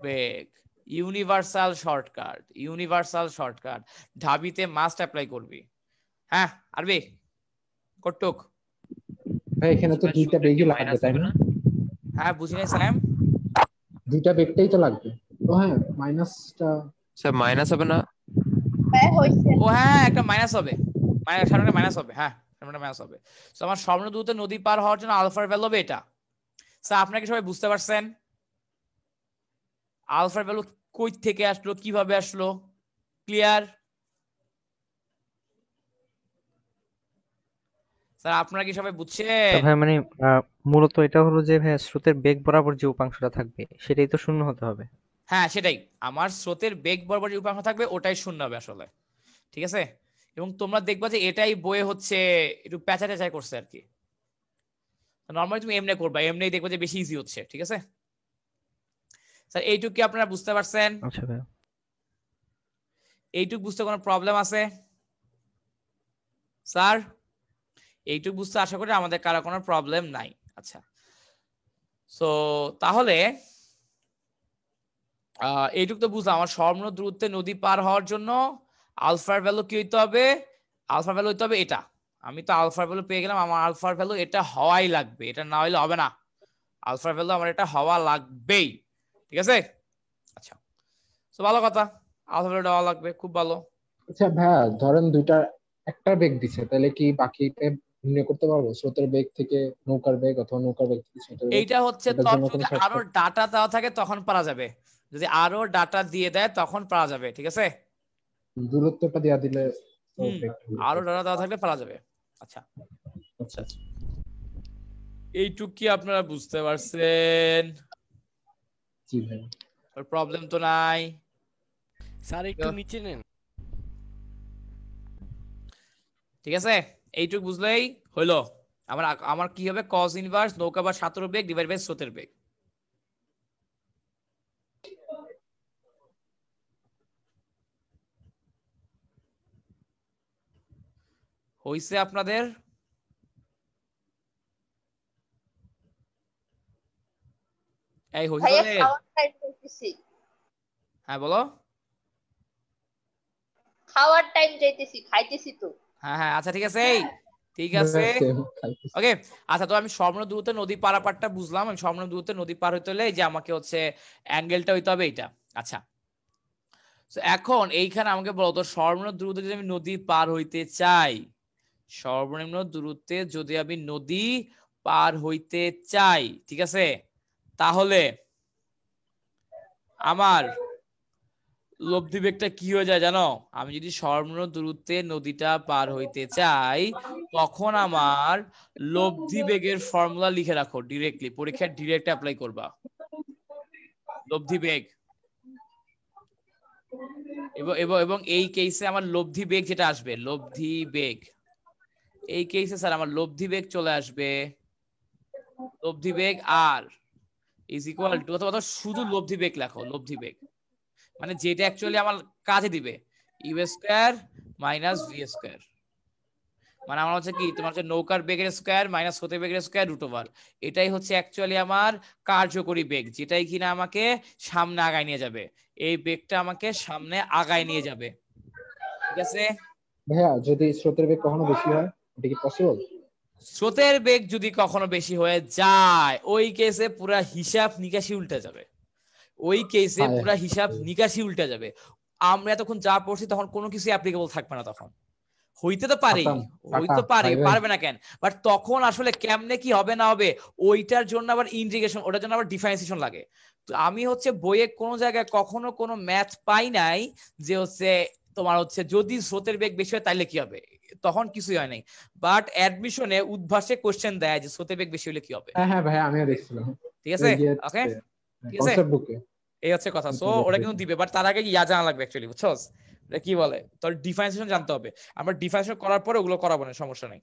বেগ ইউনিভার্সাল শর্টকাট ইউনিভার্সাল শর্টকাট ঢাবিতে মাস্ট অ্যাপ্লাই করবি হ্যাঁ আরবি কটক ভাই এখানে তো দুইটা বেগই লাগবে তাই না হ্যাঁ বুঝি নাই স্যাম দুইটা বেগটাই তো লাগবে তো হ্যাঁ মাইনাসটা স্যার মাইনাস হবে না হ্যাঁ, হ্যাঁ, হ্যাঁ, আলফার থেকে আসলো কিভাবে আসলো ক্লিয়ার আপনারা কি সবাই বুঝছেন মানে, মূলত এটা হলো যে স্রোতের বেগ বরাবর যে উপাংশটা থাকবে সেটাই তো শূন্য হতে হবে হ্যাঁ সেটাই আমার স্রোতের বেগ বরাবর যে উপাংশ থাকবে ওটাই শূন্য হবে আসলে ঠিক আছে এবং তোমরা দেখবা যে এটাই বইয়ে হচ্ছে একটু প্যাচা ট্যাচা করছে আর কি নর্মালি তুমি এমনি করবা এমনি দেখবা যে বেশি ইজি হচ্ছে ঠিক আছে স্যার এইটুক কি আপনারা বুঝতে পারছেন আচ্ছা এইটুক বুঝতে কোনো প্রবলেম আছে স্যার এইটুক বুঝতে আশা করি আমাদের কারো কোনো প্রবলেম নাই আচ্ছা সো তাহলে এইটুকু তো বুঝলাম আমার স্বর্ণ দূরত্বে নদী পার হওয়ার জন্য আলফার ভ্যালু কি হইতে হবে আলফার ভ্যালু হইতে হবে এটা আমি তো আলফার ভ্যালু পেয়ে গেলাম আমার আলফার ভ্যালু এটা হওয়াই লাগবে এটা না হইলে হবে না আলফার ভ্যালু আমার এটা হওয়া লাগবেই ঠিক আছে আচ্ছা তো ভালো কথা আলফা ভ্যালু হওয়া লাগবে খুব ভালো আচ্ছা ভাইয়া ধরেন দুইটা একটা বেগ দিছে তাহলে কি বাকি নির্ণয় করতে পারবো স্রোতের বেগ থেকে নৌকার বেগ অথবা নৌকার বেগ থেকে স্রোতের এইটা হচ্ছে তর্ক আরো ডাটা দেওয়া থাকে তখন পারা যাবে যদি আরো ডাটা দিয়ে দেয় তখন পারা যাবে ঠিক আছে দূরত্বটা দেয়া দিলে আরো ডাটা দেওয়া থাকলে পারা যাবে আচ্ছা।, আচ্ছা আচ্ছা এইটুক কি আপনারা বুঝতে পারছেন প্রবলেম তো নাই স্যার একটু নিচে নেন ঠিক আছে এইটুক বুঝলেই হইলো আমার আমার কি হবে কজ ইনভার্স নৌকা বা সাঁতর বেগ ডিভাইড বাই স্রোতের বেগ হইছে আপনাদের এই হইছে হ্যাঁ বলো খাওয়ার টাইম যাইতেছি খাইতেছি তো হ্যাঁ হ্যাঁ আচ্ছা ঠিক আছে এই ঠিক হ্যাঁ, আছে ওকে আচ্ছা তো আমি স্বর্ণ স্বর্ণদূত নদী পারাপারটা বুঝলাম আমি স্বর্ণ স্বর্ণদূত নদী পার হইতে হলে যে আমাকে হচ্ছে অ্যাঙ্গেলটা হইতে হবে এটা আচ্ছা এখন এইখানে আমাকে বলতো স্বর্ণ স্বর্ণদ্রুত যদি আমি নদী পার হইতে চাই সর্বনিম্ন দূরত্বে যদি আমি নদী পার হইতে চাই ঠিক আছে তাহলে আমার লব্ধি বেগটা কি হয়ে যায় জানো আমি যদি সর্বনিম্ন দূরত্বে নদীটা পার হইতে চাই তখন আমার লব্ধি বেগের ফর্মুলা লিখে রাখো ডিরেক্টলি পরীক্ষা ডিরেক্ট অ্যাপ্লাই করবা লব্ধি বেগ এবং এবং এই কেসে আমার লব্ধি বেগ যেটা আসবে লব্ধি বেগ এই কেসে স্যার আমার লব্ধি বেগ চলে আসবে লব্ধি বেগ আর ইজ ইকুয়াল টু অথবা শুধু লব্ধি বেগ লেখো লব্ধি বেগ মানে যেটা অ্যাকচুয়ালি আমার কাজে দিবে u square minus v square মানে আমার হচ্ছে কি তোমার হচ্ছে নৌকার বেগের স্কোয়ার মাইনাস হতে বেগের স্কোয়ার রুট ওভার এটাই হচ্ছে অ্যাকচুয়ালি আমার কার্যকরী বেগ যেটাই কিনা আমাকে সামনে আগায় নিয়ে যাবে এই বেগটা আমাকে সামনে আগায় নিয়ে যাবে ঠিক আছে ভাইয়া যদি স্রোতের বেগ কখনো বেশি হয় এটা কি পসিবল স্রোতের বেগ যদি কখনো বেশি হয়ে যায় ওই কেসে পুরা হিসাব নিকাশি উল্টা যাবে ওই কেসে পুরা হিসাব নিকাশি উল্টা যাবে আমরা তখন যা পড়ছি তখন কোনো কিছু অ্যাপ্লিকেবল থাকবে না তখন হইতে তো পারে হইতে তো পারে পারবে না কেন বাট তখন আসলে কেমনে কি হবে না হবে ওইটার জন্য আবার ইন্টিগ্রেশন ওটার জন্য আবার ডিফারেন্সিয়েশন লাগে তো আমি হচ্ছে বইয়ে কোন জায়গায় কখনো কোনো ম্যাথ পাই নাই যে হচ্ছে তোমার হচ্ছে যদি স্রোতের বেগ বেশি হয় তাহলে কি হবে তখন কিছুই হয় নাই বাট অ্যাডমিশনে উদ্ভাসে কোশ্চেন দেয় যে সোতে বেগ বেশি হলে কি হবে হ্যাঁ হ্যাঁ ভাই আমিও দেখছিলাম ঠিক আছে ওকে ঠিক হ্যাঁ, আছে এই হচ্ছে কথা সো ওরা কিন্তু দিবে বাট তার আগে ইয়া জানা লাগবে অ্যাকচুয়ালি বুঝছস এটা কি বলে তোর ডিফারেন্সিয়েশন জানতে হবে আমরা ডিফারেন্সিয়েশন করার পরে ওগুলো করাবো না সমস্যা নাই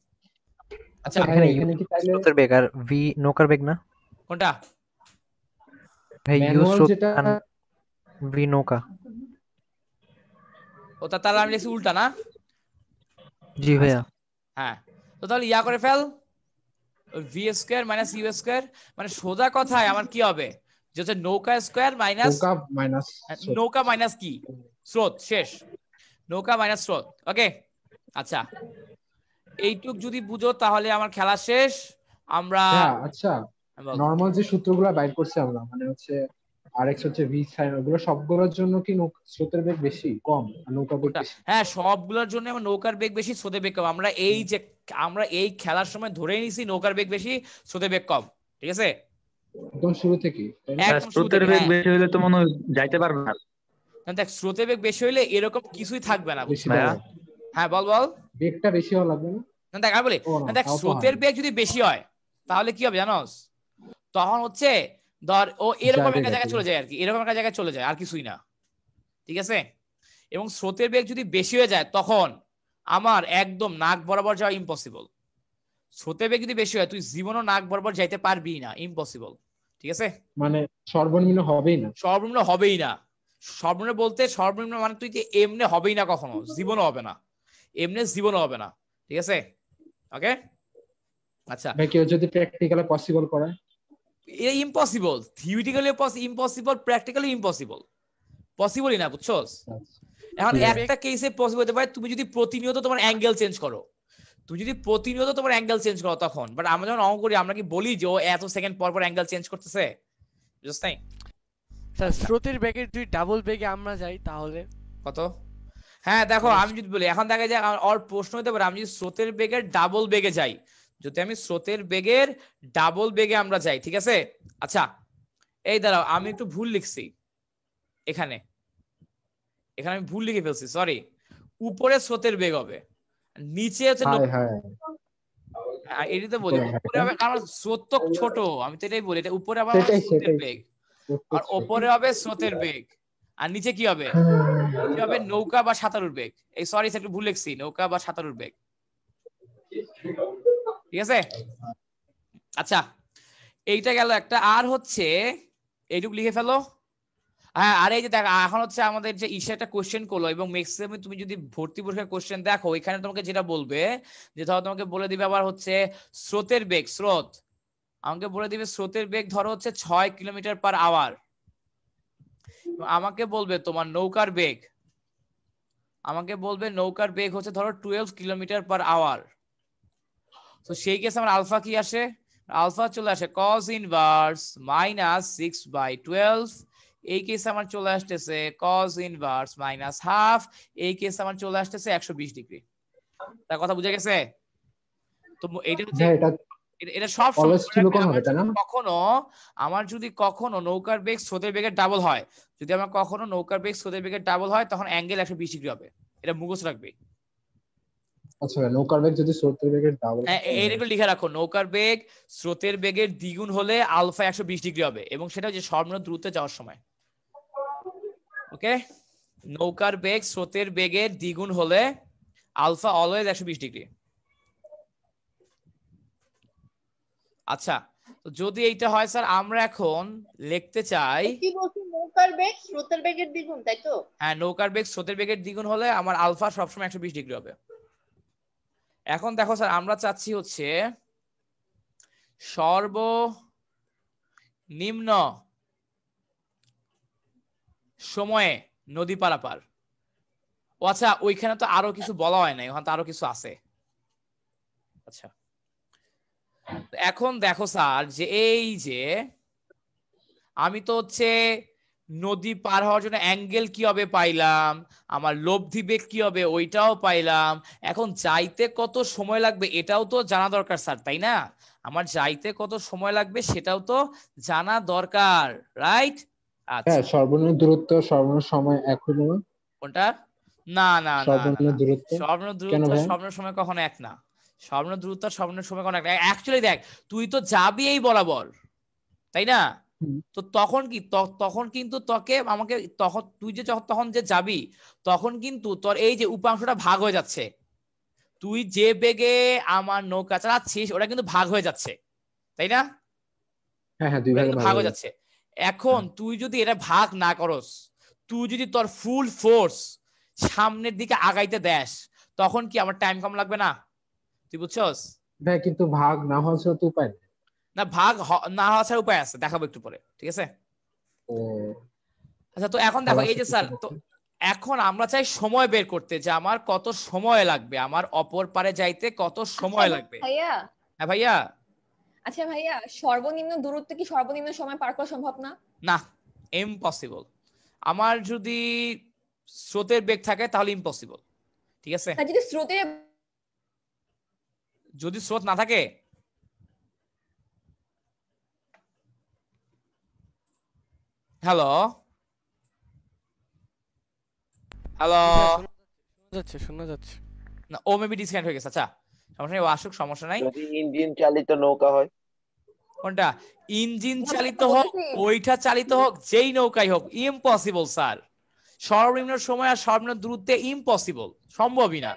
আচ্ছা এখানে কি তাহলে স্রোতের বেগ আর ভি নোকার বেগ না কোনটা ভাই ইউ সো ভি নোকা ওটা তাহলে আমি লিখছি উল্টা না জি ভাইয়া হ্যাঁ তো তাহলে ইয়া করে ফেল v square minus u square মানে সোজা কথায় আমার কি হবে যে হচ্ছে নৌকা স্কয়ার মাইনাস মাইনাস নৌকা মাইনাস হ্যাঁ, কি স্রোত শেষ নৌকা মাইনাস স্রোত ওকে আচ্ছা এইটুক যদি বুঝো তাহলে আমার খেলা শেষ আমরা হ্যাঁ, আচ্ছা নরমাল যে সূত্রগুলো বাইর করছি আমরা মানে হচ্ছে আর এক্স হচ্ছে ভি সাইন ওগুলো সবগুলোর জন্য কি স্রোতের বেগ বেশি কম নৌকা বেগ হ্যাঁ সবগুলোর জন্য নৌকার বেগ বেশি স্রোতের বেগ কম আমরা এই যে আমরা এই খেলার সময় ধরে নিছি নৌকার বেগ বেশি স্রোতের বেগ কম ঠিক আছে একদম শুরু হ্যাঁ, থেকে স্রোতের বেগ হ্যাঁ। বেশি হলে তো মনে যাইতে পারবে না দেখ স্রোতের বেগ বেশি হলে এরকম কিছুই থাকবে না হ্যাঁ বল বল বেগটা বেশি হওয়া লাগবে না দেখ আমি বলি দেখ স্রোতের বেগ যদি বেশি হয় তাহলে কি হবে জানোস তখন হচ্ছে ধর ও এরকম একটা জায়গায় চলে যায় আর কি এরকম একটা জায়গায় চলে যায় আর কিছুই না ঠিক আছে এবং স্রোতের বেগ যদি বেশি হয়ে যায় তখন আমার একদম নাক বরাবর যাওয়া ইম্পসিবল স্রোতের বেগ যদি বেশি হয় তুই জীবনও নাক বরাবর যাইতে পারবি না ইম্পসিবল ঠিক আছে মানে সর্বনিম্ন হবেই না সর্বনিম্ন হবেই না সর্বনিম্ন বলতে সর্বনিম্ন মানে তুই যে এমনি হবেই না কখনো জীবনও হবে না এমনি জীবনও হবে না ঠিক আছে ওকে আচ্ছা ভাই কেউ যদি প্র্যাকটিক্যালে পসিবল করায় impossible theoretically impossible practically impossible পসিবলই না বুঝছো আচ্ছা। এখন একটা কেসে পসিবল হতে পারে তুমি যদি প্রতিনিয়ত তোমার অ্যাঙ্গেল চেঞ্জ করো তুমি যদি প্রতিনিয়ত তোমার অ্যাঙ্গেল চেঞ্জ করো তখন বাট আমরা যখন অঙ্ক করি আমরা কি বলি যে ও এত সেকেন্ড পর পর অ্যাঙ্গেল চেঞ্জ করতেছে জাস্ট তাই স্যার স্রোতের বেগে যদি ডাবল বেগে আমরা যাই তাহলে কত হ্যাঁ দেখো আমি যদি বলি এখন দেখা যায় আর প্রশ্ন হতে পারে আমি যদি স্রোতের বেগে ডাবল বেগে যাই যদি আমি স্রোতের বেগের ডাবল বেগে আমরা যাই ঠিক আছে আচ্ছা এই দাঁড়াও আমি একটু ভুল লিখছি এখানে এখানে আমি ভুল লিখে ফেলছি সরি উপরে স্রোতের বেগ হবে নিচে হচ্ছে এটি তো বলি উপরে হবে কারণ স্রোত তো ছোট আমি তো এটাই বলি এটা উপরে আবার স্রোতের বেগ আর ওপরে হবে স্রোতের বেগ আর নিচে কি হবে হবে নৌকা বা সাঁতারুর বেগ এই সরি একটু ভুল লিখছি নৌকা বা সাঁতারুর বেগ ঠিক আছে আচ্ছা এইটা গেল একটা আর হচ্ছে এইটুকু লিখে ফেলো হ্যাঁ আর এই যে দেখো এখন হচ্ছে আমাদের যে ইসে একটা কোশ্চেন করলো এবং ম্যাক্সিমাম তুমি যদি ভর্তি পরীক্ষার কোশ্চেন দেখো এখানে তোমাকে যেটা বলবে যে ধরো তোমাকে বলে দিবে আবার হচ্ছে স্রোতের বেগ স্রোত আমাকে বলে দিবে স্রোতের বেগ ধরো হচ্ছে ছয় কিলোমিটার পার আওয়ার আমাকে বলবে তোমার নৌকার বেগ আমাকে বলবে নৌকার বেগ হচ্ছে ধরো টুয়েলভ কিলোমিটার পার আওয়ার তো সেই কেসে আমার আলফা কি আসে আলফা চলে আসে cos inverse minus six by twelve এই কেসে আমার চলে আসতেছে cos ইনভার্স মাইনাস হাফ এই কেসে আমার চলে আসতেছে একশো বিশ ডিগ্রি তার কথা বুঝে গেছে তো হ্যাঁ, এটা হচ্ছে এটা সব কখনো আমার যদি কখনো নৌকার বেগ স্রোতের বেগের ডাবল হয় যদি আমার কখনো নৌকার বেগ স্রোতের বেগের ডাবল হয় তখন অ্যাঙ্গেল একশো বিশ ডিগ্রি হবে এটা মুখস্থ রাখবে আচ্ছা নো কারবেগ যদি স্রোতের বেগের ডাবল এর লিখে রাখো নৌকার বেগ স্রোতের বেগের দ্বিগুণ হলে আলফা একশো বিশ ডিগ্রি হবে এবং সেটা হচ্ছে সর্বনিম্ন দ্রুত যাওয়ার সময় ওকে নৌকার বেগ স্রোতের বেগের দ্বিগুণ হলে আলফা অলওয়েজ একশো বিশ ডিগ্রি আচ্ছা তো যদি এইটা হয় স্যার আমরা এখন লিখতে চাই নৌকার বেগ স্রোতের বেগের দ্বিগুণ তাই তো হ্যাঁ নৌকার বেগ স্রোতের বেগের দ্বিগুণ হলে আমার আলফা সবসময় একশো বিশ ডিগ্রি হবে এখন দেখো স্যার আমরা চাচ্ছি হচ্ছে সর্ব নিম্ন সময়ে নদী পারাপার ও আচ্ছা ওইখানে তো আরো কিছু বলা হয় নাই ওখানে তো আরো কিছু আছে আচ্ছা এখন দেখো স্যার যে এই যে আমি তো হচ্ছে নদী পার হওয়ার জন্য অ্যাঙ্গেল কি হবে পাইলাম আমার লব্ধি বেগ কি হবে ওইটাও পাইলাম এখন যাইতে কত সময় লাগবে এটাও তো জানা দরকার স্যার তাই না আমার যাইতে কত সময় লাগবে সেটাও তো জানা দরকার রাইট আচ্ছা হ্যাঁ, সর্বনিম্ন দূরত্ব সর্বনিম্ন সময় এক হলো কোনটা না না সর্বনিম্ন দূরত্ব সর্বনিম্ন দূরত্ব সর্বনিম্ন সময় কখনো এক না সর্বনিম্ন দূরত্ব সর্বনিম্ন সময় কখনো এক অ্যাকচুয়ালি দেখ তুই তো যাবি এই বরাবর তাই না তো তখন কি তখন কিন্তু তোকে আমাকে তখন তুই যে তখন যে যাবি তখন কিন্তু তোর এই যে উপাংশটা ভাগ হয়ে যাচ্ছে তুই যে বেগে আমার নৌকা চালাচ্ছিস ওটা কিন্তু ভাগ হয়ে যাচ্ছে তাই না হ্যাঁ, হ্যাঁ, ভাগ হয়ে যাচ্ছে এখন হ্যাঁ। তুই যদি এটা ভাগ না করস তুই যদি তোর ফুল ফোর্স সামনের দিকে আগাইতে দেস তখন কি আমার টাইম কম লাগবে না তুই বুঝছস ভাই কিন্তু ভাগ না হওয়া তো উপায় না ভাগ না হওয়া ছাড়া উপায় আছে দেখাবো একটু পরে ঠিক আছে আচ্ছা তো এখন দেখো এই যে স্যার তো এখন আমরা চাই সময় বের করতে যে আমার কত সময় লাগবে আমার অপর পারে যাইতে কত সময় আচ্ছা, লাগবে ভাইয়া হ্যাঁ ভাইয়া আচ্ছা ভাইয়া সর্বনিম্ন দূরত্ব কি সর্বনিম্ন সময় পার করা সম্ভব না না ইম্পসিবল আমার যদি স্রোতের বেগ থাকে তাহলে ইম্পসিবল ঠিক আছে যদি স্রোতের যদি স্রোত না থাকে হ্যালো হ্যালো শোনা যাচ্ছে শোনা যাচ্ছে না ও মেবি ডিসকানেক্ট হয়ে গেছে আচ্ছা সমস্যা নেই আসুক সমস্যা নাই যদি ইঞ্জিন চালিত নৌকা হয় কোনটা ইঞ্জিন হ্যাঁ, চালিত হোক ওইটা চালিত হোক যেই নৌকাই হোক ইম্পসিবল স্যার সর্বনিম্ন সময় আর সর্বনিম্ন দূরত্বে ইম্পসিবল সম্ভবই না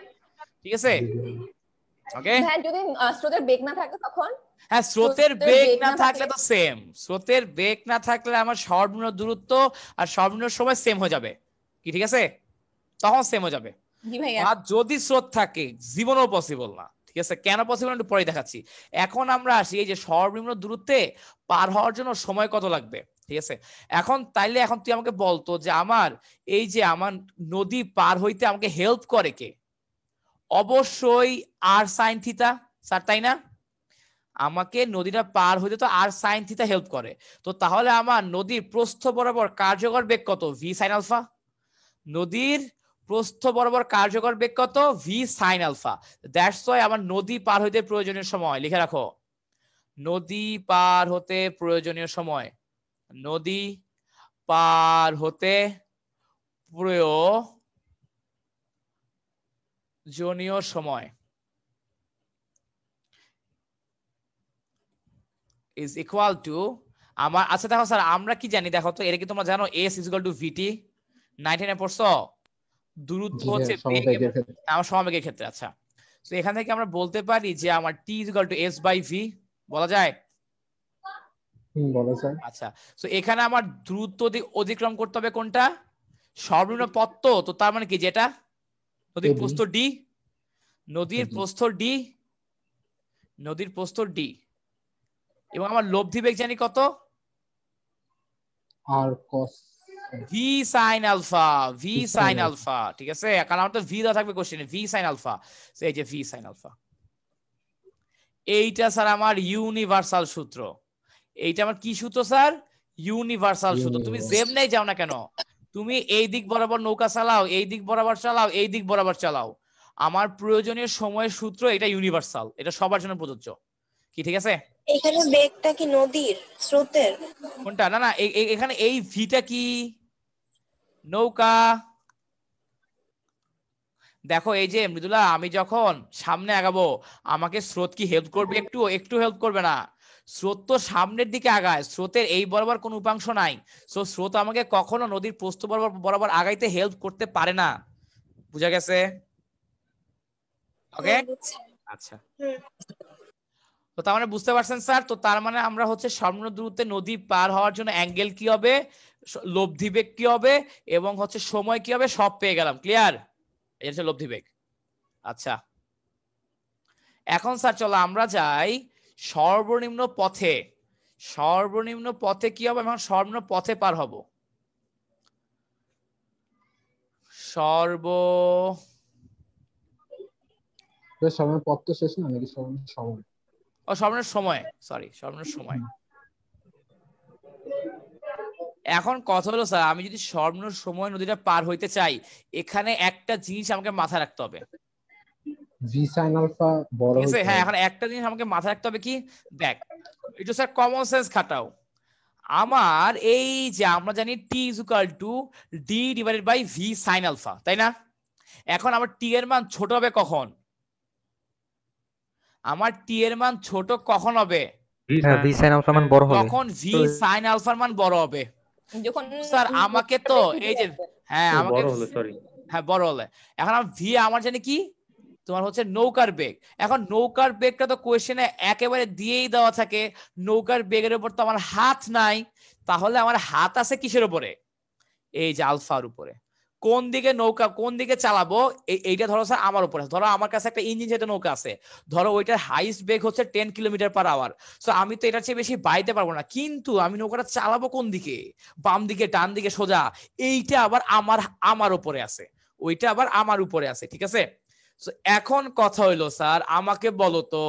ঠিক আছে ওকে যদি স্রোতের বেগ না থাকে তখন হ্যাঁ স্রোতের বেগ না থাকলে তো সেম স্রোতের বেগ না থাকলে আমার সর্বনিম্ন দূরত্ব আর সর্বনিম্ন সময় সেম হয়ে যাবে কি ঠিক আছে তখন সেম হয়ে যাবে আর যদি স্রোত থাকে জীবনও পসিবল না ঠিক আছে কেন পসিবল একটু পরে দেখাচ্ছি এখন আমরা আসি এই যে সর্বনিম্ন দূরত্বে পার হওয়ার জন্য সময় কত লাগবে ঠিক আছে এখন তাইলে এখন তুই আমাকে বলতো যে আমার এই যে আমার নদী পার হইতে আমাকে হেল্প করে কে অবশ্যই আর সাইন থিতা স্যার তাই না আমাকে নদীটা পার হইতে তো আর সাইন থিতা হেল্প করে তো তাহলে আমার নদীর প্রস্থ বরাবর কার্যকর বেগ কত ভি সাইন আলফা নদীর প্রস্থ বরাবর কার্যকর বেগ কত v sine alpha that's why আমার নদী পার হইতে প্রয়োজনীয় সময় লিখে রাখো নদী পার হতে প্রয়োজনীয় সময় নদী পার হতে প্রয়োজনীয় সময় ইজ ইকুয়াল টু আমার আচ্ছা দেখো স্যার আমরা কি জানি দেখো তো এটা কি তোমরা জানো s is equal to v t ninety nine পড়ছো দূরত্ব হচ্ছে হ্যাঁ, আমার সমবেগের ক্ষেত্রে আচ্ছা তো এখান থেকে আমরা বলতে পারি যে আমার t is equal to s by v বলা যায় আচ্ছা তো এখানে আমার দ্রুত অতিক্রম করতে হবে কোনটা সর্বনিম্ন পত্ত তো তার মানে কি যেটা নদীর প্রস্থ ডি নদীর প্রস্থ ডি নদীর প্রস্থ ডি এবং আমার লব্ধি বেগ জানি কত r cos v sine alpha v sine alpha ঠিক আছে কারণ আমার তো ভি দা থাকবে কোশ্চেনে ভি সাইন আলফা এই যে ভি সাইন আলফা এইটা স্যার আমার ইউনিভার্সাল সূত্র এইটা আমার কি সূত্র স্যার ইউনিভার্সাল সূত্র তুমি জেব যেমনেই যাও না কেন তুমি এই দিক বরাবর নৌকা চালাও এই দিক বরাবর চালাও এই দিক বরাবর চালাও আমার প্রয়োজনীয় সময়ের সূত্র এটা ইউনিভার্সাল এটা সবার জন্য প্রযোজ্য কি ঠিক আছে এখানে বেগটা কি নদীর স্রোতের কোনটা না না এখানে এই ভিটা কি নৌকা দেখো এই যে মৃদুলা আমি যখন সামনে আগাবো আমাকে স্রোত কি হেল্প করবে একটু একটু হেল্প করবে না স্রোত তো সামনের দিকে আগায় স্রোতের এই বরাবর কোনো উপাংশ নাই সো স্রোত আমাকে কখনো নদীর প্রস্থ বরাবর বরাবর আগাইতে হেল্প করতে পারে না বুঝা গেছে ওকে আচ্ছা তো তার মানে বুঝতে পারছেন স্যার তো তার মানে আমরা হচ্ছে স্বর্ণ দূরত্বে নদী পার হওয়ার জন্য অ্যাঙ্গেল কি হবে লব্ধিবেগ কি হবে এবং হচ্ছে সময় কি হবে সব পেয়ে গেলাম ক্লিয়ার এই হচ্ছে লব্ধিবেগ আচ্ছা এখন স্যার চলো আমরা যাই সর্বনিম্ন পথে সর্বনিম্ন পথে কি হবে এবং সর্বনিম্ন পথে পার হব সর্ব সর্বনিম্ন পথ তো শেষ না নাকি সর্বনিম্ন সময় সর্বনাশ সময় সরি সর্বনাশ সময় এখন কথা হলো স্যার আমি যদি সর্বনাশ সময় নদীটা পার হইতে চাই এখানে একটা জিনিস আমাকে মাথায় রাখতে হবে জি আলফা বড় হ্যাঁ এখন একটা জিনিস আমাকে মাথায় রাখতে হবে কি দেখ এটা স্যার কমন সেন্স খাটাও আমার এই যে আমরা জানি t is equal to d divided by v sine alpha তাই না এখন আমার টি এর মান ছোট হবে কখন আমার টি এর মান ছোট কখন হবে তখন ভি সাইন আলফার মান বড় হবে স্যার আমাকে তো এই যে হ্যাঁ আমাকে বড় হ্যাঁ বড় হলে এখন ভি আমার জানি কি তোমার হচ্ছে নৌকার বেগ এখন নৌকার বেগটা তো কোয়েশ্চেনে একেবারে দিয়েই দেওয়া থাকে নৌকার বেগের উপর তো আমার হাত নাই তাহলে আমার হাত আছে কিসের উপরে এই যে আলফার উপরে কোন দিকে নৌকা কোন দিকে চালাবো এইটা ধরো স্যার আমার উপরে ধরো আমার কাছে একটা ইঞ্জিন যেটা নৌকা আছে ধরো ওইটার হাইস্ট বেগ হচ্ছে ten kilometre per hour so আমি তো এটার চেয়ে বেশি বাইতে পারবো না কিন্তু আমি নৌকাটা চালাবো কোন দিকে বাম দিকে ডান দিকে সোজা এইটা আবার আমার আমার উপরে আছে ওইটা আবার আমার উপরে আছে ঠিক আছে এখন কথা হইলো স্যার আমাকে বলো তো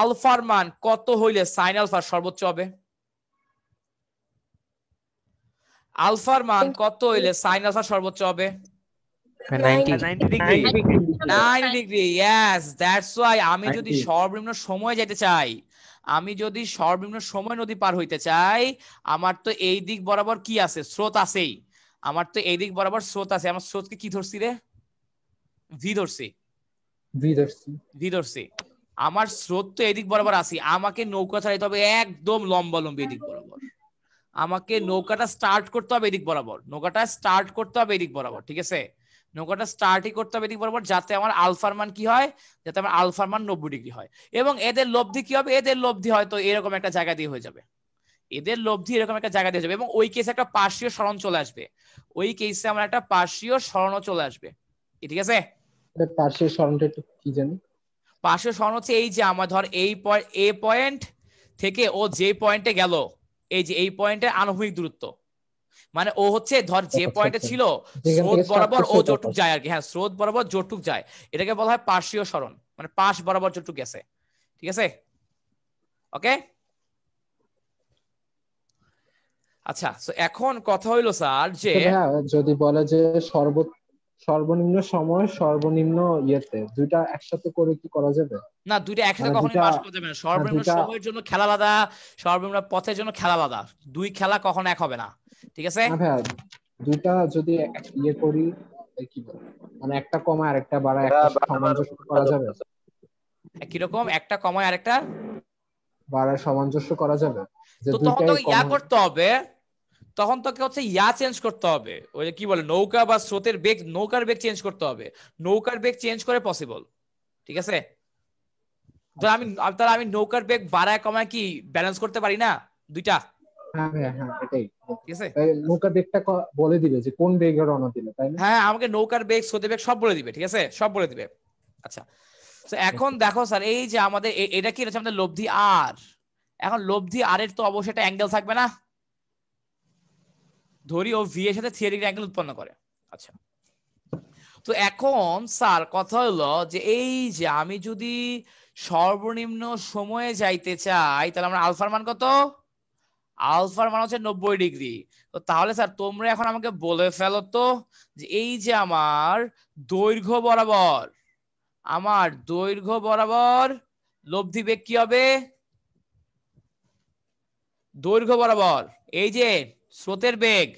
আলফার মান কত হইলে সাইন আলফার সর্বোচ্চ হবে আলফার মান কত হইলে সাইন আলফা সর্বোচ্চ হবে 90 ডিগ্রি 90 দ্যাটস ওয়াই আমি যদি সর্বনিম্ন সময় যেতে চাই আমি যদি সর্বনিম্ন সময় নদী পার হইতে চাই আমার তো এই দিক বরাবর কি আছে স্রোত আছেই আমার তো এই দিক বরাবর স্রোত আছে আমার স্রোতকে কি ধরছি রে ভি ধরছি ভি ধরছি আমার স্রোত তো এদিক বরাবর আছে আমাকে নৌকা ছাড়াইতে হবে একদম লম্বা লম্বি এদিক বরাবর আমাকে নৌকাটা স্টার্ট করতে হবে এদিক বরাবর নৌকাটা স্টার্ট করতে হবে এদিক বরাবর ঠিক আছে নৌকাটা স্টার্টই করতে হবে এদিক বরাবর যাতে আমার আলফার মান কি হয় যাতে আমার আলফার মান নব্বই ডিগ্রি হয় এবং এদের লব্ধি কি হবে এদের লব্ধি হয়তো এরকম একটা জায়গা দিয়ে হয়ে যাবে এদের লব্ধি এরকম একটা জায়গা দিয়ে যাবে এবং ওই কেসে একটা পার্শ্বীয় স্মরণ চলে আসবে ওই কেসে আমার একটা পার্শ্বীয় স্মরণও চলে আসবে ঠিক আছে পার্শ্বীয় স্মরণটা একটু কি জানি পার্শ্বীয় স্মরণ হচ্ছে এই যে আমার ধর এই পয়েন্ট এ পয়েন্ট থেকে ও যে পয়েন্টে গেল এই যে এই পয়েন্টের আনুভূমিক দূরত্ব মানে ও হচ্ছে ধর যে পয়েন্টে ছিল স্রোত বরাবর ও যতটুক যায় আর কি হ্যাঁ স্রোত বরাবর যতটুক যায় এটাকে বলা হয় পার্শ্বীয় সরণ মানে পাশ বরাবর যতটুক গেছে ঠিক আছে ওকে আচ্ছা তো এখন কথা হইলো স্যার যে হ্যাঁ, যদি বলে যে সর্বোচ্চ সর্বনিম্ন সময় সর্বনিম্ন ইয়েতে দুইটা একসাথে করে কি করা যাবে না দুইটা একসাথে মানে কখনোই পাস করা যাবে না সর্বনিম্ন সময়ের জন্য খেলা আলাদা সর্বনিম্ন পথের জন্য খেলা আলাদা দুই খেলা কখনো এক হবে না ঠিক আছে দুইটা যদি ইয়ে করি কি বলে মানে একটা কমা আরেকটা বাড়া হ্যাঁ, একটা সামঞ্জস্য করা যাবে কি রকম একটা কমায় আরেকটা বাড়া সামঞ্জস্য করা যাবে তো তখন ইয়া করতে হবে তখন তোকে হচ্ছে ইয়া চেঞ্জ করতে হবে ওই কি বলে নৌকা বা স্রোতের বেগ নৌকার বেগ চেঞ্জ করতে হবে নৌকার বেগ চেঞ্জ করে পসিবল ঠিক আছে ধর আমি তাহলে আচ্ছা। আমি নৌকার বেগ বাড়ায় কমায় কি ব্যালেন্স করতে পারি না দুইটা হ্যাঁ, হ্যাঁ, হ্যাঁ, নৌকার হ্যাঁ আমাকে নৌকার বেগ বেগ সব বলে দিবে ঠিক আছে সব বলে দিবে আচ্ছা এখন আচ্ছা। দেখো স্যার এই যে আমাদের এটা কি হচ্ছে আমাদের লব্ধি আর এখন লব্ধি আর এর তো অবশ্যই একটা অ্যাঙ্গেল থাকবে না ধরি ও ভি এর সাথে থিওরি অ্যাঙ্গেল উৎপন্ন করে আচ্ছা তো এখন স্যার কথা হলো যে এই যে আমি যদি সর্বনিম্ন সময়ে যাইতে চাই তাহলে আমার আলফার মান কত আলফার মান হচ্ছে নব্বই ডিগ্রি তো তাহলে স্যার তোমরা এখন আমাকে বলে ফেলো তো যে এই যে আমার দৈর্ঘ্য বরাবর আমার দৈর্ঘ্য বরাবর লব্ধি বেগ কি হবে দৈর্ঘ্য বরাবর এই যে স্রোতের বেগ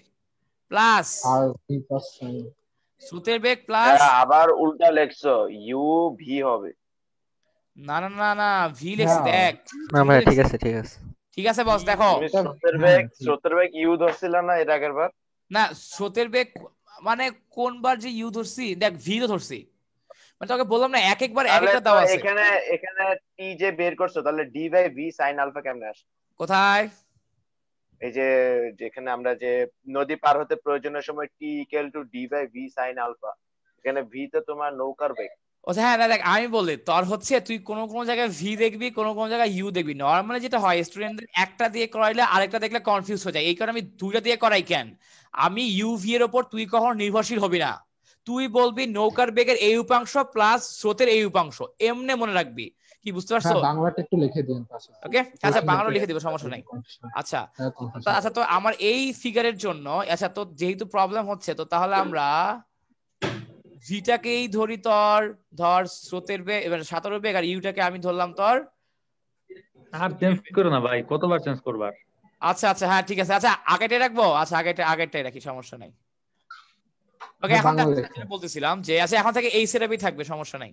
প্লাস স্রোতের বেগ প্লাস হ্যাঁ, আবার উল্টা লেখছো ইউ ভি হবে না না না না ভি লেখছি দেখ না ভাই ঠিক আছে ঠিক আছে ঠিক আছে বস দেখো স্রোতের বেগ স্রোতের বেগ ইউ ধরছিল না এর আগের বার না স্রোতের বেগ মানে কোন বার যে ইউ ধরছি দেখ ভি তো ধরছি মানে তোকে বললাম না এক একবার এক একটা দেওয়া আছে এখানে এখানে টি যে বের করছো তাহলে d by v sine alpha কেমনে আসে কোথায় এই যে যেখানে আমরা যে নদী পার হতে প্রয়োজনের সময় t equal to d by v sine alpha এখানে ভি তো তোমার নৌকার বেগ আচ্ছা হ্যাঁ দেখ আমি বলি তোর হচ্ছে তুই কোন কোন জায়গায় ভি দেখবি কোন কোন জায়গায় ইউ দেখবি নর্মালি যেটা হয় স্টুডেন্টদের একটা দিয়ে করাইলে আরেকটা দেখলে কনফিউজ হয়ে যায় এই কারণে আমি দুইটা দিয়ে করাই কেন আমি ইউ ভি এর উপর তুই কখন নির্ভরশীল হবি না তুই বলবি নৌকার বেগের এই উপাংশ প্লাস স্রোতের এই উপাংশ এমনে মনে রাখবি কি বুঝতে পারছো হ্যাঁ, বাংলাটা একটু লিখে দিন পাশে ওকে আচ্ছা বাংলা লিখে দিব সমস্যা নাই আচ্ছা হ্যাঁ, আচ্ছা তো আমার এই ফিগারের জন্য আচ্ছা তো যেহেতু প্রবলেম হচ্ছে তো তাহলে আমরা জিটাকেই ধরি তোর ধর স্রোতের বে এবার সাতেরো বে আর ইউটাকে আমি ধরলাম তোর আর চেঞ্জ করো না ভাই কতবার চেঞ্জ করবার আচ্ছা আচ্ছা হ্যাঁ ঠিক আছে আচ্ছা আগেটাই রাখবো আচ্ছা আগেটা আগেটাই রাখি সমস্যা নাই ওকে হ্যাঁ, এখন বলতেছিলাম যে আচ্ছা এখন থেকে এই সেটআপই থাকবে সমস্যা নাই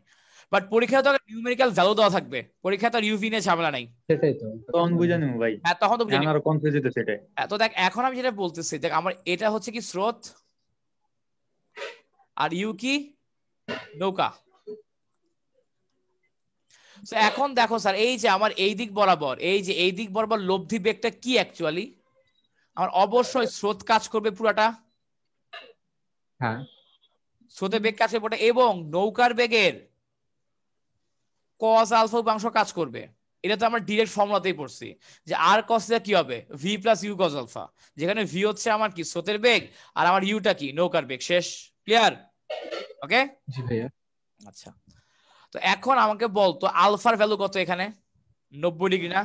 বাট পরীক্ষা তো নিউমেরিক্যাল ভ্যালু দেওয়া থাকবে পরীক্ষা তো ইউভি নিয়ে ঝামেলা নাই সেটাই তো তখন বুঝে ভাই হ্যাঁ, তখন তো দেখ এখন আমি যেটা বলতেছি দেখ আমার এটা হচ্ছে কি স্রোত আর ইউ কি নৌকা এখন দেখো স্যার এই যে আমার এই দিক বরাবর এই যে এই দিক বরাবর লব্ধি বেগটা কি অ্যাকচুয়ালি আমার অবশ্যই স্রোত কাজ করবে পুরাটা হ্যাঁ স্রোতের বেগ কাজ করবে এবং নৌকার বেগের কস আলফা উপাংশ কাজ করবে এটা তো আমরা ডিরেক্ট ফর্মুলাতেই পড়ছি যে আর কসটা কি হবে v plus u cos alpha যেখানে ভি হচ্ছে আমার কি স্রোতের বেগ আর আমার ইউটা কি নৌকার বেগ শেষ ক্লিয়ার ওকে জি ভাইয়া আচ্ছা তো এখন আমাকে বল তো আলফার ভ্যালু কত এখানে 90 ডিগ্রি না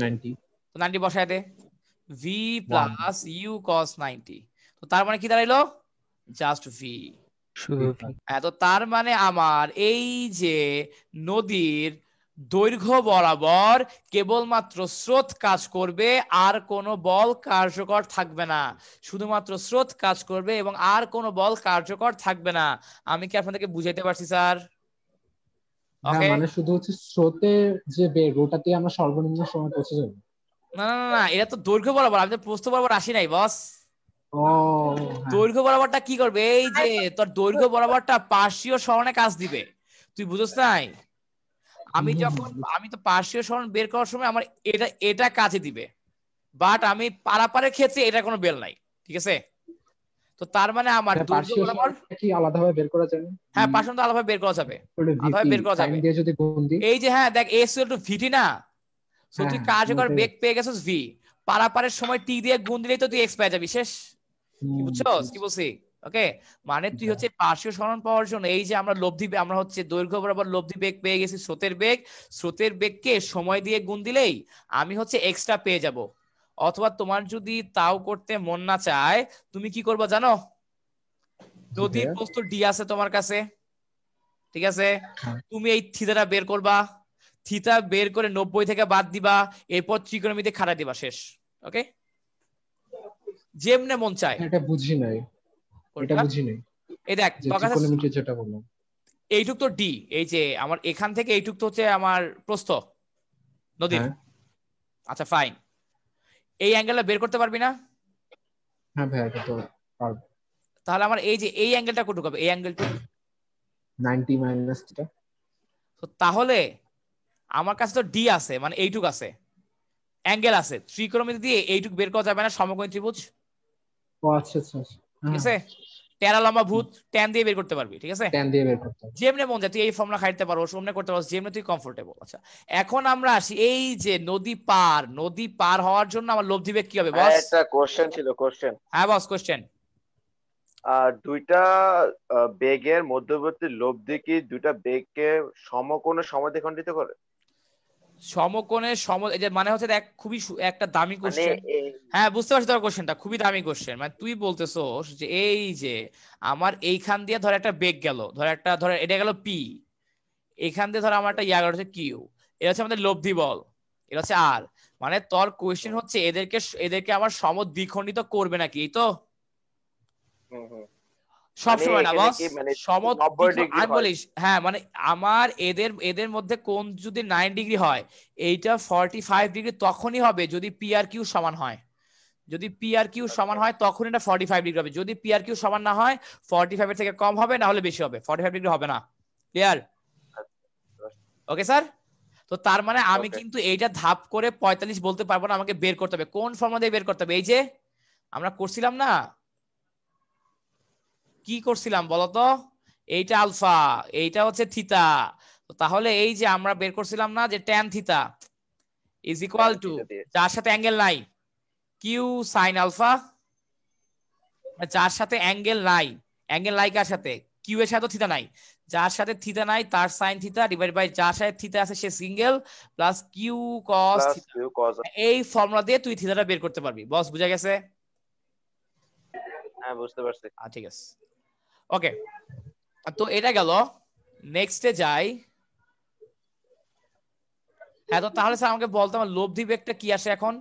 90 তো 90 বসায় দে v প্লাস ইউ কস 90 তো তার মানে কি দাঁড়াইলো জাস্ট v এত তার মানে আমার এই যে নদীর দৈর্ঘ্য বরাবর কেবলমাত্র স্রোত কাজ করবে আর কোন বল কার্যকর থাকবে না শুধুমাত্র স্রোত কাজ করবে এবং আর কোন বল কার্যকর থাকবে না আমি কি আপনাদেরকে বুঝাইতে পারছি স্যার মানে শুধু হচ্ছে স্রোতের যে বেগ ওটাতে আমরা সর্বনিম্ন সময় পৌঁছে যাব না না না এটা তো দৈর্ঘ্য বরাবর আমি তো প্রস্থ বরাবর আসি নাই বস হ্যাঁ। দৈর্ঘ্য বরাবরটা কি করবে এই যে তোর দৈর্ঘ্য বরাবরটা পার্শ্বীয় সরণে কাজ দিবে তুই বুঝছ নাই আমি যখন আমি তো পার্শ্বীয় সরণ বের করার সময় আমার এটা এটা কাজে দিবে বাট আমি পারাপারের ক্ষেত্রে এটা কোনো বেল নাই ঠিক আছে তো তার মানে আমার পার্শ্বীয় বরাবর কি আলাদাভাবে বের করা যাবে হ্যাঁ পার্শ্বন তো আলাদাভাবে বের করা যাবে আলাদাভাবে বের করা যাবে এই যে হ্যাঁ দেখ এস টু ভিটি না সো তুই হ্যাঁ, কার্যকর বেগ পেয়ে গেছিস ভি পারাপারের সময় টি দিয়ে গুণ দিলেই তো তুই এক্স পেয়ে যাবি শেষ কি কি বলছি ওকে মানে তুই হচ্ছে পার্শ্ব স্মরণ পাওয়ার জন্য এই যে আমরা লব্ধি আমরা হচ্ছে দৈর্ঘ্য বরাবর লব্ধি বেগ পেয়ে গেছি স্রোতের বেগ স্রোতের বেগকে সময় দিয়ে গুণ দিলেই আমি হচ্ছে এক্সট্রা পেয়ে যাব অথবা তোমার যদি তাও করতে মন না চায় তুমি কি করবা জানো নদীর প্রস্তুত ডি আছে তোমার কাছে ঠিক আছে হ্যাঁ। তুমি এই থিতাটা বের করবা থিতা বের করে নব্বই থেকে বাদ দিবা এরপর ত্রিকোণমিতি খাড়া দিবা শেষ ওকে যেমনে মন চায় হ্যাঁ, এটা বুঝি নাই এটা বুঝি নাই এই দেখ ইকোনমিতে যেটা বললাম এইটুক তো ডি এই যে আমার এখান থেকে এইটুক তো হচ্ছে আমার প্রস্থ নদীর হ্যাঁ। আচ্ছা ফাইন এই অ্যাঙ্গেলটা বের করতে পারবি না হ্যাঁ ভাই তো পারবো তাহলে আমার এই যে এই অ্যাঙ্গেলটা কতটুকু হবে এই অ্যাঙ্গেলটা 90 মাইনাস এটা তো তাহলে আমার কাছে তো ডি আছে মানে এইটুক আছে অ্যাঙ্গেল আছে ত্রিকোণমিতি দিয়ে এইটুক বের করা যাবে না সমকোণী ত্রিভুজ আচ্ছা, আচ্ছা, আচ্ছা ঠিক আছে হ্যাঁ। লম্বা ট্যান দিয়ে বের করতে পারবি ঠিক আছে ট্যান দিয়ে বের মন তুই এই খাইতে সোমনে করতে তুই আচ্ছা এখন আমরা আসি এই যে নদী পার নদী পার হওয়ার জন্য আমার লব্ধি বেগ কি হবে হ্যাঁ, একটা কোশ্চেন ছিল কোশ্চেন হ্যাঁ কোশ্চেন দুইটা বেগের মধ্যবর্তী লব্ধি কি দুইটা বেগকে সমকোণে খণ্ডিত করে সমকোণের সম এই যে মানে হচ্ছে এক খুবই একটা দামি কোশ্চেন মানে হ্যাঁ বুঝতে পারছি তোর কোশ্চেনটা খুবই দামি কোশ্চেন মানে তুই বলতেছো যে এই যে আমার এইখান দিয়ে ধর একটা বেগ গেল ধর একটা ধর এটা গেল পি এখান দিয়ে ধর আমার একটা ইয়া গেল কিউ এটা হচ্ছে আমাদের লব্ধি বল এটা হচ্ছে আর মানে তোর কোয়েশ্চেন হচ্ছে এদেরকে এদেরকে আমার সম দ্বিখণ্ডিত করবে নাকি এই তো হুম হুম সবসময় মানে না মানে বস আমি বলিস হ্যাঁ মানে আমার এদের এদের মধ্যে কোন যদি নাইন ডিগ্রি হয় এইটা ফর্টি ফাইভ ডিগ্রি তখনই হবে যদি পি আর কিউ সমান হয় যদি পি আর কিউ সমান হয় তখন এটা ফর্টি ফাইভ ডিগ্রি হবে যদি পি আর কিউ সমান না হয় ফর্টি ফাইভ এর থেকে কম হবে না হলে বেশি হবে ফর্টি ফাইভ ডিগ্রি হবে না ক্লিয়ার ওকে স্যার তো তার মানে আমি কিন্তু এইটা ধাপ করে পঁয়তাল্লিশ বলতে পারবো না আমাকে বের করতে হবে কোন ফর্মা দিয়ে বের করতে হবে এই যে আমরা করছিলাম না কি করছিলাম বলতো এইটা আলফা এইটা হচ্ছে থিতা তাহলে এই যে আমরা বের করছিলাম না যে tan theta is equal to যার সাথে অ্যাঙ্গেল নাই কিউ সাইন আলফা যার সাথে অ্যাঙ্গেল নাই অ্যাঙ্গেল নাই কার সাথে কিউ এর সাথে থিতা নাই যার সাথে থিতা নাই তার সাইন থিতা ডিভাইড বাই যার সাথে থিতা আছে সে সিঙ্গেল প্লাস কিউ কস এই ফর্মুলা দিয়ে তুই থিতাটা বের করতে পারবি বস বুঝা গেছে হ্যাঁ বুঝতে পারছি আচ্ছা, ঠিক আছে ওকে তো এটা গেল নেক্সটে যাই হ্যাঁ তো তাহলে স্যার আমাকে বলতো আমার লব্ধি বেগটা কি আসে এখন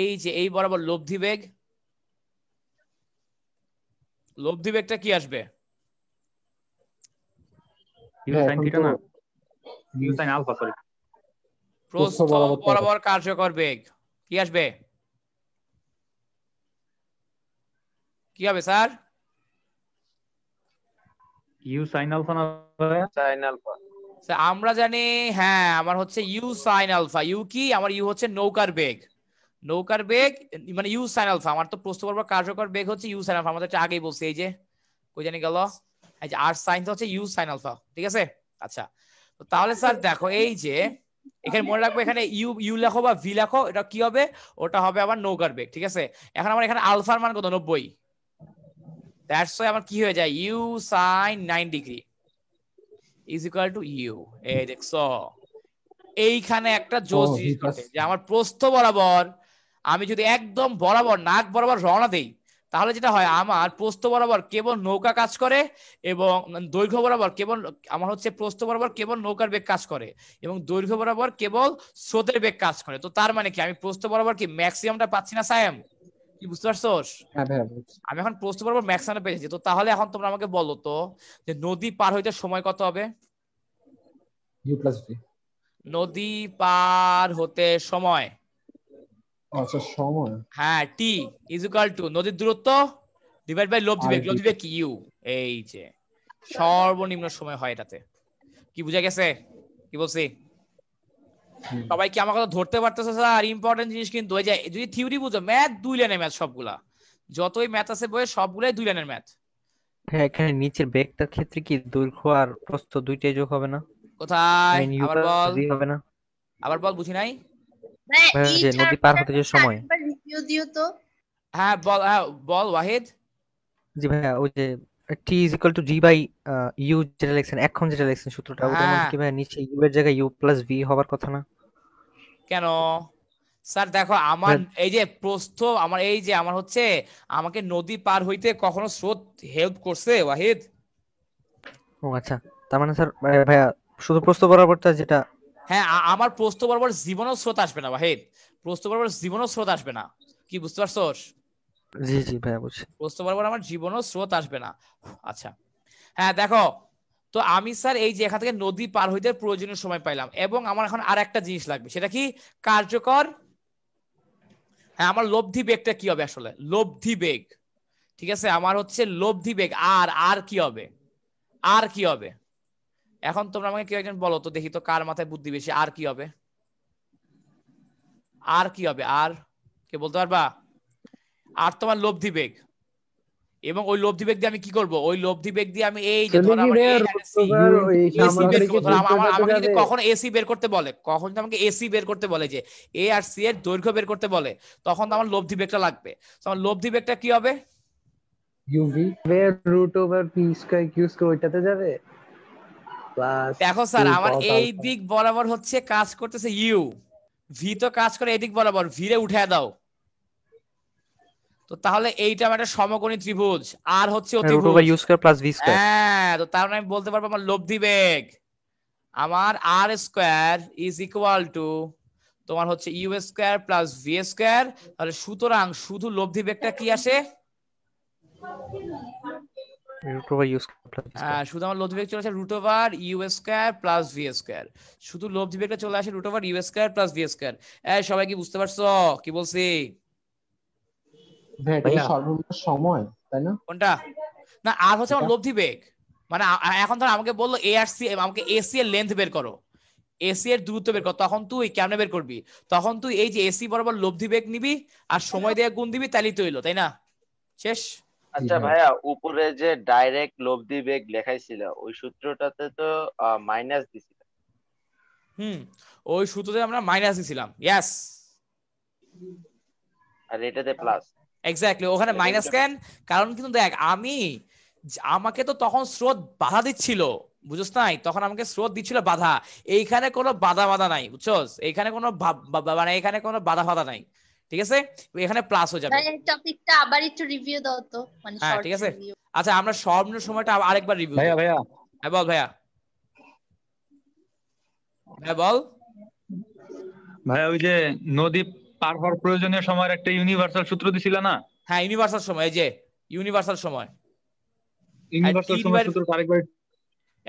এই যে এই বরাবর লব্ধি বেগ লব্ধি বেগটা কি আসবে হ্যাঁ, বরাবর কার্যকর বেগ কি আসবে কি হবে স্যার ইউ সাইন আলফা না সাইন আলফা আমরা জানি হ্যাঁ আমার হচ্ছে ইউ সাইন আলফা ইউ কি আমার ইউ হচ্ছে নৌকার বেগ নৌকার বেগ মানে ইউ সাইন আলফা আমার তো প্রশ্ন করবো কার্যকর বেগ হচ্ছে ইউ সাইন আলফা আমরা আগেই বলছি এই যে কই জানি গেল এই যে আর সাইন হচ্ছে ইউ সাইন আলফা ঠিক আছে আচ্ছা তো তাহলে স্যার দেখো এই যে এখানে মনে রাখবো এখানে ইউ ইউ লেখো বা ভি লেখো এটা কি হবে ওটা হবে আবার নৌকার বেগ ঠিক আছে এখন আমার এখানে আলফার মান কত নব্বই দ্যাটস ওয়াই আমার কি হয়ে যায় u sine nine degree is equal to u এই দেখছো এইখানে একটা জোস oh, যে আমার প্রস্থ বরাবর আমি যদি একদম বরাবর নাক বরাবর রওনা দেই তাহলে যেটা হয় আমার প্রস্থ বরাবর কেবল নৌকা কাজ করে এবং দৈর্ঘ্য বরাবর কেবল আমার হচ্ছে প্রস্থ বরাবর কেবল নৌকার বেগ কাজ করে এবং দৈর্ঘ্য বরাবর কেবল স্রোতের বেগ কাজ করে তো তার মানে কি আমি প্রস্থ বরাবর কি ম্যাক্সিমামটা পাচ্ছি না সায়াম কি বুঝতে পারছোস হ্যাঁ, হ্যাঁ, আমি এখন প্রশ্ন করবো ম্যাক্সানে পেয়েছি তো তাহলে এখন তোমরা আমাকে বলো তো যে নদী পার হইতে সময় কত হবে নদী পার হতে সময় আচ্ছা সময় হ্যাঁ টি ইজ ইকুয়াল টু নদীর দূরত্ব ডিভাইড বাই লোভ দিবে লোভ কি ইউ এই যে সর্বনিম্ন সময় হয় এটাতে কি বুঝা গেছে কি বলছি সবাই কি আমার কথা ধরতে পারতেছে স্যার ইম্পর্টেন্ট জিনিস কিন্তু ওই যে যদি থিওরি বুঝো ম্যাথ দুই লাইনের ম্যাথ সবগুলা যতই ম্যাথ আছে বইয়ে সবগুলাই দুই লাইনের ম্যাথ হ্যাঁ এখানে নিচের বেগটার ক্ষেত্রে কি দৈর্ঘ্য আর প্রস্থ দুইটাই যোগ হবে না কোথায় আবার বল হবে না আবার বল বুঝি নাই যে নদী পার হতে যে সময় দিও তো হ্যাঁ বল হ্যাঁ বল ওয়াহিদ জি ভাইয়া ওই যে t is equal to d by u যেটা লিখছেন এখন যেটা লিখছেন সূত্রটা ওটা মধ্যে হ্যাঁ। কি ভাই নিচে ইউ এর জায়গায় ইউ প্লাস ভি হবার কথা না কেন স্যার দেখো আমার হ্যাঁ। এই যে প্রস্থ আমার এই যে আমার হচ্ছে আমাকে নদী পার হইতে কখনো স্রোত হেল্প করছে ওয়াহিদ ও আচ্ছা তার মানে স্যার ভাইয়া শুধু প্রস্থ বরাবরটা যেটা হ্যাঁ আমার প্রস্থ বরাবর জীবনও স্রোত আসবে না ওয়াহিদ প্রস্থ বরাবর জীবনও স্রোত আসবে না কি বুঝতে পারছো জি জি ভাইয়া বুঝছি প্রস্থ বরাবর আমার জীবনও স্রোত আসবে না আচ্ছা হ্যাঁ দেখো তো আমি স্যার এই যে এখান থেকে নদী পার হইতে প্রয়োজনীয় সময় পাইলাম এবং আমার এখন আর একটা জিনিস লাগবে সেটা কি কার্যকর হ্যাঁ আমার লব্ধি বেগটা কি হবে আসলে লব্ধি বেগ ঠিক আছে আমার হচ্ছে লব্ধি বেগ আর আর কি হবে আর কি হবে এখন তোমরা আমাকে কেউ একজন বলো তো দেখি তো কার মাথায় বুদ্ধি বেশি আর কি হবে আর কি হবে আর কে বলতে পারবা আর তোমার লব্ধি বেগ এবং ওই লব্ধি ব্যক্তি আমি কি করব ওই লব্ধি ব্যক্তি আমি এই যে ধর আমার এসি বের আমাকে কখন এসি বের করতে বলে কখন যদি আমাকে এসি বের করতে বলে যে এ আর সি এর দৈর্ঘ্য বের করতে বলে তখন তো আমার লব্ধি বেগটা লাগবে তো আমার লব্ধি বেগটা কি হবে u v root over p square q square ওইটাতে যাবে দেখো স্যার আমার এই দিক বরাবর হচ্ছে কাজ করতেছে ইউ ভি তো কাজ করে এদিক বরাবর ভিড়ে উঠে উঠায় দাও তো তাহলে এইটা আমার একটা সমকোণী ত্রিভুজ আর হচ্ছে হ্যাঁ, হ্যাঁ তো তার মানে আমি বলতে পারবো আমার লব্ধি বেগ আমার r square is equal to তোমার হচ্ছে u square plus v square তাহলে সুতরাং শুধু লব্ধি বেগটা কি আসে হ্যাঁ, শুধু আমার লব্ধি বেগ চলে আসে root over square plus v square শুধু লব্ধি বেগটা চলে আসে root over u square plus v square সবাই কি বুঝতে পারছো কি বলছি হ্যাঁ, মানে সময় তাই না কোনটা না আর হচ্ছে আমার লব্ধি বেগ মানে এখন ধর আমাকে বললো এ আর সি আমাকে এসি এর লেন্থ বের করো এসি এর দূরত্ব বের কর তখন তুই কেমনে বের করবি তখন তুই এই যে এসি বরাবর লব্ধি বেগ নিবি আর সময় দিয়ে গুণ দিবি তাহলেই তো হইলো তাই না শেষ আচ্ছা ভাইয়া হ্যাঁ। উপরে যে ডাইরেক্ট লব্ধি বেগ লেখাইছিল ওই সূত্রটাতে তো মাইনাস দিছিল হুম ওই সূত্রতে আমরা মাইনাস দিছিলাম ইয়াস আর এটাতে প্লাস এক্স্যাক্টলি ওখানে মাইনাস কেন কারণ কিন্তু দেখ আমি আমাকে তো তখন স্রোত বাধা দিচ্ছিল বুঝছ নাই তখন আমাকে স্রোত দিচ্ছিল বাধা এইখানে কোনো বাধা বাধা নাই বুঝছস এইখানে কোনো মানে এখানে কোনো বাধা বাধা নাই ঠিক আছে এখানে প্লাস হয়ে যাবে টপিকটা আবার একটু রিভিউ দাও তো মানে হ্যাঁ ঠিক আছে আচ্ছা আমরা সর্বনিম্ন সময়টা আরেকবার রিভিউ ভাইয়া ভাইয়া হ্যাঁ বল ভাইয়া ভাই হ্যাঁ, বল ভাইয়া ওই যে নদী পার হওয়ার প্রয়োজনীয় সময়ের একটা ইউনিভার্সাল সূত্র দিছিল না হ্যাঁ ইউনিভার্সাল সময় এই যে ইউনিভার্সাল সময়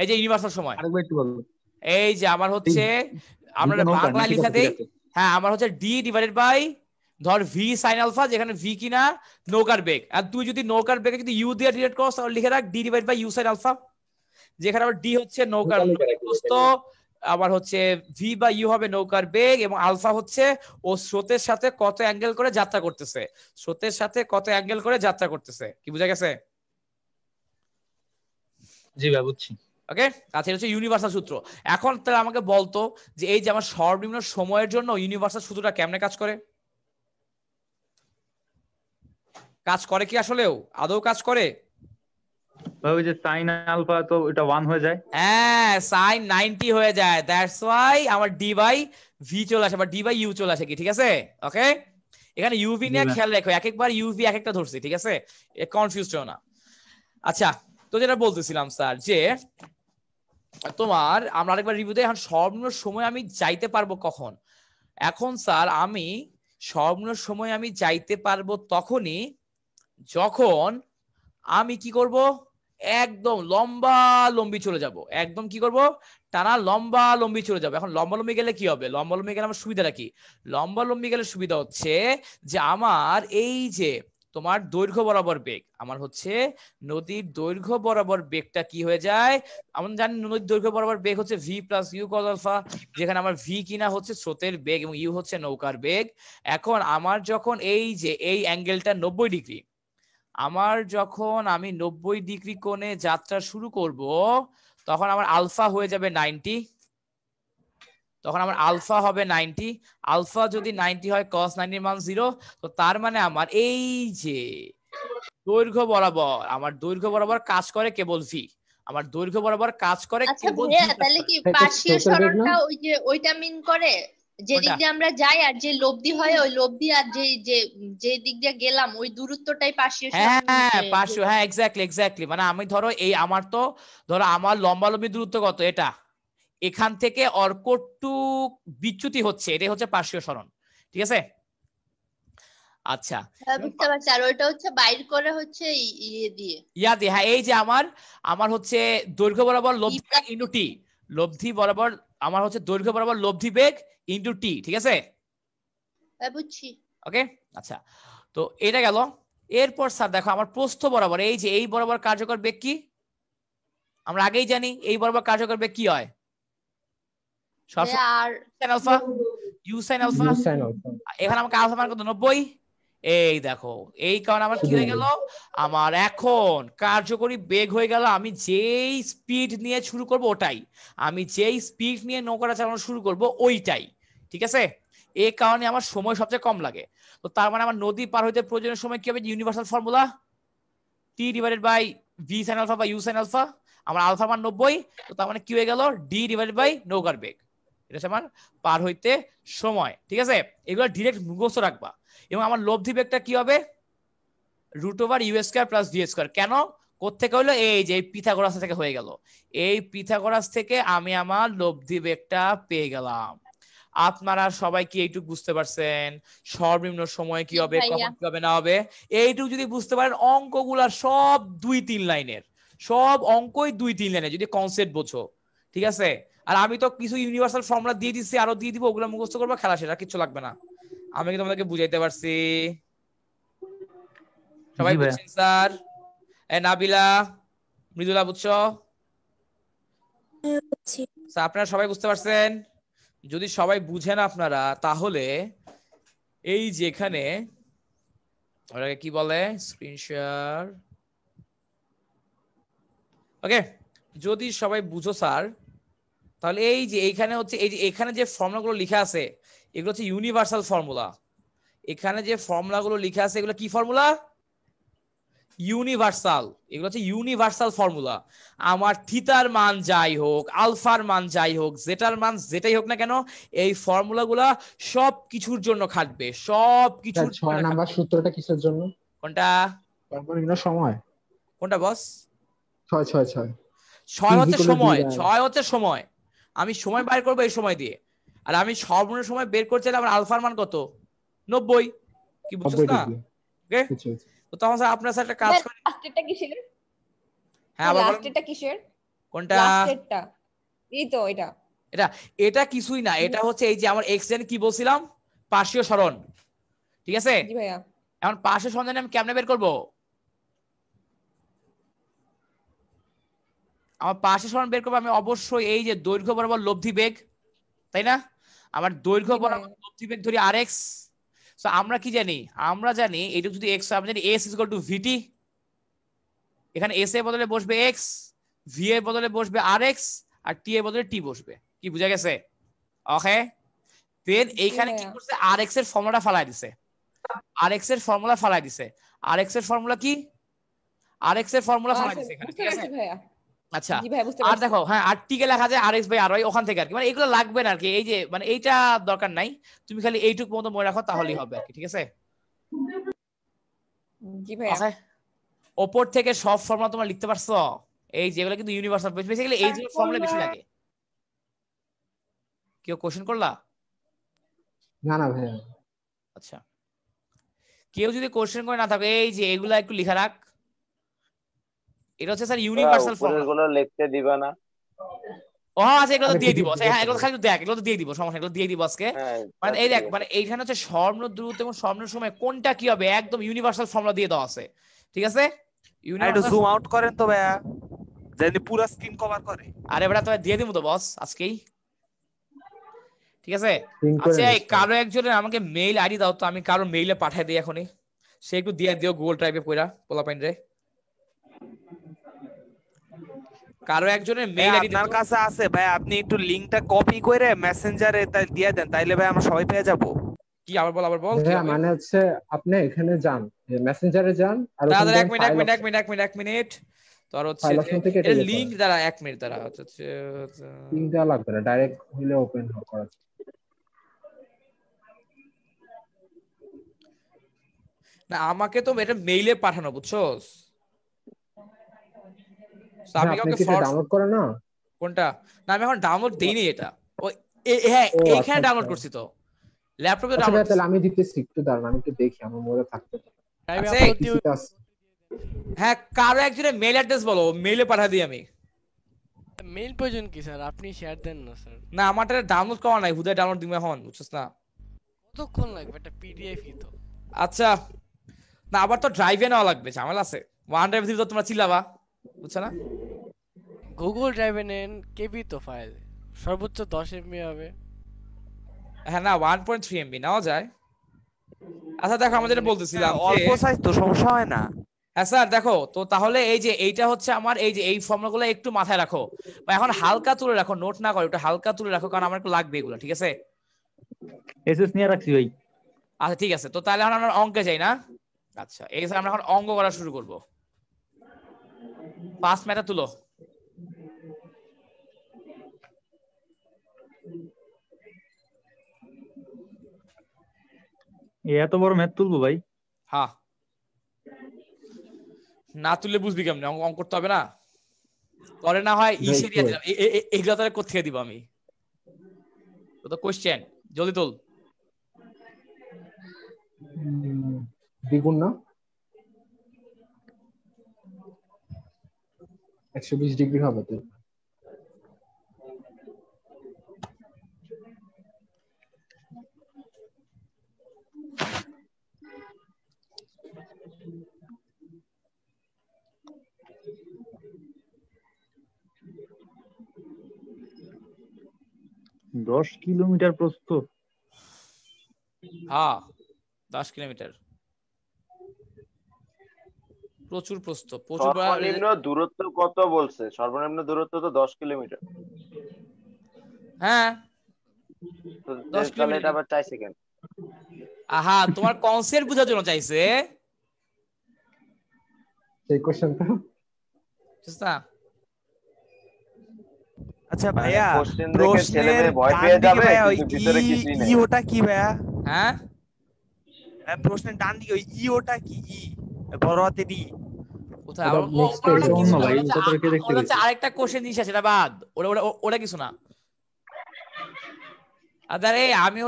এই যে ইউনিভার্সাল সময় এই যে আমার হচ্ছে আমরা বাংলা হ্যাঁ আমার হচ্ছে ডি ডিভাইডেড বাই ধর ভি সাইন আলফা যেখানে ভি কিনা নৌকার বেগ আর তুই যদি নৌকার বেগে যদি ইউ দিয়ে ডিলেট করস তাহলে লিখে রাখ d divide by u sine alpha যেখানে আমার ডি হচ্ছে নৌকার আবার হচ্ছে ভি বা ইউ হবে নৌকার বেগ এবং আলফা হচ্ছে ও স্রোতের সাথে কত অ্যাঙ্গেল করে যাত্রা করতেছে স্রোতের সাথে কত অ্যাঙ্গেল করে যাত্রা করতেছে কি বুঝা গেছে জি ভাই বুঝছি ওকে আচ্ছা এটা হচ্ছে ইউনিভার্সাল সূত্র এখন তাহলে আমাকে বলতো যে এই যে আমার সর্বনিম্ন সময়ের জন্য ইউনিভার্সাল সূত্রটা কেমনে কাজ করে কাজ করে কি আসলেও আদৌ কাজ করে ওই যে সাইন আলফা তো এটা 1 হয়ে যায় হ্যাঁ সাইন 90 হয়ে যায় দ্যাটস ওয়াই আমার ডি বাই ভি চলে আসে বা ডি বাই ইউ চলে আসে কি ঠিক আছে ওকে এখানে ইউভি নিয়ে খেয়াল রাখো এক একবার ইউভি এক একটা ধরছি ঠিক আছে কনফিউজ হও না আচ্ছা তো যেটা বলতেছিলাম স্যার যে তোমার আমরা আরেকবার রিভিউ দেই এখন সর্বনিম্ন সময় আমি যাইতে পারবো কখন এখন স্যার আমি সর্বনিম্ন সময় আমি যাইতে পারবো তখনই যখন আমি কি করবো একদম লম্বা লম্বি চলে যাব একদম কি করব টানা লম্বা লম্বি চলে যাবো এখন লম্বা লম্বি গেলে কি হবে লম্বা লম্বি গেলে আমার সুবিধাটা কি লম্বা লম্বি গেলে সুবিধা হচ্ছে যে আমার এই যে তোমার দৈর্ঘ্য বরাবর বেগ আমার হচ্ছে নদীর দৈর্ঘ্য বরাবর বেগটা কি হয়ে যায় আমরা জানি নদীর দৈর্ঘ্য বরাবর বেগ হচ্ছে v plus you cos alpha যেখানে আমার ভি কিনা হচ্ছে স্রোতের বেগ এবং ইউ হচ্ছে নৌকার বেগ এখন আমার যখন এই যে এই অ্যাঙ্গেলটা নব্বই ডিগ্রি আমার যখন আমি নব্বই ডিগ্রি কোণে যাত্রা শুরু করব তখন আমার আলফা হয়ে যাবে নাইনটি তখন আমার আলফা হবে নাইনটি আলফা যদি নাইনটি হয় কস নাইনটির মান জিরো তো তার মানে আমার এই যে দৈর্ঘ্য বরাবর আমার দৈর্ঘ্য বরাবর কাজ করে কেবল ভি আমার দৈর্ঘ্য বরাবর কাজ করে আচ্ছা কেবল ভি তাহলে কি পার্শ্বীয় সরণটা ওই যে ওইটা মিন করে যেদিক দিক দিয়ে আমরা যাই আর যে লব্ধি হয় ওই লব্ধি আর যে যে যে দিক দিয়ে গেলাম ওই দূরত্বটাই পাশে হ্যাঁ পাশে হ্যাঁ এক্স্যাক্টলি এক্স্যাক্টলি মানে আমি ধরো এই আমার তো ধরো আমার লম্বা লম্বি দূরত্ব কত এটা এখান থেকে অর্কটু বিচ্যুতি হচ্ছে এটাই হচ্ছে পার্শ্বীয় সরণ ঠিক আছে আচ্ছা হ্যাঁ, বুঝতে পারছি আর ওইটা হচ্ছে বাইর করে হচ্ছে ইয়ে ইয়া দিয়ে হ্যাঁ এই যে আমার আমার হচ্ছে দৈর্ঘ্য বরাবর লব্ধি ইনুটি লব্ধি বরাবর আমার হচ্ছে দৈর্ঘ্য বরাবর লব্ধি বেগ ইনটু টি ঠিক আছে হ্যাঁ, বুঝছি ওকে আচ্ছা তো এটা গেল এরপর স্যার দেখো আমার প্রস্থ বরাবর এই যে এই বরাবর কার্যকর বেগ কি আমরা আগেই জানি এই বরাবর কার্যকর বেগ কি হয় সব sine alpha u sine alpha এখন আমাকে আলফা মান কত 90 এই দেখো এই কারণে আমার কি হয়ে গেল আমার এখন কার্যকরী বেগ হয়ে গেল আমি যেই স্পিড নিয়ে শুরু করব ওটাই আমি যেই স্পিড নিয়ে নৌকাটা চালানো শুরু করব ওইটাই ঠিক আছে এই কারণে আমার সময় সবচেয়ে কম লাগে তো তার মানে আমার নদী পার হইতে প্রয়োজনের সময় কি হবে universal formula t divided by v sine alpha বা ইউ সাইন আলফা আমার আলফা মান নব্বই তো তার মানে কি হয়ে গেল ডি ডিভাইডেড বাই নৌকার বেগ এটা হচ্ছে আমার পার হইতে সময় ঠিক আছে এগুলো ডিরেক্ট মুখস্থ রাখবা এবং আমার লব্ধি বেগটা কি হবে root over u square plus d square কেন কোথেকে হলো এই যে পিথাগোরাস থেকে হয়ে গেল এই পিথাগোরাস থেকে আমি আমার লব্ধি বেগটা পেয়ে গেলাম আপনারা সবাই কি এইটুক বুঝতে পারছেন সর্বনিম্ন সময় কি হবে হ্যাঁ, কখন কি হবে না হবে এইটুক যদি বুঝতে পারেন অঙ্কগুলা সব দুই তিন লাইনের সব অঙ্কই দুই তিন লাইনের যদি কনসেপ্ট বোঝো ঠিক আছে আর আমি তো কিছু ইউনিভার্সাল ফর্মুলা দিয়ে দিচ্ছি আরো দিয়ে দিব ওগুলো মুখস্থ করবো খেলা সেটা কিছু লাগবে না আমি কি তোমাদেরকে বুঝাইতে পারছি সবাই বুঝছেন স্যার এ নাবিলা মৃদুলা বুঝছো স্যার আপনারা সবাই বুঝতে পারছেন যদি সবাই বুঝেন আপনারা তাহলে এই যেখানে ওটাকে কি বলে স্ক্রিন শেয়ার ওকে যদি সবাই বুঝো স্যার তাহলে এই যে এইখানে হচ্ছে এই যে এখানে যে ফর্মুলাগুলো লিখা আছে এগুলো হচ্ছে ইউনিভার্সাল ফর্মুলা এখানে যে ফর্মুলাগুলো লিখে আছে এগুলো কি ফর্মুলা ইউনিভার্সাল এগুলো হচ্ছে ইউনিভার্সাল ফর্মুলা আমার থিতার মান যাই হোক আলফার মান যাই হোক জেটার মান যেটাই হোক না কেন এই ফর্মুলাগুলা সব কিছুর জন্য খাটবে সব কিছুর ছয় নাম্বার সূত্রটা কিসের জন্য কোনটা সময় কোনটা বস ছয় ছয় ছয় ছয় হচ্ছে সময় ছয় হচ্ছে সময় আমি সময় বাইর করবো এই সময় দিয়ে আর আমি সর্বনিম্ন সময় বের করছিলাম আমার আলফার মান কত নব্বই কি বুঝছো না ওকে আচ্ছা, আচ্ছা। তো তখন স্যার আপনার স্যার একটা কাজ করেন লাস্টেরটা কিসের হ্যাঁ লাস্টেরটা কিসের কোনটা লাস্টেরটা এই তো এটা এটা এটা কিছুই না এটা হচ্ছে এই যে আমার এক্সটেন্ড কি বলছিলাম পার্শ্বীয় সরণ ঠিক আছে জি ভাইয়া এখন পার্শ্বীয় সরণ আমি কেমনে বের করব আমার পার্শ্বীয় স্মরণ বের করব আমি অবশ্যই এই যে দৈর্ঘ্য বরাবর লব্ধি বেগ তাই না আমার দৈর্ঘ্য বরাবর ধরি আর এক্স সো আমরা কি জানি আমরা জানি এইটুকু যদি এক্স আমরা জানি এস ইজ টু ভিটি এখানে এস এর বদলে বসবে এক্স ভি এর বদলে বসবে আর এক্স আর টি এর বদলে টি বসবে কি বুঝা গেছে ওকে দেন এইখানে কি করছে আর এক্স এর ফর্মুলা ফালাই দিছে আর এক্স এর ফর্মুলা ফালাই দিছে আর এক্স এর ফর্মুলা কি আর এক্স এর ফর্মুলা ফালাই দিছে এখানে ঠিক আছে আচ্ছা আর দেখো হ্যাঁ আর টিকে লেখা যায় আর এস বাই আর ওয়াই ওখান থেকে আর কি মানে এগুলো লাগবে না আরকি এই যে মানে এইটা দরকার নাই তুমি খালি এইটুকু মতো মনে রাখো তাহলেই হবে আর ঠিক আছে আচ্ছা, ওপর থেকে সব ফর্মুলা তোমরা লিখতে পারছো এই যেগুলো কিন্তু ইউনিভার্সাল বেসিক্যালি এই যে ফর্মুলা বেশি লাগে কেউ কোশ্চেন করলা না না ভাই আচ্ছা কেউ যদি কোশ্চেন করে না থাকে এই যে এগুলা একটু লিখা রাখ এটা হচ্ছে স্যার ইউনিভার্সাল ফর্ম গুলো লিখতে না ও আচ্ছা এগুলো দিয়ে দিব হ্যাঁ এগুলো খালি দেখ এগুলো দিয়ে দিব সমস্যা এগুলো দিয়ে দিব আজকে হ্যাঁ, মানে হ্যাঁ, এই দেখ মানে এইখানে হচ্ছে স্বর্ণ এবং সময় কোনটা কি হবে একদম ইউনিভার্সাল ফর্মুলা দিয়ে দেওয়া আছে ঠিক আছে ইউনিভার্সাল জুম আউট করেন তো ভাইয়া যেন পুরো স্ক্রিন কভার করে আরে বেটা তোমায় দিয়ে দিব তো বস আজকেই ঠিক আছে আচ্ছা কারো একজনের আমাকে মেইল আইডি দাও তো আমি কারো মেইলে পাঠিয়ে দিই এখনই সে একটু দিয়ে দিও গুগল ড্রাইভে কইরা পোলাপাইন রে কারো একজনের মেইল আইডি আপনার কাছে আছে ভাই আপনি একটু লিংকটা কপি করে মেসেঞ্জারে তাই দিয়ে দেন তাইলে ভাই আমরা সবাই পেয়ে যাব কি আবার বল আবার বল মানে হচ্ছে আপনি এখানে যান মেসেঞ্জারে যান আর দাদা এক মিনিট এক মিনিট এক মিনিট এক মিনিট এক মিনিট তোর হচ্ছে এই লিংক দ্বারা এক মিনিট দ্বারা হচ্ছে লিংক দেওয়া লাগবে না ডাইরেক্ট হইলে ওপেন করা না আমাকে তো এটা মেইলে পাঠানো বুঝছস হ্যাঁ, কোনটা না আমি এখন ডাউনলোড এটা ডাউনলোড হ্যাঁ, আচ্ছা, আচ্ছা। করছি তো অ্যাড্রেস আচ্ছা, বলো দিই আমি মেইল প্রয়োজন কি স্যার আপনি শেয়ার দেন না স্যার না ডাউনলোড করা নাই হুদায় ডাউনলোড না কতক্ষণ লাগবে একটা পিডিএফ তো আচ্ছা না আবার তো ড্রাইভে নেওয়া লাগবে ঝামেলা আছে ওয়ান ড্রাইভ তোমরা চিল্লাবা বুঝছো না গুগল ড্রাইভে নেন কেবি তো ফাইল সর্বোচ্চ দশ এমবি হবে হ্যাঁ না ওয়ান পয়েন্ট থ্রি এমবি নাও যায় আচ্ছা দেখো আমাদের মানে বলতেছিলাম অল্প সাইজ তো সমস্যা হয় না হ্যাঁ স্যার দেখো তো তাহলে এই যে এইটা হচ্ছে আমার এই যে এই ফর্মুলাগুলো একটু মাথায় রাখো বা এখন হালকা তুলে রাখো নোট না করো একটু হালকা তুলে রাখো কারণ আমার একটু লাগবে এগুলো ঠিক আছে এসএস নিয়ে রাখছি ভাই আচ্ছা ঠিক আছে তো তাহলে এখন আমরা অঙ্কে যাই না আচ্ছা এই স্যার আমরা এখন অঙ্ক করা শুরু করবো পাঁচ মেটা তুলো এত বড় ম্যাথ তুলবো ভাই হা হ্যাঁ। না তুললে বুঝবি কেমনি অঙ্ক করতে হবে না পরে না হয় সে দিয়ে দিলাম এগুলো তাহলে কোথেকে দিব আমি তো তো কোশ্চেন জলদি তুল দ্বিগুণ না একশো বিশ ডিগ্রি হবে তো দশ কিলোমিটার প্রস্তুত হ্যাঁ দশ কিলোমিটার প্রচুর প্রস্থ প্রচুর সর্বনিম্ন দূরত্ব কত বলছে সর্বনিম্ন দূরত্ব তো 10 কিলোমিটার হ্যাঁ 10 কিলোমিটার আবার চাইছে কেন আহা তোমার কনসেপ্ট বোঝার জন্য চাইছে সেই কোশ্চেনটা আচ্ছা মানে ভাইয়া প্রশ্নের ভয় পেয়ে যাবে ভিতরে কিছুই নেই ইওটা কি ভাইয়া হ্যাঁ প্রশ্নের ডান দিকে ওই ইওটা কি ই বড় হাতে ই আমি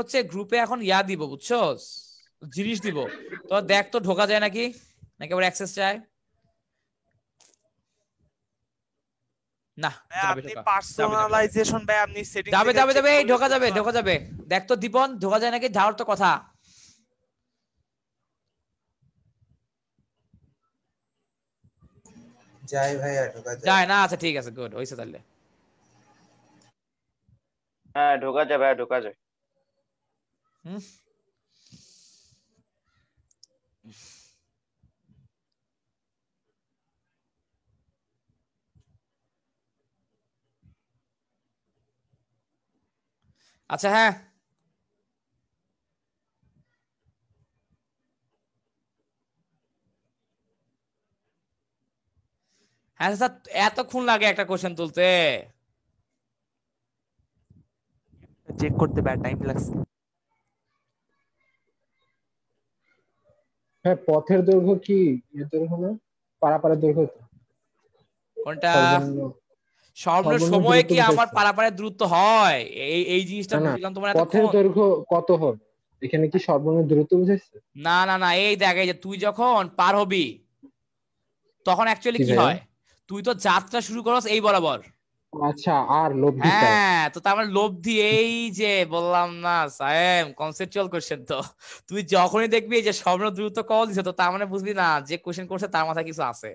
হচ্ছে গ্রুপে এখন ইয়া দিব বুঝছো জিনিস দিব তো দেখ তো ঢোকা যায় নাকি নাকি আবার অ্যাক্সেস চায় না যাবে যাবে যাবে ঢোকা যাবে ঢোকা যাবে দেখ তো দীপন ঢোকা যায় নাকি যাওয়ার তো কথা যায় ভাই এডো যায় যায় না আচ্ছা ঠিক আছে গুড হইছে তাইলে আচ্ছা হ্যাঁ হ্যাঁ স্যার এতক্ষণ লাগে একটা কোশ্চেন তুলতে চেক করতে ব্যাড টাইম লাগছে হ্যাঁ পথের দৈর্ঘ্য কি এর দৈর্ঘ্য না পারাপারের দৈর্ঘ্য কোনটা সর্বন সময়ে কি আমার পারাপারের দূরত্ব হয় এই এই জিনিসটা বুঝলাম তোমার পথের দৈর্ঘ্য কত হবে এখানে কি সর্বনিম্ন দূরত্ব বুঝেছিস না না না এই দেখ এই যে তুই যখন পার হবি তখন অ্যাকচুয়ালি কি হয় তুই তো যাত্রা শুরু করস এই বরাবর আচ্ছা আর লব্ধি হ্যাঁ তো তার মানে লব্ধি এই যে বললাম না সায়েম কনসেপচুয়াল কোশ্চেন তো তুই যখনই দেখবি যে স্বপ্ন দ্রুত কল দিছে তো তার মানে বুঝবি না যে কোশ্চেন করছে তার মাথায় কিছু আছে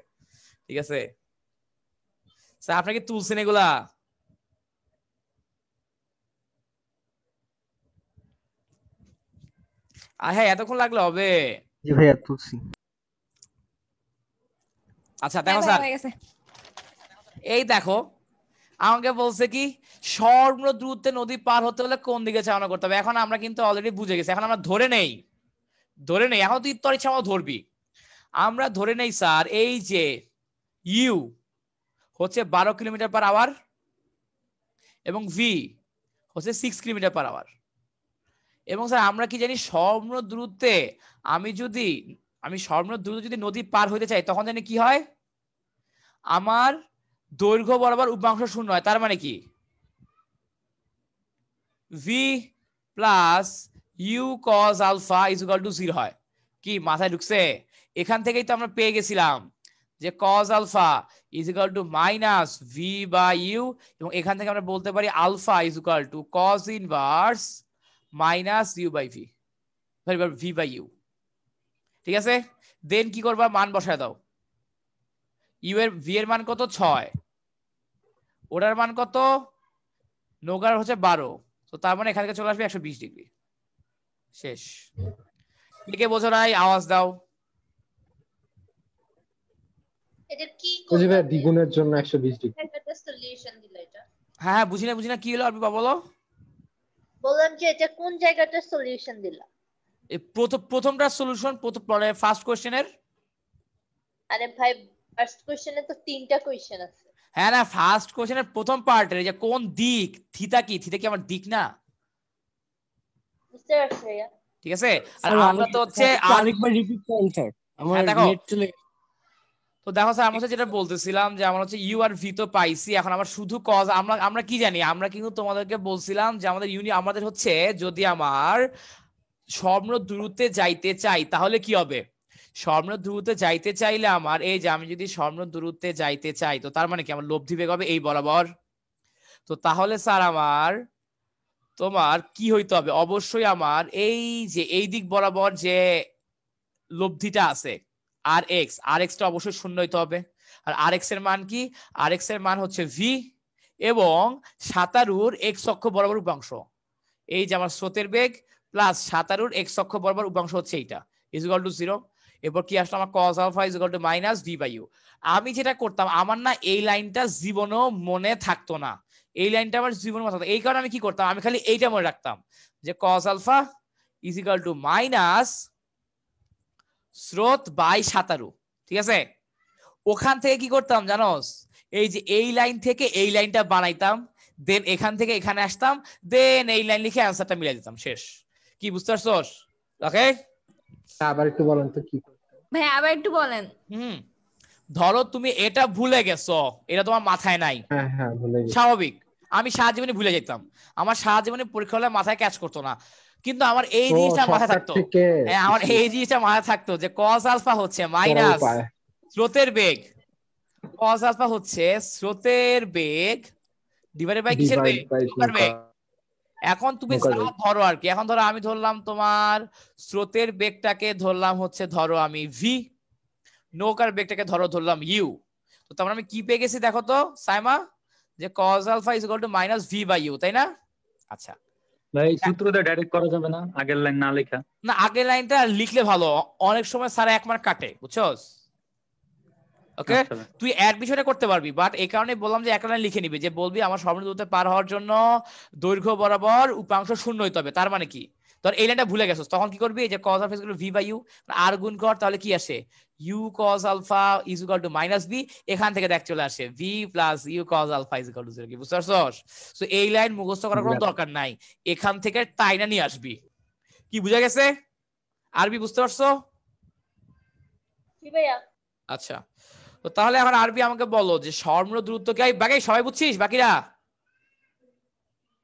ঠিক আছে স্যার আপনাকে তুলছেন এগুলা হ্যাঁ এতক্ষণ লাগলো হবে ভাইয়া আচ্ছা হ্যাঁ দেখো স্যার এই দেখো আমাকে বলছে কি স্বর্ণ দ্রুতে নদী পার হতে হলে কোন দিকে চালনা করতে হবে এখন আমরা কিন্তু অলরেডি বুঝে গেছি এখন আমরা ধরে নেই ধরে নেই এখন তুই তোর ইচ্ছা ধরবি আমরা ধরে নেই স্যার এই যে ইউ হচ্ছে বারো কিলোমিটার পার আওয়ার এবং ভি হচ্ছে সিক্স কিলোমিটার পার আওয়ার এবং স্যার আমরা কি জানি স্বর্ণ দূরত্বে আমি যদি আমি স্বর্ণ দূরত্ব যদি নদী পার হইতে চাই তখন জানি কি হয় আমার দৈর্ঘ্য বরাবর উপাংশ শূন্য হয় তার মানে কি v plus you cos alpha is equal to zero হয় কি মাথায় ঢুকছে এখান থেকেই তো আমরা পেয়ে গেছিলাম যে cos alpha is equal to minus v বা ইউ এবং এখান থেকে আমরা বলতে পারি alpha is equal to cos inverse minus u by v v by u ঠিক আছে দেন কি করবা মান বসায় দাও ইউ এর ভি এর মান কত ছয় ওটার মান কত নৌকার হচ্ছে বারো তো তার মানে এখান থেকে চলে আসবে একশো বিশ ডিগ্রি শেষ কে বোঝো নাই আওয়াজ দাও হ্যাঁ, হ্যাঁ বুঝি না কি হলো বলো বললাম যে এটা কোন জায়গাটা এই প্রথম প্রথমটা সলিউশন প্রথম ফার্স্ট কোশ্চেনের আরে ভাই ফার্স্ট কোশ্চেনে তো তিনটা কোয়েশ্চেন আছে হ্যাঁ না ফার্স্ট কোশ্চেনের প্রথম পার্টের যে কোন দিক থিতা কি থিতা কি আমার দিক না ঠিক আছে আর আমরা তো হচ্ছে আরেকবার রিপিট করুন স্যার আমার নেট হ্যাঁ, চলে তো দেখো স্যার আমরা যেটা বলতেছিলাম যে আমরা হচ্ছে ইউ আর ভি তো পাইছি এখন আমার শুধু কজ আমরা আমরা কি জানি আমরা কিন্তু তোমাদেরকে বলছিলাম যে আমাদের ইউনি আমাদের হচ্ছে যদি আমার স্বপ্ন দূরত্বে যাইতে চাই তাহলে কি হবে স্বর্ণ দ্রুতে যাইতে চাইলে আমার এই যে আমি যদি স্বর্ণ দূরত্বে যাইতে চাই তো তার মানে কি আমার লব্ধি বেগ হবে এই বরাবর তো তাহলে স্যার আমার তোমার কি হইতে হবে অবশ্যই আমার এই যে এই দিক বরাবর যে লব্ধিটা আছে আর এক্স আর এক্সটা অবশ্যই শূন্য হইতে হবে আর আর এক্স এর মান কি আর এক্স এর মান হচ্ছে ভি এবং সাতারুর এক্স অক্ষ বরাবর উপাংশ এই যে আমার স্রোতের বেগ প্লাস সাতারুর এক্স অক্ষ বরাবর উপাংশ হচ্ছে এইটা ইজ ইকাল টু জিরো এরপর কি আসলো আমার cos alpha is equal to minus d by u আমি যেটা করতাম আমার না এই লাইনটা জীবনও মনে থাকতো না এই লাইনটা আমার জীবনে মনে থাকতো এই কারণে আমি কি করতাম আমি খালি এইটা মনে রাখতাম যে cos alpha is equal to minus স্রোত বাই সাতারু ঠিক আছে ওখান থেকে কি করতাম জানো এই যে এই লাইন থেকে এই লাইনটা বানাইতাম দেন এখান থেকে এখানে আসতাম দেন এই লাইন লিখে অ্যান্সারটা মিলাই দিতাম শেষ কি বুঝতে পারছস ওকে আবার একটু বলেন তো কি ভাই আবার একটু বলেন হুম ধরো তুমি এটা ভুলে গেছো এটা তোমার মাথায় নাই হ্যাঁ, হ্যাঁ, স্বাভাবিক আমি সারা জীবনে ভুলে যেতাম আমার সারা জীবনে পরীক্ষা হলে মাথায় ক্যাচ করতো না কিন্তু আমার এই জিনিসটা মাথায় থাকতো হ্যাঁ, আমার এই জিনিসটা মাথায় থাকতো যে কস আলফা হচ্ছে মাইনাস স্রোতের বেগ কস আলফা হচ্ছে স্রোতের বেগ ডিভাইডেড বাই কিসের বেগ বেগ এখন তুমি ধরো আর কি এখন ধরো আমি ধরলাম তোমার স্রোতের বেগটাকে ধরলাম হচ্ছে ধরো আমি ভি নৌকার বেগটাকে ধরো ধরলাম ইউ তো তারপর মানে আমি কি পেয়ে গেছি দেখো তো সাইমা যে cos alpha is to minus v by u তাই না আচ্ছা না আগের লাইনটা লিখলে ভালো অনেক সময় স্যার এক মার্ক কাটে বুঝছো ওকে তুই অ্যাড করতে পারবি বাট এই কারণে বললাম যে এক একটা লিখে নিবি যে বলবি আমার সর্বনিম্ন দূরত্ব পার হওয়ার জন্য দৈর্ঘ্য বরাবর উপাংশ শূন্য হইতে হবে তার মানে কি ধর এই লাইনটা ভুলে গেছিস তখন কি করবি এই যে cos alpha equal v by u আর গুণ কর তাহলে কি আসে u cos alpha is equal to minus v এখান থেকে দেখ চলে আসে v plus u cos alpha is equal to zero কি বুঝতে পারছস সো এই লাইন মুখস্থ করার কোনো দরকার নাই এখান থেকে টাইনা নিয়ে আসবি কি বুঝা গেছে আরবি বুঝতে পারছো জি ভাইয়া আচ্ছা তো তাহলে আমার আরবি আমাকে বলো যে সর্বনিম্ন দূরত্ব কি দূরত্বকে বাকি সবাই বুঝছিস বাকিরা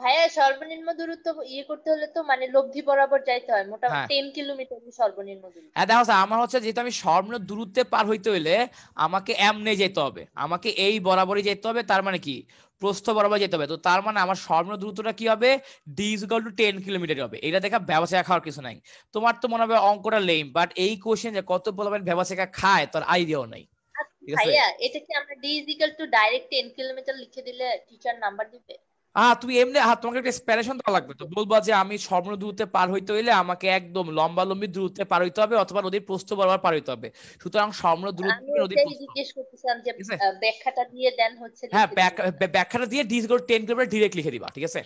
ভাইয়া সর্বনিম্ন দূরত্ব ইয়ে করতে হলে তো মানে লব্ধি বরাবর যাইতে হয় মোটামুটি 10 হ্যাঁ। কিলোমিটার সর্বনিম্ন দূরত্ব হ্যাঁ দেখো স্যার আমার হচ্ছে যেহেতু আমি সর্বনিম্ন দূরত্বে পার হইতে হইলে আমাকে এমনে যেতে হবে আমাকে এই বরাবরই যেতে হবে তার মানে কি প্রস্থ বরাবর যেতে হবে তো তার মানে আমার সর্বনিম্ন দূরত্বটা কি হবে d is equal to ten kilometre হবে এটা দেখা ব্যবসায় খাওয়ার কিছু নাই তোমার তো মনে হবে অঙ্কটা লেম বাট এই কোশ্চেন যে কত বলবেন ব্যবসায় খায় তার আইডিয়াও নাই ঠিক আছে ভাইয়া এটা কি আমরা d equal to direct 10 kilometre লিখে দিলে টিচার নাম্বার দিবে হ্যাঁ তুমি এমনি হ্যাঁ তোমাকে একটা দেওয়া লাগবে তো যে আমি স্বর্ণ দূরত্বে পার হইতে হইলে আমাকে একদম লম্বা লম্বি দূরত্বে পার হইতে হবে অথবা নদীর প্রস্থ বরাবর পার হইতে হবে সুতরাং স্বর্ণ দূরত্বে নদীর প্রস্থ ব্যাখ্যাটা দিয়ে দেন হচ্ছে হ্যাঁ ব্যাখ্যাটা দিয়ে 10 কিলোমিটার ডাইরেক্ট লিখে দিবা ঠিক আছে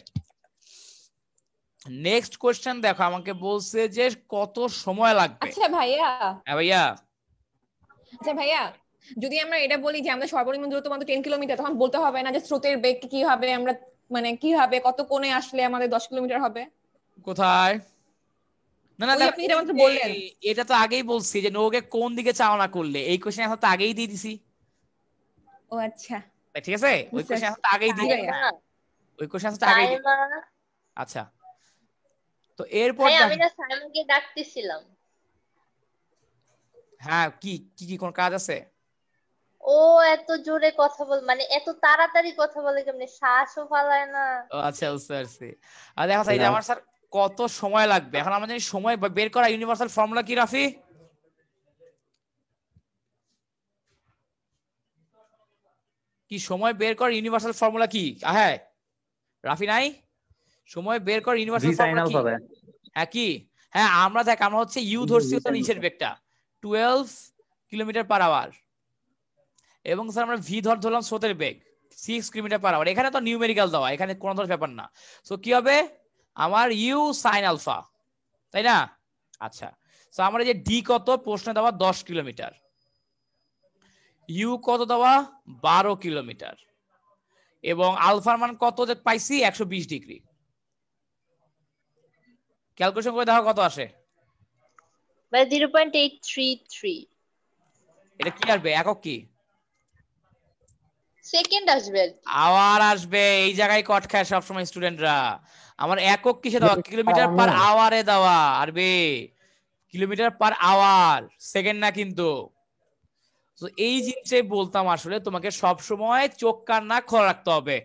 নেক্সট কোশ্চেন দেখো আমাকে বলছে যে কত সময় লাগবে আচ্ছা ভাইয়া হ্যাঁ ভাইয়া আচ্ছা ভাইয়া যদি আমরা এটা বলি যে আমাদের সর্বনিম্ন দূরত্ব মাত্র টেন কিলোমিটার তখন বলতে হবে না যে স্রোতের বেগ কি হবে আমরা মানে কি হবে কত কোণে আসলে আমাদের দশ কিলোমিটার হবে কোথায় না না আপনি এটা মাত্র বললেন এটা তো আগেই বলছি যে নৌকে কোন দিকে চালনা করলে এই কোশ্চেন এখন তো আগেই দিয়ে দিছি ও আচ্ছা ঠিক আছে ওই কোশ্চেন আচ্ছা, আচ্ছা। এখন তো আগেই দিয়ে ওই কোশ্চেন তো আগেই আচ্ছা তো এরপর আমি না সাইমাকে ডাকতেছিলাম হ্যাঁ কি কি কোন কাজ আছে ও এত জোরে কথা বল মানে এত তাড়াতাড়ি কথা বলে কেমনে শ্বাসও ফালায় না ও আচ্ছা বুঝতে পারছি আর দেখা যায় আমার স্যার কত সময় লাগবে এখন আমরা জানি সময় বের করা ইউনিভার্সাল ফর্মুলা কি রাফি কি সময় বের করা ইউনিভার্সাল ফর্মুলা কি হ্যাঁ রাফি নাই সময় বের করা ইউনিভার্সাল ফর্মুলা কি হ্যাঁ কি হ্যাঁ আমরা দেখ আমরা হচ্ছে ইউ ধরছি নিচের বেগটা টুয়েলভ কিলোমিটার পার আওয়ার এবং স্যার আমরা ভি ধর ধরলাম স্রোতের বেগ সিক্স কিলোমিটার পার আওয়ার এখানে তো নিউমেরিক্যাল দেওয়া এখানে কোনো ধরনের ব্যাপার না সো কি হবে আমার ইউ সাইন আলফা তাই না আচ্ছা সো আমার যে ডি কত প্রশ্নে দেওয়া দশ কিলোমিটার ইউ কত দেওয়া বারো কিলোমিটার এবং আলফার মান কত যে পাইছি একশো বিশ ডিগ্রি ক্যালকুলেশন করে দেখো কত আসে zero point eight three three এটা কি আসবে একক কি সেকেন্ড আসবে আওয়ার আসবে এই জায়গায় কট খায় সব সময় স্টুডেন্টরা আমার একক কিসে দেওয়া কিলোমিটার পার আওয়ারে দেওয়া আরবে কিলোমিটার পার আওয়ার সেকেন্ড না কিন্তু তো এই জিনিসটাই বলতাম আসলে তোমাকে সব সময় চোখ কান না খোলা রাখতে হবে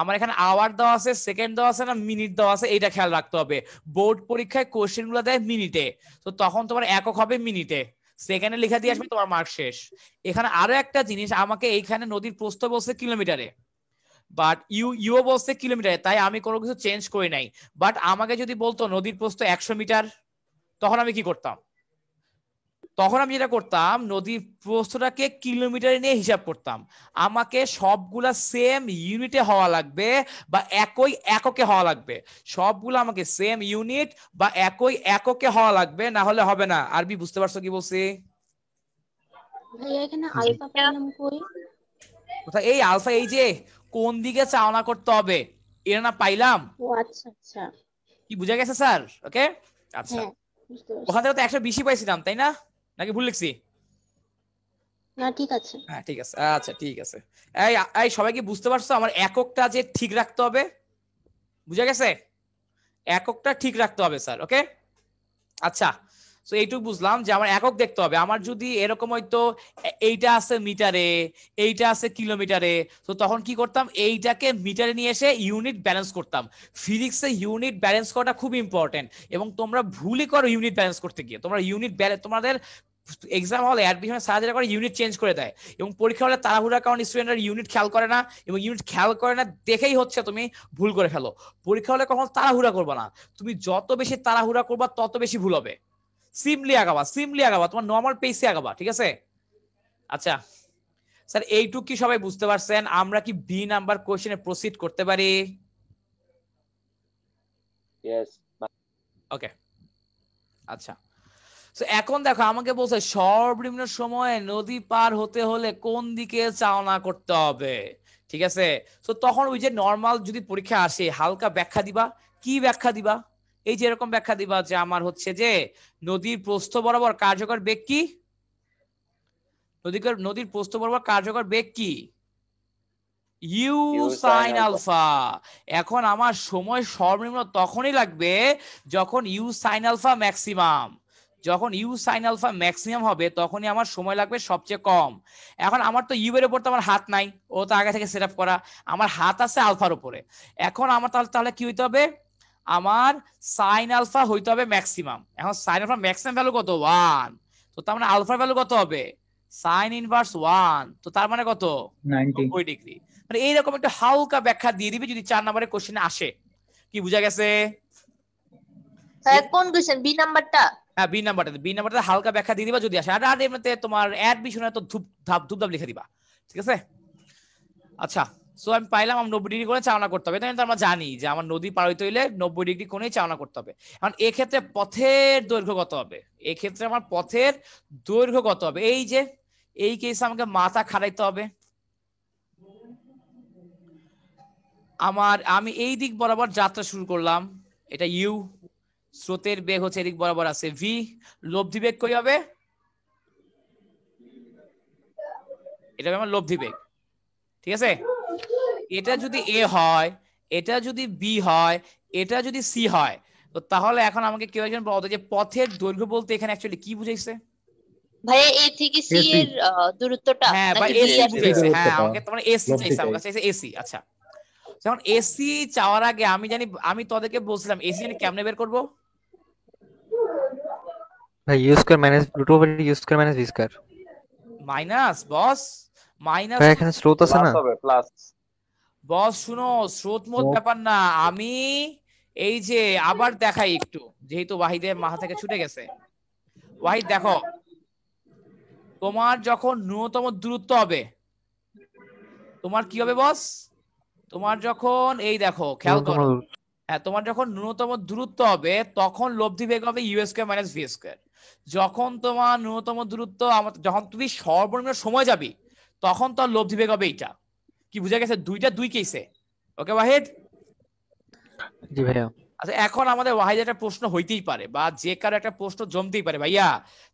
আমার এখানে আওয়ার দেওয়া আছে সেকেন্ড দেওয়া আছে না মিনিট দেওয়া আছে এটা খেয়াল রাখতে হবে বোর্ড পরীক্ষায় কোশ্চেনগুলো দেয় মিনিটে তো তখন তোমার একক হবে মিনিটে সেখানে লিখে দিয়ে আসবে তোমার মার্ক শেষ এখানে আরো একটা জিনিস আমাকে এইখানে নদীর প্রস্থ বলছে কিলোমিটারে বাট ইউ ইউও বলছে কিলোমিটারে তাই আমি কোনো কিছু চেঞ্জ করি নাই বাট আমাকে যদি বলতো নদীর প্রস্থ একশো মিটার তখন আমি কি করতাম তখন আমি যেটা করতাম নদীর প্রস্থটাকে কিলোমিটারে নিয়ে হিসাব করতাম আমাকে সবগুলা সেম ইউনিটে হওয়া লাগবে বা একই এককে হওয়া লাগবে সবগুলো আমাকে সেম ইউনিট বা একই এককে হওয়া লাগবে না হলে হবে না আরবি বুঝতে পারছো কি বলছি এই আলফা এই যে কোন দিকে চাওনা করতে হবে এর না পাইলাম আচ্ছা, আচ্ছা। কি বুঝা গেছে স্যার ওকে আচ্ছা হ্যাঁ, ওখান থেকে তো একশো বিশই পাইছিলাম তাই না নাকি ভুল লিখছি না ঠিক আছে হ্যাঁ ঠিক আছে আচ্ছা ঠিক আছে এই এই সবাই কি বুঝতে পারছো আমার এককটা যে ঠিক রাখতে হবে বুঝা গেছে এককটা ঠিক রাখতে হবে স্যার ওকে আচ্ছা তো এইটুকু বুঝলাম যে আমার একক দেখতে হবে আমার যদি এরকম হয়তো এইটা আছে মিটারে এইটা আছে কিলোমিটারে তো তখন কি করতাম এইটাকে মিটারে নিয়ে এসে ইউনিট ব্যালেন্স করতাম ফিজিক্সে ইউনিট ব্যালেন্স করাটা খুব ইম্পর্টেন্ট এবং তোমরা ভুলই করো ইউনিট ব্যালেন্স করতে গিয়ে তোমরা ইউনিট ব্যালেন্স তোমাদের এক্সাম হলে অ্যাডমিশনের সাহায্য করে ইউনিট চেঞ্জ করে দেয় এবং পরীক্ষা হলে তাড়াহুড়ার কারণে স্টুডেন্টরা ইউনিট খেয়াল করে না এবং ইউনিট খেয়াল করে না দেখেই হচ্ছে তুমি ভুল করে ফেলো পরীক্ষা হলে কখনো তাড়াহুড়া করবে না তুমি যত বেশি তাড়াহুড়া করবা তত বেশি ভুল হবে সিমলি আগাবা সিমলি আগাবা তোমার নর্মাল পেসে আগাবা ঠিক আছে আচ্ছা স্যার এইটুক কি সবাই বুঝতে পারছেন আমরা কি বি নাম্বার কোয়েশ্চেনে প্রসিড করতে পারি ওকে আচ্ছা এখন দেখো আমাকে বলছে সর্বনিম্ন সময়ে নদী পার হতে হলে কোন দিকে চাওনা করতে হবে ঠিক আছে তো তখন ওই যে নর্মাল যদি পরীক্ষা আসে হালকা ব্যাখ্যা দিবা কি ব্যাখ্যা দিবা এই যে এরকম ব্যাখ্যা দিবা যে আমার হচ্ছে যে নদীর প্রস্থ বরাবর কার্যকর বেগ কি নদীকর নদীর প্রস্থ বরাবর কার্যকর বেগ কি ইউ সাইন আলফা এখন আমার সময় সর্বনিম্ন তখনই লাগবে যখন ইউ সাইন আলফা ম্যাক্সিমাম যখন ইউ সাইন আলফা ম্যাক্সিমাম হবে তখনই আমার সময় লাগবে সবচেয়ে কম এখন আমার তো ইউ এর উপর তো আমার হাত নাই ও তো আগে থেকে সেট আপ করা আমার হাত আছে আলফার উপরে এখন আমার তাহলে তাহলে কি হইতে হবে আমার সাইন আলফা হইতে হবে ম্যাক্সিমাম এখন সাইন আলফা ম্যাক্সিমাম ভ্যালু কত ওয়ান তো তার মানে আলফা ভ্যালু কত হবে সাইন ইনভার্স ওয়ান তো তার মানে কত নব্বই ডিগ্রি মানে এইরকম একটা হালকা ব্যাখ্যা দিয়ে দিবি যদি চার নম্বরের কোশ্চেনে আসে কি বুঝা গেছে কোন কোশ্চেন বি নাম্বারটা হ্যাঁ বি নাম্বারটা বি নাম্বারটা হালকা ব্যাখ্যা দিয়ে দিবা যদি আসে আর আর এমনিতে তোমার অ্যাডমিশনে তো ধূপ ধাপ ধূপ ধাপ লিখে দিবা ঠিক আছে আচ্ছা সো আমি পাইলাম আমার নব্বই ডিগ্রি কোণে চাওনা করতে হবে এটা কিন্তু আমরা জানি যে আমার নদী পার হইতে হইলে নব্বই ডিগ্রি কোণেই চাওনা করতে হবে কারণ এক্ষেত্রে পথের দৈর্ঘ্য কত হবে এক্ষেত্রে আমার পথের দৈর্ঘ্য কত হবে এই যে এই কেসে আমাকে মাথা খাড়াইতে হবে আমার আমি এই দিক বরাবর যাত্রা শুরু করলাম এটা ইউ স্রোতের বেগ হচ্ছে এদিক বরাবর আছে ভি লব্ধি বেগ কই হবে এটা হবে আমার লব্ধি বেগ ঠিক আছে এটা যদি এ হয় এটা যদি বি হয় এটা যদি সি হয় তো তাহলে এখন আমাকে কেউ একজন বলতো যে পথের দৈর্ঘ্য বলতে এখানে অ্যাকচুয়ালি কি বুঝাইছে ভাইয়া এ থেকে সি এর দূরত্বটা হ্যাঁ বা এসি বুঝাইছে হ্যাঁ আমাকে তোমরা এসি চাইছে আমার কাছে এসি আচ্ছা যখন এসি চাওয়ার আগে আমি জানি আমি তোদেরকে বলছিলাম এসি আমি কেমনে বের করবো ভাই use square minus root over u square minus v square minus boss minus এখানে স্রোত আছে না প্লাস বস শুনো স্রোত মত ব্যাপার না আমি এই যে আবার দেখাই একটু যেহেতু ওয়াহিদের মাথা থেকে ছুটে গেছে ওয়াহিদ দেখো তোমার যখন ন্যূনতম দূরত্ব হবে তোমার কি হবে বস তোমার যখন এই দেখো খেয়াল করো হ্যাঁ তোমার যখন ন্যূনতম দূরত্ব হবে তখন লব্ধি বেগ হবে u square minus v square যখন তোমার ন্যূনতম দূরত্ব যখন তুমি সর্বনিম্ন সময় যাবি তখন তো লব্ধি বেগ হবে এইটা কি বুঝা গেছে দুইটা দুই কেসে ওকে ওয়াহিদ জি ভাইয়া আচ্ছা এখন আমাদের ওয়াহিদ একটা প্রশ্ন হইতেই পারে বা যে কারো একটা প্রশ্ন জমতেই পারে ভাইয়া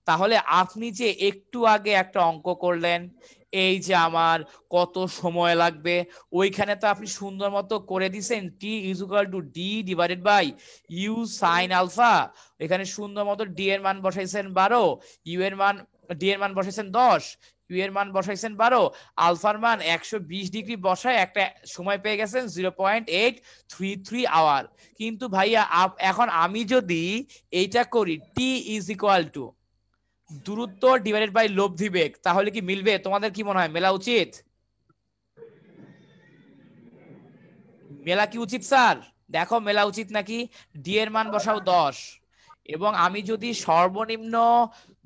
তাহলে আপনি যে একটু আগে একটা অঙ্ক করলেন এই যে আমার কত সময় লাগবে ওইখানে তো আপনি সুন্দর মতো করে দিছেন t is equal to d divided by u sine alpha এখানে সুন্দর মতো ডি এর মান বসাইছেন বারো ইউ এর মান ডি এর মান বসাইছেন দশ ইউ এর মান বসাইছেন বারো আলফার মান একশো বিশ ডিগ্রি বসায় একটা সময় পেয়ে গেছেন zero point eight three three hour কিন্তু ভাইয়া এখন আমি যদি এইটা করি টি ইজ ইকুয়াল টু দূরত্ব ডিভাইডেড বাই লব্ধি বেগ তাহলে কি মিলবে তোমাদের কি মনে হয় মেলা উচিত মেলা কি উচিত স্যার দেখো মেলা উচিত নাকি ডি এর মান বসাও দশ এবং আমি যদি সর্বনিম্ন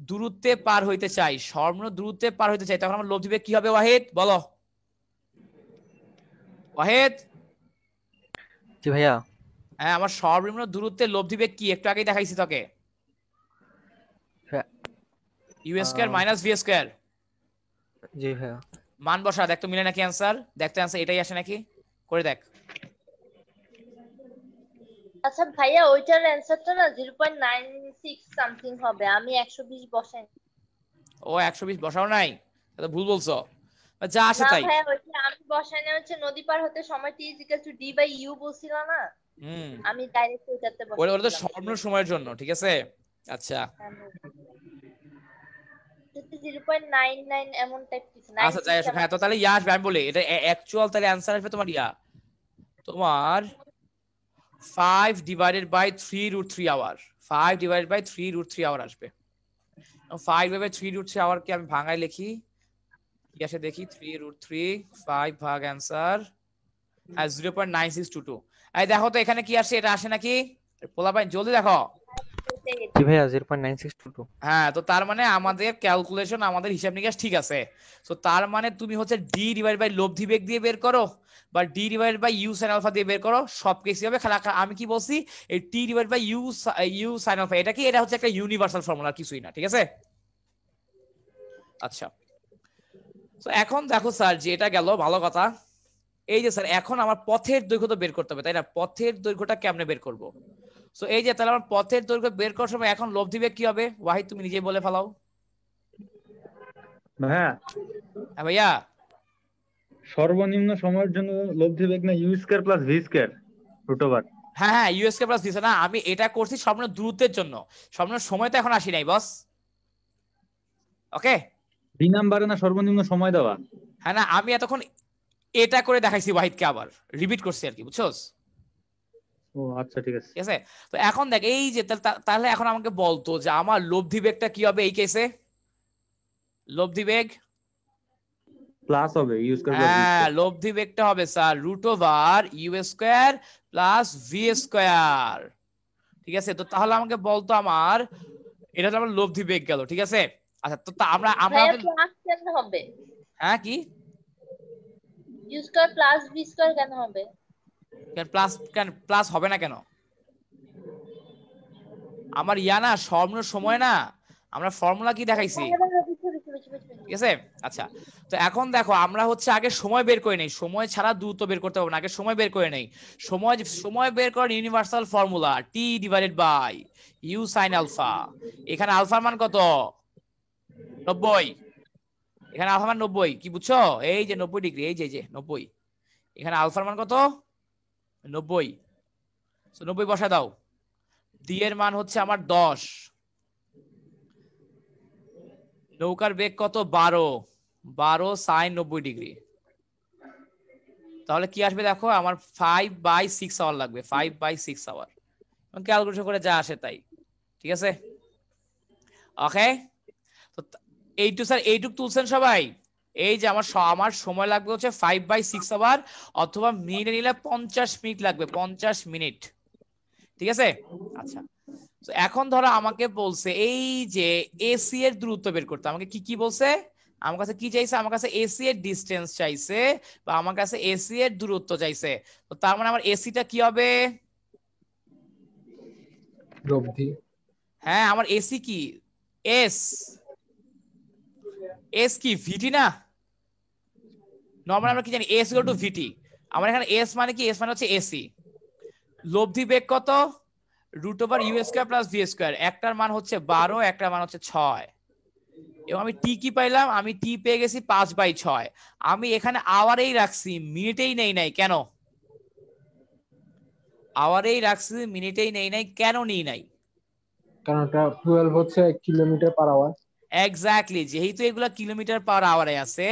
দূরত্বে পার হইতে চাই স্বর্ণ দূরত্বে পার হইতে চাই তখন আমার লোভ দিবে কি হবে ওয়াহিদ বলো ওয়াহিদ জি ভাইয়া হ্যাঁ আমার স্বর্ণ দূরত্বে লোভ দিবে কি একটু আগেই দেখাইছি তোকে u square minus v square জি ভাইয়া মান বসা দেখ তো মিলে নাকি অ্যান্সার দেখতে आंसर এটাই আসে নাকি করে দেখ আচ্ছা ভাইয়া ওইটার অ্যানসারটা না 0.96 সামথিং হবে আমি একশো বিশ বসাই ও একশো বিশ বসাও নাই এটা ভুল বলছো আচ্ছা, যা আসে তাই না ভাইয়া ওইটা আমি বসাই না হচ্ছে নদী পার হতে সময় t d বাই u বলছিল না হুম আমি ডাইরেক্ট ওইটাতে বসাই ওটা তো স্বর্ণ সময়ের জন্য ঠিক আছে আচ্ছা হ্যাঁ, হ্যাঁ। আচ্ছা যাই আসো হ্যাঁ তো তাহলে ইয়া আসবে আমি বলি এটা অ্যাকচুয়াল তাহলে অ্যানসার আসবে তোমার ইয়া তোমার 5 divided by 3 root 3 hour 5 divided by 3 root 3 hour আসবে 5 ভাবে 3 root 3 hour কে আমি ভাঙায় লিখি কি আসে দেখি 3 root 3 5 ভাগ आंसर আর 0.9622 এই দেখো তো এখানে কি আসে এটা আসে নাকি পোলা ভাই জলদি দেখো জি ভাইয়া 0.9622 হ্যাঁ তো তার মানে আমাদের ক্যালকুলেশন আমাদের হিসাব নিকাশ ঠিক আছে তো তার মানে তুমি হচ্ছে d ডিভাইড বাই লব্ধি বেগ দিয়ে বের করো বা d divide by u sin alpha দিয়ে বের করো সব কেসই হবে খালা আমি কি বলছি এই t divide by u u sin alpha এটা কি এটা হচ্ছে একটা ইউনিভার্সাল ফর্মুলা কিছুই না ঠিক আছে আচ্ছা তো এখন দেখো স্যার যে এটা গেল ভালো কথা এই যে স্যার এখন আমার পথের দৈর্ঘ্য তো বের করতে হবে তাই না পথের দৈর্ঘ্যটা কেমনে বের করবো সো এই যে তাহলে আমার পথের দৈর্ঘ্য বের করার সময় এখন লোভ দিবে কি হবে ওয়াহি তুমি নিজেই বলে ফেলাও হ্যাঁ।, হ্যাঁ ভাইয়া সর্বনিম্ন সময়ের জন্য লোভ দিবে না u square plus v square root over হ্যাঁ হ্যাঁ ইউ স্কয়ার প্লাস দিছে না আমি এটা করছি সর্বনিম্ন দূরত্বের জন্য সর্বনিম্ন সময় তো এখন আসি নাই বস ওকে বি নাম্বার না সর্বনিম্ন সময় দেওয়া হ্যাঁ না আমি এতক্ষণ এটা করে দেখাইছি ওয়াহিদকে আবার রিপিট করছি আর কি বুঝছোস ও আচ্ছা ঠিক আছে ঠিক আছে তো এখন দেখ এই যে তাহলে এখন আমাকে বলতো যে আমার লব্ধি বেগটা কি হবে এই কেসে লব্ধি বেগ প্লাস হবে ইউজ করবে হ্যাঁ লব্ধি বেগটা হবে sir root over u square plus v square ঠিক আছে তো তাহলে আমাকে বলতো আমার এটা তো আমার লব্ধি বেগ গেল ঠিক আছে আচ্ছা তো আমরা আমরা হবে হ্যাঁ কি u square plus v square কেন হবে কেন প্লাস কেন প্লাস হবে না কেন আমার ইয়া না স্বর্ণ সময় না আমরা ফর্মুলা কি দেখাইছি হ্যাঁ, হ্যাঁ, হ্যাঁ, ঠিক আছে আচ্ছা তো এখন দেখো আমরা হচ্ছে আগে সময় বের করে নেই সময় ছাড়া দ্রুত বের করতে পারবো না আগে সময় বের করে নেই সময় সময় বের করার universal formula t divided by u sine alpha এখানে আলফার মান কত নব্বই এখানে আলফার মান নব্বই কি বুঝছো এই যে নব্বই ডিগ্রি এই যে যে নব্বই এখানে আলফার মান কত নব্বই নব্বই বসা দাও এর মান হচ্ছে আমার দশ নৌকার বেগ কত বারো বারো সাইন নব্বই ডিগ্রি তাহলে কি আসবে দেখো আমার ফাইভ বাই সিক্স আওয়ার লাগবে five by six hour calculation করে যা আসে তাই ঠিক আছে ওকে তো এইটু স্যার এইটুক তুলছেন সবাই এই যে আমার আমার সময় লাগবে হচ্ছে ফাইভ বাই সিক্স আওয়ার অথবা মিনিটে নিলে পঞ্চাশ মিনিট লাগবে পঞ্চাশ মিনিট ঠিক আছে আচ্ছা এখন ধরো আমাকে বলছে এই যে এসি এর দূরত্ব বের করতে আমাকে কি কি বলছে আমার কাছে কি চাইছে আমার কাছে এসি এর ডিস্টেন্স চাইছে বা আমার কাছে এসি এর দূরত্ব চাইছে তো তার মানে আমার এসিটা কি হবে হ্যাঁ আমার এসি কি এস এস কি ভিটি না নর্মাল আমরা কি জানি এস ইকুয়াল টু ভিটি আমার এখানে এস মানে কি এস মানে হচ্ছে এসি লব্ধি বেগ কত root over u square plus v square একটার মান হচ্ছে বারো একটার মান হচ্ছে ছয় এবং আমি টি কি পাইলাম আমি টি পেয়ে গেছি পাঁচ বাই ছয় আমি এখানে আওয়ারেই রাখছি মিনিটেই নেই নাই কেন আওয়ারেই রাখছি মিনিটেই নেই নাই কেন নেই নাই কারণটা টুয়েলভ হচ্ছে কিলোমিটার পার আওয়ার এক্স্যাক্টলি যেহেতু এগুলা কিলোমিটার পার আওয়ারে আছে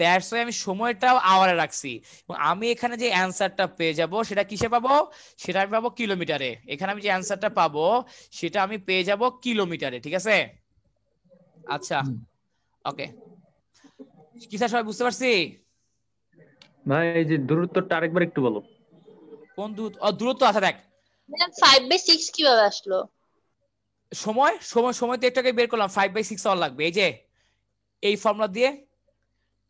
দ্যাটস ওয়াই আমি সময়টাও আওয়ারে রাখছি এবং আমি এখানে যে অ্যানসারটা পেয়ে যাব সেটা কিসে পাবো সেটা আমি পাবো কিলোমিটারে এখানে আমি যে অ্যানসারটা পাবো সেটা আমি পেয়ে যাব কিলোমিটারে ঠিক আছে আচ্ছা ওকে কি স্যার সবাই বুঝতে পারছি ভাই এই যে দূরত্বটা আরেকবার একটু বলো কোন দূরত্ব ও দূরত্ব আছে দেখ 5 বাই 6 কিভাবে আসলো সময় সময় সময় তো এটাকে বের করলাম ফাইভ বাই সিক্স আওয়ার লাগবে এই যে এই ফর্মুলা দিয়ে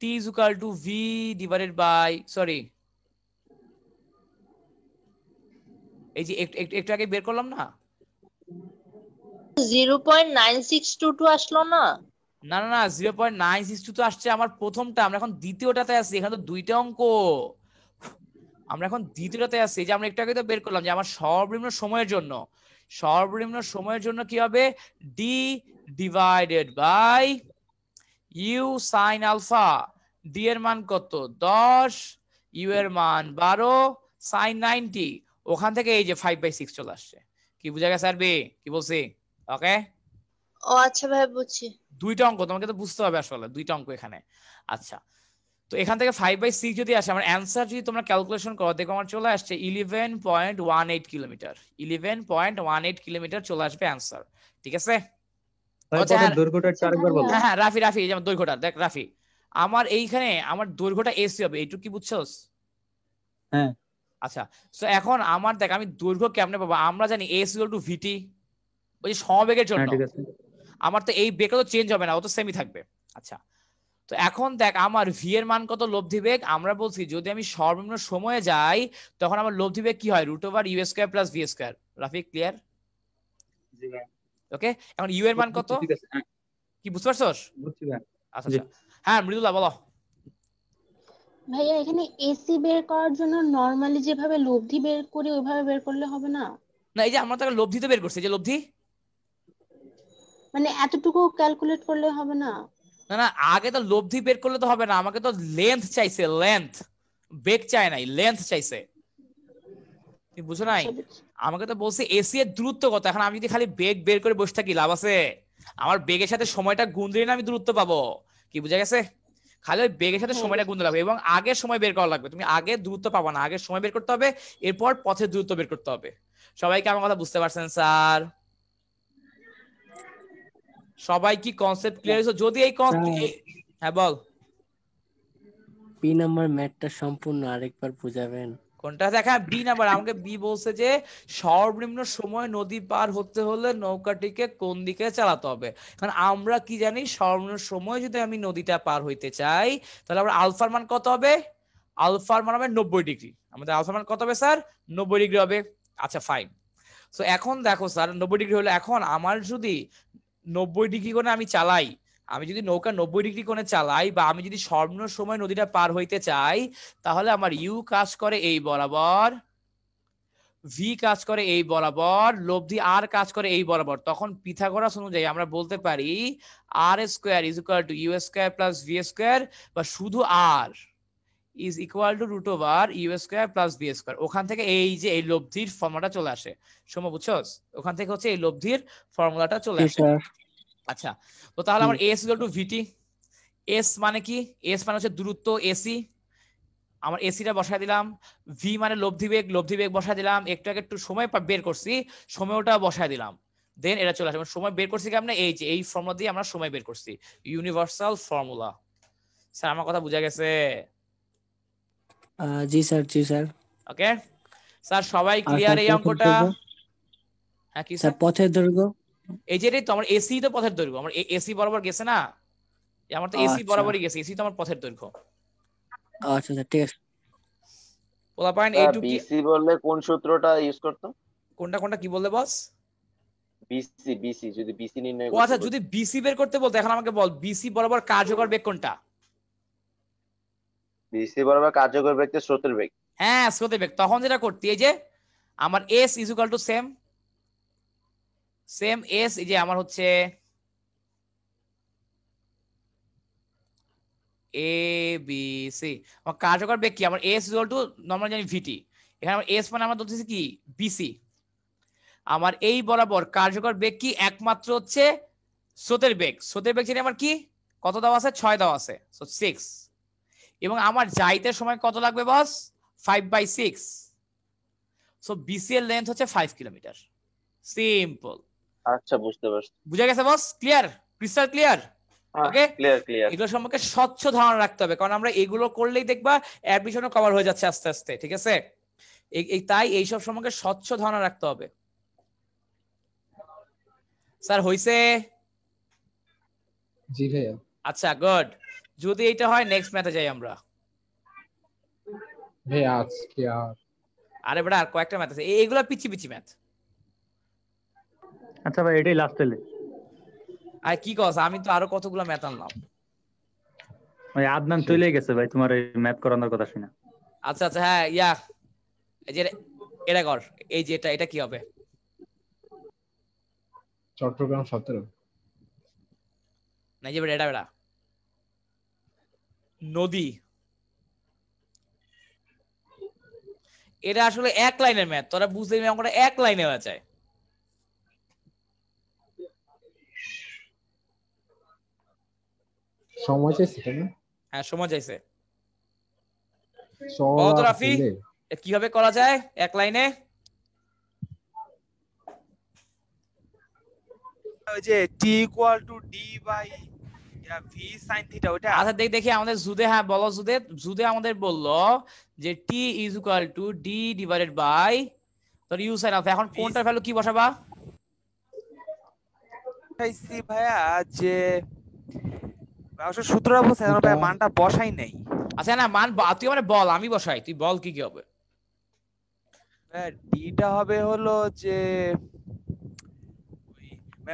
t is equal to v divided by sorry এই যে একটাকে বের করলাম না 0.9622 আসলো না না না না টু তো আসছে আমার প্রথমটা আমরা এখন দ্বিতীয়টাতে আসছি এখানে তো দুইটা অঙ্ক আমরা এখন দ্বিতীয়টাতে আসি যে আমরা একটু আগে তো বের করলাম যে আমার সর্বনিম্ন সময়ের জন্য সর্বনিম্ন সময়ের জন্য কি হবে d divided by u sine alpha d এর মান কত দশ ইউ এর মান বারো সাইন নাইনটি ওখান থেকে এই যে ফাইভ বাই সিক্স চলে আসছে কি বুঝা গেছে আর বে কি বলছি ওকে ও আচ্ছা ভাই বুঝছি দুইটা অঙ্ক তোমাকে তো বুঝতে হবে আসলে দুইটা অঙ্ক এখানে আচ্ছা তো এখান থেকে ফাইভ বাই সিক্স যদি আসে আমার অ্যান্সার যদি তোমরা ক্যালকুলেশন করো দেখো আমার চলে আসছে eleven point one eight kilometre eleven point one eight kilometre চলে আসবে অ্যান্সার ঠিক আছে হ্যাঁ, হ্যাঁ, হ্যাঁ রাফি রাফি দৈর্ঘ্যটা দেখ রাফি আমার এইখানে আমার দৈর্ঘ্যটা এসি হবে এইটুকু কি বুঝছো হ্যাঁ আচ্ছা তো এখন আমার দেখ আমি দৈর্ঘ্য কেমনে পাবো আমরা জানি এস ইকুয়াল টু ভিটি ওই সমবেগের জন্য হ্যাঁ, আমার তো এই বেগটা তো চেঞ্জ হবে না ও তো সেমি থাকবে আচ্ছা তো এখন দেখ আমার ভি এর মান কত লব্ধি বেগ আমরা বলছি যদি আমি সর্বনিম্ন সময়ে যাই তখন আমার লব্ধি বেগ কি হয় root over u square plus v square Rafiq clear okay এখন ইউ এর মান কত হ্যাঁ। কি বুঝতে পারছস আচ্ছা আচ্ছা হ্যাঁ মৃদুলা বলো ভাইয়া এখানে এসি বের করার জন্য নরমালি যেভাবে লব্ধি বের করি ওইভাবে বের করলে হবে না না এই যে আমরা তো লব্ধি তো বের করছি যে লব্ধি মানে এতটুকু ক্যালকুলেট করলে হবে না না না আগে তো লব্ধি বের করলে তো হবে না আমাকে তো লেন্থ চাইছে লেন্থ বেগ চাই নাই লেন্থ চাইছে তুমি বুঝো নাই আমাকে তো বলছে এসি এর দূরত্ব কত এখন আমি যদি খালি বেগ বের করে বসে থাকি লাভ আছে আমার বেগের সাথে সময়টা গুণ দিলে আমি দূরত্ব পাবো কি বুঝা গেছে খালি ওই বেগের সাথে সময়টা গুণ লাগবে এবং আগে সময় বের করা লাগবে তুমি আগে দূরত্ব পাবো না আগে সময় বের করতে হবে এরপর পথের দূরত্ব বের করতে হবে সবাইকে আমার কথা বুঝতে পারছেন স্যার সবাই কি কনসেপ্ট ক্লিয়ার হয়েছে যদি এই হ্যাঁ।, হ্যাঁ বল বি নাম্বার ম্যাটটা সম্পূর্ণ আরেকবার বুঝাবেন কোনটা দেখা হ্যাঁ, বি নাম্বার আমাকে বি বলছে যে সর্বনিম্ন সময় নদী পার হতে হলে নৌকাটিকে কোন দিকে চালাতে হবে কারণ আমরা কি জানি সর্বনিম্ন সময় যদি আমি নদীটা পার হইতে চাই তাহলে আমরা আলফার মান কত হবে আলফার মান হবে নব্বই ডিগ্রি আমাদের আলফার মান কত হবে স্যার নব্বই ডিগ্রি হবে আচ্ছা ফাইন সো এখন দেখো স্যার নব্বই ডিগ্রি হলো এখন আমার যদি নব্বই ডিগ্রি কোণে আমি চালাই আমি যদি নৌকা নব্বই ডিগ্রি কোণে চালাই বা আমি যদি স্বর্ণ সময় নদীটা পার হইতে চাই তাহলে আমার ইউ কাজ করে এই বরাবর ভি কাজ করে এই বরাবর লব্ধি আর কাজ করে এই বরাবর তখন পিথাগোরাস অনুযায়ী আমরা বলতে পারি r square is equal to u square plus v square বা শুধু r is equal to root over u square plus v square ওখান থেকে এই যে এই লব্ধির ফর্মুলাটা চলে আসে সোমা বুঝছস ওখান থেকে হচ্ছে এই লব্ধির ফর্মুলাটা চলে আসে আচ্ছা তো তাহলে আমার s equal to vt s মানে কি এস মানে হচ্ছে দূরত্ব এসি আমার এসিটা বসায় দিলাম ভি মানে লব্ধি বেগ লব্ধি বেগ বসাই দিলাম একটু আগে একটু সময় বের করছি সময়টা বসায় দিলাম দেন এটা চলে আসে মানে সময় বের করছি কেমন এই যে এই ফর্মুলা দিয়ে আমরা সময় বের করছি ইউনিভার্সাল ফর্মুলা স্যার আমার কথা বোঝা গেছে জি স্যার জি স্যার ওকে স্যার সবাই ক্লিয়ার এই অঙ্কটা হ্যাঁ কি স্যার পথের দৈর্ঘ্য এই যে তো আমার এসি তো পথের দৈর্ঘ্য আমার এসি বরাবর গেছে না আমার তো এসি আচ্ছা। বরাবরই গেছে এসি তো আমার পথের দৈর্ঘ্য আচ্ছা স্যার ঠিক আছে পোলা পয়েন্ট এ টু সি বললে কোন সূত্রটা ইউজ করতে কোনটা কোনটা কি বললে বস বিসি বিসি যদি বিসি নির্ণয় আচ্ছা যদি বিসি বের করতে বলতে এখন আমাকে বল বিসি বরাবর কার্যকর বেগ কোনটা কার্যকর বেগ স্রোতের বেগ হ্যাঁ স্রোতের বেগ তখন যেটা করতে এই যে আমার s is equal to same same s এই যে আমার হচ্ছে এ বি সি আমার কার্যকর বেগ কি আমার এস টু নর্মাল জানি ভিটি এখানে আমার এস মানে আমার ধরতেছি কি বিসি আমার এই বরাবর কার্যকর বেগ কি একমাত্র হচ্ছে স্রোতের বেগ স্রোতের বেগ সেটা আমার কি কত দাও আছে ছয় দাও আছে সো সিক্স এবং আমার যাইতে সময় কত লাগবে boss five by six so BCL length হচ্ছে ফাইভ কিলোমিটার সিম্পল আচ্ছা বুঝতে পারছি বুঝা গেছে বস ক্লিয়ার ক্রিস্টাল ক্লিয়ার এগুলো সম্পর্কে স্বচ্ছ ধারণা রাখতে হবে কারণ আমরা এগুলো করলেই দেখবা অ্যাডমিশনও কভার হয়ে যাচ্ছে আস্তে আস্তে ঠিক আছে তাই এইসব সম্পর্কে স্বচ্ছ ধারণা রাখতে হবে স্যার হইছে জি ভাইয়া আচ্ছা গুড যদি এটা হয় নেক্সট ম্যাচে যাই আমরা ভাই আজকে আর আরে বড় আর কয়েকটা ম্যাচ আছে এইগুলা পিচি পিচি ম্যাচ আচ্ছা ভাই এটাই লাস্ট তাহলে আর কি কস আমি তো আরো কতগুলা ম্যাচ আনলাম ওই আদনান চলে গেছে ভাই তোমার এই ম্যাথ করানোর কথা শুনে আচ্ছা আচ্ছা হ্যাঁ ইয়া এই যে এটা কর এই যে এটা এটা কি হবে চট্টগ্রাম 17 না যে বেটা এটা বেটা নদী এটা আসলে এক লাইনের ম্যাথ তোরা বুঝতে অঙ্কটা এক লাইনে হয়ে সময় চাইছে হ্যাঁ সময় চাইছে কত কিভাবে করা যায় এক লাইনে ওই যে t equal to d by v sine আচ্ছা দেখ দেখি আমাদের জুদে হ্যাঁ বলো জুদে জুদে আমাদের বললো যে t is equal to d divided by তোর ইউ সাইন আলফা এখন কোনটার ভ্যালু কি বসাবা পাঠাইছি ভাইয়া যে আসলে সূত্রটা বলছে ভাই মানটা বসাই নাই আচ্ছা না মান তুই মানে বল আমি বসাই তুই বল কি কি হবে ডিটা হবে হলো যে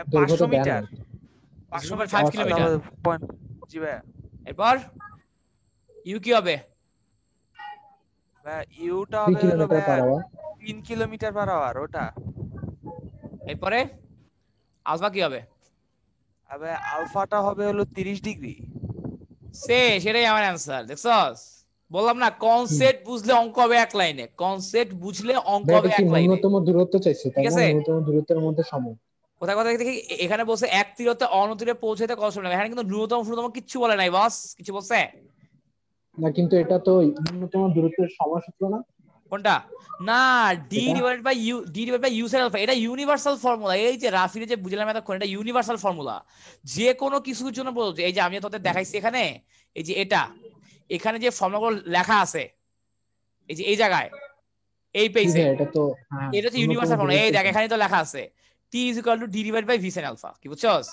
500 মিটার আলফাটা হবে হলো ডিগ্রি সে সেটাই আমার বললাম না কনসেপ্ট বুঝলে অঙ্ক হবে এক লাইনে কনসেপ্ট বুঝলে অঙ্ক হবে এক লাইনে দূরত্ব চাইছে দূরত্বের মধ্যে সময় কোথায় কথা দেখি এখানে এক তীরতে পৌঁছাতে এখানে কিন্তু ন্যূনতম বলে নাই বস কিছু বলছে না কিন্তু এটা তো ন্যূনতম দূরত্বের সমাসূত্র না কোনটা না d by u d by u side alpha এটা ইউনিভার্সাল ফর্মুলা এই যে যে বুঝলাম এতক্ষণ এটা ইউনিভার্সাল ফর্মুলা যে কোনো কিছুর জন্য বলছে এই যে আমি তোদের দেখাইছি এখানে এই যে এটা এখানে যে ফর্মুলাগুলো লেখা আছে এই যে এই জায়গায় এই পেজে এটা তো হ্যাঁ, এটা তো ইউনিভার্সাল ফর্মুলা এই দেখ এখানে তো লেখা আছে t is equal to d divide by v alpha কি বুঝছস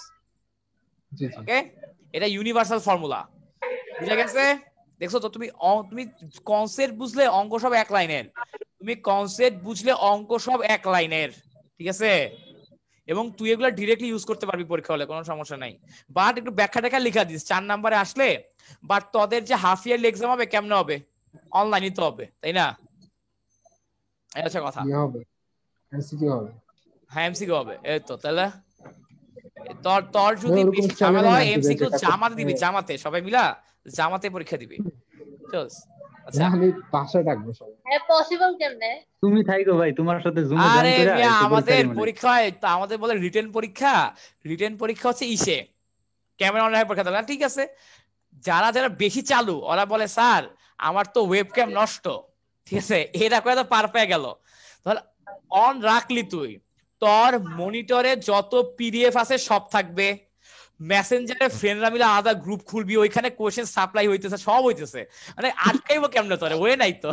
ওকে এটা ইউনিভার্সাল ফর্মুলা বুঝে গেছে দেখছো তো তুমি তুমি কনসেপ্ট বুঝলে অঙ্ক সব এক লাইনের তুমি কনসেপ্ট বুঝলে অঙ্ক সব এক লাইনের ঠিক আছে এবং তুই এগুলো ডিরেক্টলি ইউজ করতে পারবি পরীক্ষা হলে কোনো সমস্যা নাই বাট একটু ব্যাখ্যা টাকা লিখা দিস চার নাম্বারে আসলে বাট তোদের যে হাফ ইয়ারলি এক্সাম হবে কেমন হবে অনলাইনই তো হবে তাই না এটা কথা ইয়ে হবে হবে হ্যাঁ এমসিকিউ হবে এই তো তাহলে তোর তোর যদি বেশি ঝামেলা হয় এমসিকিউ দিবি হ্যাঁ। জামাতে সবাই মিলা জামাতে পরীক্ষা দিবি চলস আচ্ছা। হ্যাঁ, আমাদের হয় রিটেন পরীক্ষা রিটেন পরীক্ষা হচ্ছে ইসে ক্যামেরা পরীক্ষা ঠিক আছে যারা যারা বেশি চালু ওরা বলে স্যার আমার তো ওয়েবক্যাম নষ্ট ঠিক আছে এরা করে তো পার পেয়ে গেল ধর অন রাখলি তুই তোর মনিটরে যত পিডিএফ আছে সব থাকবে মেসেঞ্জারে আচ্ছা। ফ্রেন্ডরা মিলে আলাদা গ্রুপ খুলবি ওইখানে কোশ্চেন সাপ্লাই হইতেছে সব হইতেছে মানে আটকাইব কেমনে তোরে ওয়ে নাই তো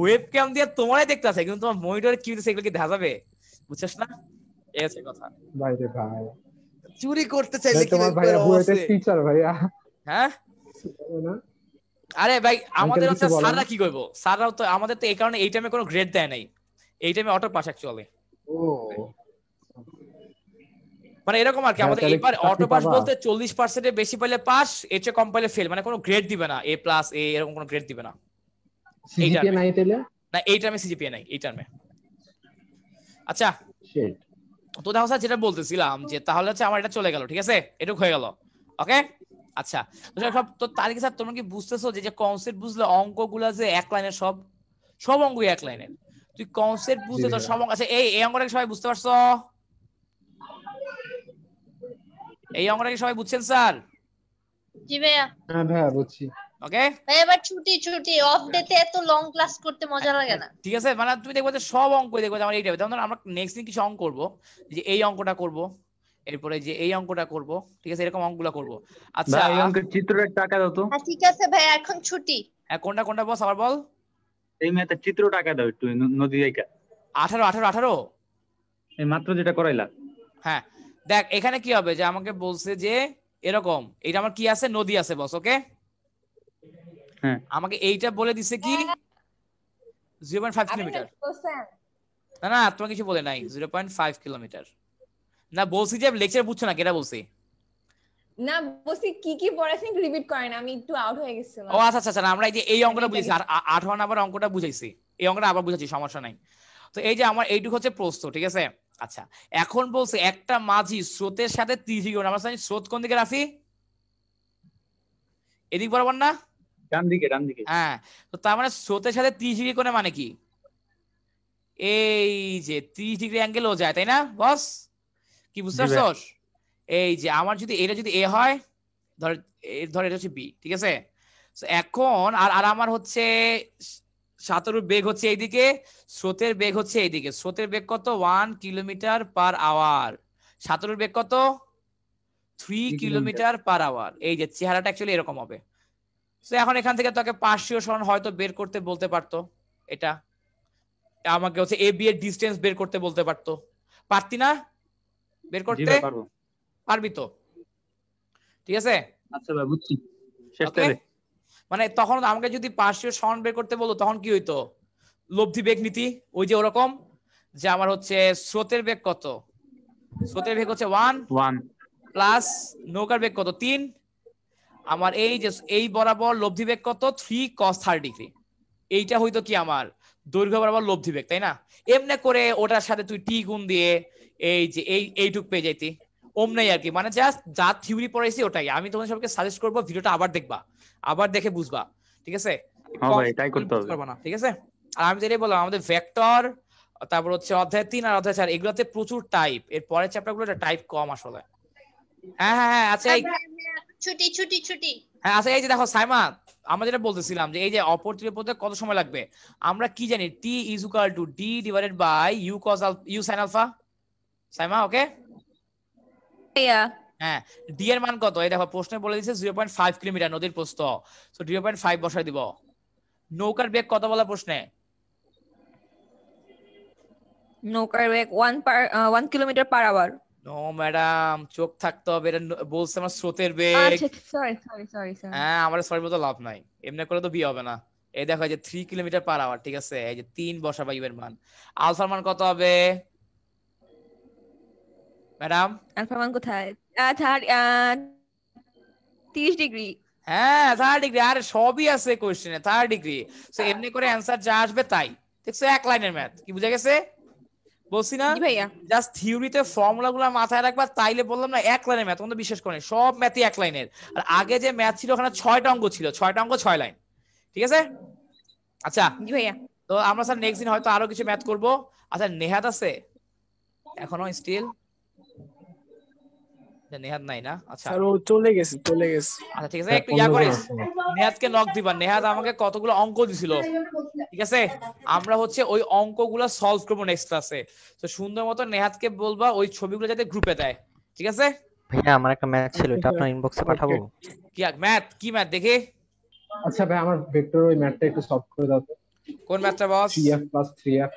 ওয়েব ক্যাম দিয়ে তোমারই দেখতেছে কিন্তু তোমার মনিটরে কি হইতেছে এগুলো কি দেখা যাবে বুঝছস না এই আছে কথা ভাই রে ভাই চুরি করতে চাইলে কি তোমার ভাইয়া বুয়েটের টিচার ভাইয়া হ্যাঁ আরে ভাই আমাদের হচ্ছে সারা কি করবো সারা তো আমাদের তো এই কারণে এই টাইমে কোনো গ্রেড দেয় নাই এই টাইমে অটো পাস অ্যাকচুয়ালি ও মানে এরকম আর কি হ্যাঁ, আমাদের এবার অটো পাস বলতে চল্লিশ পার্সেন্টের বেশি পাইলে পাস এইচ এ কম পাইলে ফেল মানে কোনো গ্রেড দিবে না এ প্লাস এ এরকম কোনো গ্রেড দিবে না না এই টার্মে সিজিপিএ নাই এই টার্মে আচ্ছা তো দেখো স্যার যেটা বলতেছিলাম যে তাহলে হচ্ছে আমার এটা চলে গেল ঠিক আছে এটুক হয়ে গেল ওকে আচ্ছা সব তো তারিখ স্যার তোমরা কি বুঝতেছো যে যে কনসেপ্ট বুঝলে অঙ্কগুলো যে এক লাইনের সব সব অঙ্কই এক লাইনের তুই কনসেপ্ট বুঝতে তো সব আছে আচ্ছা, এই এই অঙ্কটা সবাই বুঝতে পারছো এই অঙ্কটা কি সবাই বুঝছেন স্যার জি ভাইয়া হ্যাঁ হ্যাঁ বুঝছি ওকে এবার ছুটি ছুটি অফ ডে তে এত লং ক্লাস করতে মজা হ্যাঁ, লাগে হ্যাঁ, না ঠিক আছে মানে তুমি দেখবে যে সব অঙ্ক দেখবে যে আমার এইটা তাহলে আমরা নেক্সট দিন কিছু অঙ্ক করব যে এই অঙ্কটা করব এরপরে যে এই অঙ্কটা করব ঠিক আছে এরকম অঙ্কগুলো করব আচ্ছা এই অঙ্কের চিত্রটা টাকা দাও তো হ্যাঁ, ঠিক আছে ভাই এখন ছুটি হ্যাঁ কোনটা কোনটা বস আবার বল এই মেয়েটা চিত্র টাকা দাও একটু নদী জায়গা 18 18 18 এই মাত্র যেটা করাইলা হ্যাঁ দেখ এখানে কি হবে যে আমাকে বলছে যে এরকম এটা আমার কি আছে নদী আছে বস ওকে হ্যাঁ। আমাকে এইটা বলে দিছে কি 0.5 কিলোমিটার না না তোমার কিছু বলে নাই 0.5 কিলোমিটার না বলছি যে লেকচার বুঝছো না কেটা বলছি না বলছি কি কি পড়াইছেন একটু রিপিট না আমি একটু আউট হয়ে ও আচ্ছা আচ্ছা আমরা এই যে এই অঙ্কটা বুঝেছি আর 58 অঙ্কটা বুঝাইছি এই অঙ্কটা আবার বুঝাচ্ছি সমস্যা নাই তো এই যে আমার এইটুকু হচ্ছে প্রস্থ ঠিক আছে আচ্ছা এখন বলছে একটা মাঝি স্রোতের সাথে ত্রিভুজ আমার সাথে স্রোত কোন দিকে রাখি এদিক বরাবর না ডান দিকে ডান দিকে হ্যাঁ তো তার মানে স্রোতের সাথে ত্রিশ ডিগ্রি কোণে মানে কি এই যে ত্রিশ ডিগ্রি অ্যাঙ্গেল ও যায় তাই না বস কি বুঝতে পারছস এই যে আমার যদি এটা যদি এ হয় ধর ধর এটা হচ্ছে বি ঠিক আছে এখন আর আর আমার হচ্ছে সাঁতারুর বেগ হচ্ছে এইদিকে স্রোতের বেগ হচ্ছে এইদিকে স্রোতের বেগ কত ওয়ান কিলোমিটার পার আওয়ার সাঁতারুর বেগ কত থ্রি কিলোমিটার পার আওয়ার এই যে চেহারাটা অ্যাকচুয়ালি এরকম হবে তো এখন এখান থেকে তোকে পার্শ্বীয় সরণ হয়তো বের করতে বলতে পারতো এটা আমাকে হচ্ছে এ বি এর ডিস্টেন্স বের করতে বলতে পারতো পারতি না বের করতে পারবি তো ঠিক আছে আচ্ছা ভাই বুঝছি শেষ মানে তখন আমাকে যদি পার্শ্বীয় সমান বের করতে বলো তখন কি হইতো লব্ধি বেগ নীতি ওই যে ওরকম যে আমার হচ্ছে স্রোতের বেগ কত স্রোতের বেগ হচ্ছে ওয়ান ওয়ান প্লাস নৌকার বেগ কত তিন আমার এই যে এই বরাবর লব্ধি বেগ কত থ্রি কস থার্ড ডিগ্রি এইটা হইতো কি আমার দৈর্ঘ্য বরাবর লব্ধি বেগ তাই না এমনে করে ওটার সাথে তুই টি গুণ দিয়ে এই যে এই এইটুক পেয়ে যাইতি অমনেই আর কি মানে জাস্ট যা থিওরি পড়াইছি ওটাই আমি তোমাদের সবকে সাজেস্ট করবো ভিডিওটা আবার দেখবা আবার দেখে বুঝবা ঠিক আছে হ্যাঁ করতে হবে না ঠিক আছে আর আমি যেটাই বললাম আমাদের ভেক্টর তারপর হচ্ছে অধ্যায় তিন আর অধ্যায় চার এগুলোতে প্রচুর টাইপ এর পরের চ্যাপ্টার গুলো টাইপ কম আসলে হ্যাঁ হ্যাঁ হ্যাঁ আচ্ছা ছুটি ছুটি ছুটি হ্যাঁ আচ্ছা এই যে দেখো সাইমা আমরা যেটা বলতেছিলাম যে এই যে অপরটির পথে কত সময় লাগবে আমরা কি জানি t is equal to d divided by u cos u sine alpha Saima okay হ্যাঁ ডি এর মান কত এই দেখো প্রশ্নে বলে কিলোমিটার নদীর প্রস্থ বসাই দিব নৌকার বেগ কত বলা প্রশ্নে নৌকার বেগ per kilometre per hour no madam চোখ থাকতে হবে এটা বলছে আমার স্রোতের বেগ আচ্ছা, হ্যাঁ আমার সরি লাভ নাই এমনি করে তো বিয়ে হবে না এই দেখো যে থ্রি কিলোমিটার পার আওয়ার ঠিক আছে এই যে তিন বসাবা ইউ এর মান আলফার মান কত হবে ম্যাডাম আলফা কোথায় তিরিশ ডিগ্রি হ্যাঁ থার্ড ডিগ্রি আর সবই আছে কোয়েশ্চেনে থার্ড ডিগ্রি তো এমনি করে অ্যান্সার যা আসবে তাই দেখছো এক লাইনের ম্যাথ কি বুঝা গেছে বলছি না জাস্ট থিওরিতে ফর্মুলা গুলো মাথায় রাখবা তাইলে বললাম না এক লাইনের ম্যাথ তোমরা বিশ্বাস করেন সব ম্যাথই এক লাইনের আর আগে যে ম্যাথ ছিল ওখানে ছয়টা অঙ্ক ছিল ছয়টা অঙ্ক ছয় লাইন ঠিক আছে আচ্ছা জি ভাইয়া তো আমরা স্যার নেক্সট দিন হয়তো আরো কিছু ম্যাথ করব আচ্ছা নেহাত আছে এখনো স্টিল নেহাদ নাই না আচ্ছা স্যার ও চলে গেছে চলে গেছে আচ্ছা ঠিক আছে একটু ইয়া হ্যাঁ, করিস নেহাদকে নক দিবা নেহাদ আমাকে কতগুলো অঙ্ক দিছিল ঠিক আছে আমরা হচ্ছে ওই অঙ্কগুলো সলভ করব নেক্সট ক্লাসে তো সুন্দর মতো বলবা ওই ছবিগুলো যাতে গ্রুপে দেয় ঠিক আছে ভাইয়া আমার একটা ম্যাথ ছিল এটা আপনার ইনবক্সে পাঠাবো কি ম্যাথ কি ম্যাথ দেখে আচ্ছা ভাই আমার ভেক্টর ওই ম্যাথটা একটু সলভ করে দাও কোন ম্যাথটা বস 3f 3f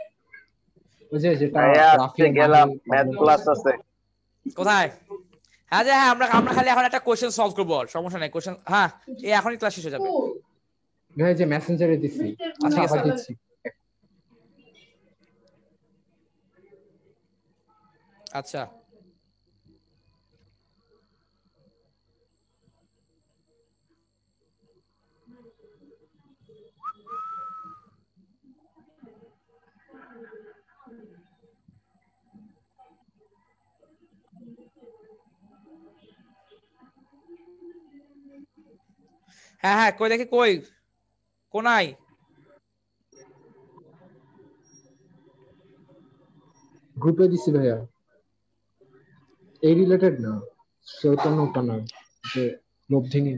ম্যাথ ক্লাস আছে কোথায় হ্যাঁ যে হ্যাঁ আমরা আমরা খালি এখন একটা কোশ্চেন সলভ করব সমস্যা নাই কোশ্চেন হ্যাঁ এই এখনই ক্লাস শেষ হয়ে যাবে ভাই হ্যাঁ, যে মেসেঞ্জারে আচ্ছা, দিচ্ছি আচ্ছা আবার দিচ্ছি আচ্ছা হ্যাঁ হ্যাঁ কই দেখি কই কোনায় গ্রুপে দিছি ভাইয়া এই রিলেটেড না চৈতন্যটা না যে লব্ধিনী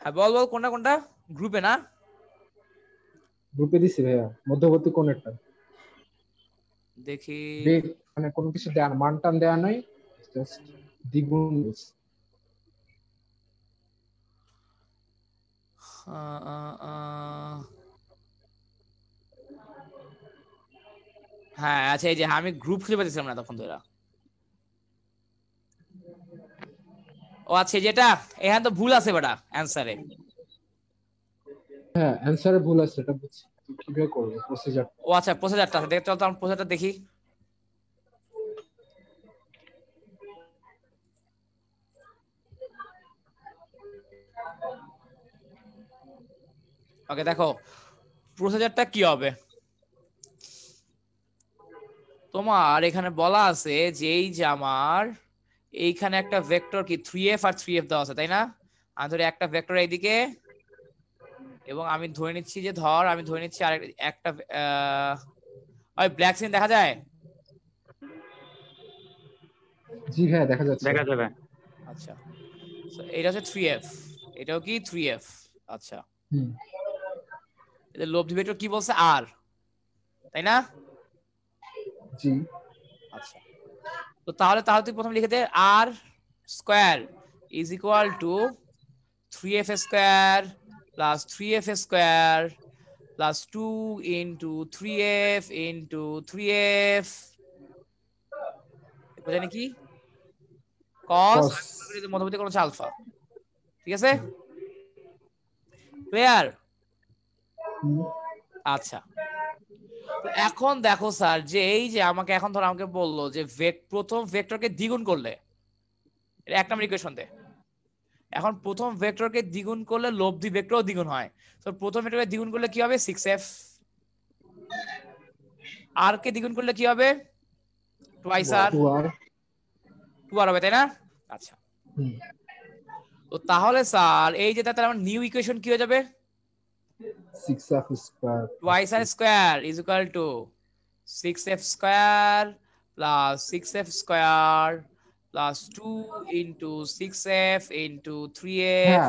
হ্যাঁ বল বল কোনটা কোনটা গ্রুপে না গ্রুপে দিছি ভাইয়া মধ্যবর্তী কোনেরটা দেখি মানে কোনো কিছু দেয়া মান টান দেয়া নাই জাস্ট দ্বিগুণ হ্যাঁ আচ্ছা এই যে আমি গ্রুপ খুঁজে পাচ্ছিলাম না তখন তোরা ও আচ্ছা যেটা এখানে তো ভুল আছে বেটা অ্যান্সারে হ্যাঁ অ্যানসারে ভুল আছে এটা বুঝছি কিভাবে করব প্রসিজার ও আচ্ছা প্রসিজারটা আছে চল তো প্রসিজারটা দেখি ওকে দেখো প্রসিজারটা কি হবে তোমার এখানে বলা আছে যে এই যে আমার এইখানে একটা ভেক্টর কি থ্রি এফ আর থ্রি এফ দেওয়া আছে তাই না আমি ধরি একটা ভেক্টর এইদিকে এবং আমি ধরে নিচ্ছি যে ধর আমি ধরে নিচ্ছি আর একটা ওই ব্ল্যাক সিন দেখা যায় জি হ্যাঁ দেখা যাচ্ছে দেখা যাবে আচ্ছা এটা হচ্ছে 3f এটাও কি 3f আচ্ছা হুম এটা লোভ ডিভেটর কি বলছে আর তাই না জি আচ্ছা তো তাহলে তাহলে তুই প্রথম লিখে দে r square is equal to 3f square plus 3f square plus 2 into 3f into 3f বোঝা নাকি cos মধ্যবর্তী কোণ হচ্ছে আলফা ঠিক আছে ক্লিয়ার আচ্ছা এখন দেখো স্যার যে এই যে আমাকে এখন ধর আমাকে বললো যে প্রথম ভেক্টরকে দ্বিগুণ করলে এটা এক নম্বর ইকুয়েশন দেয় এখন প্রথম ভেক্টরকে দ্বিগুণ করলে লব্ধি ভেক্টরও দ্বিগুণ হয় তো প্রথম ভেক্টরকে দ্বিগুণ করলে কি হবে সিক্স এফ আর কে দ্বিগুণ করলে কি হবে 2r 2r হবে তাই না আচ্ছা তো তাহলে স্যার এই যে তাহলে আমার নিউ ইকুয়েশন কি হয়ে যাবে 6f square 2r r square is equal to 6f square plus 6f square plus two into six f into three f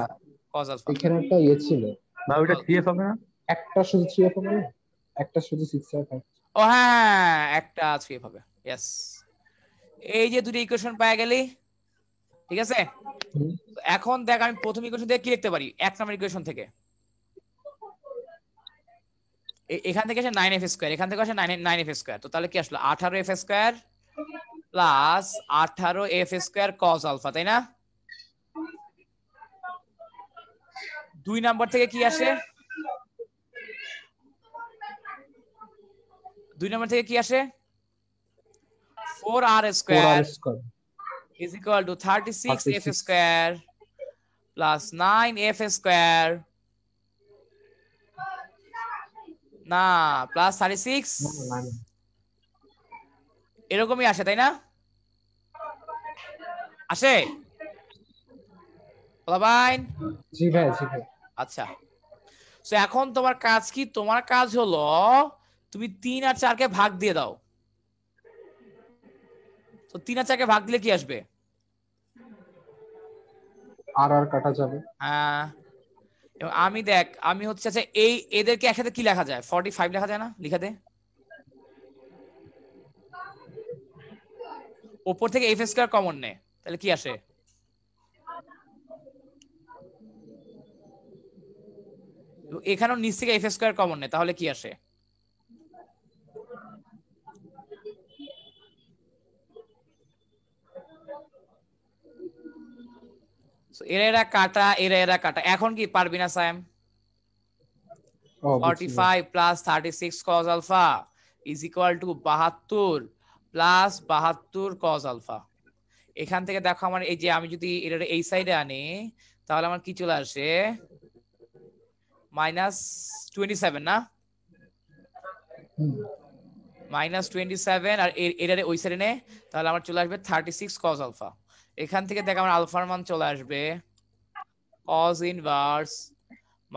cos alpha এখানে একটা ইয়ে ছিল না ওটা থ্রি এফ হবে না একটা শুধু থ্রি এফ হবে একটা শুধু সিক্স এফ ও হ্যাঁ, হ্যাঁ, হ্যাঁ, হ্যাঁ একটা থ্রি এফ হবে ইয়েস এই যে দুটি ইকুয়েশন পাওয়া গেলি ঠিক আছে এখন দেখ আমি প্রথম ইকুয়েশন থেকে কি লিখতে পারি এক নম্বর ইকুয়েশন থেকে এখান থেকে আসে নাইন এফ স্কোয়ার এখান থেকে আসে নাইন নাইন এফ স্কোয়ার তো তাহলে কি আসলো আঠারো এফ স্কোয়ার প্লাস আঠারো এফ স্কোয়ার কস আলফা তাই না দুই নাম্বার থেকে কি আসে দুই নাম্বার থেকে কি আসে four r square is equal to thirty six f square plus nine f square না প্লাস থার্টি সিক্স এরকমই আসে তাই না আসে আচ্ছা তো এখন তোমার কাজ কি তোমার কাজ হলো তুমি তিন আর চারকে ভাগ দিয়ে দাও তো তিন আর চারকে ভাগ দিলে কি আসবে আর আর কাটা যাবে হ্যাঁ আমি দেখ আমি হচ্ছে আচ্ছা এই এদেরকে একসাথে কি লেখা যায় ফাইভ লেখা যায় না লিখা দেয় উপর থেকে এফ স্কয়ার কমন নে তাহলে কি আসে এখানেও নিচ থেকে এফ স্কয়ার কমন নে তাহলে কি আসে এরা এরা কাটা এরা এরা কাটা এখন কি পারবি না Sayam 45 plus 36 cos alpha is equal to 72 plus বাহাত্তর কজ আলফা এখান থেকে দেখো আমার এই যে আমি যদি এটা এই সাইডে আনি তাহলে আমার কি চলে আসে মাইনাস টোয়েন্টি সেভেন না মাইনাস টোয়েন্টি সেভেন আর এটারে ওই সাইডে নে তাহলে আমার চলে আসবে থার্টি সিক্স কজ আলফা এখান থেকে দেখো আমার আলফার মান চলে আসবে cos inverse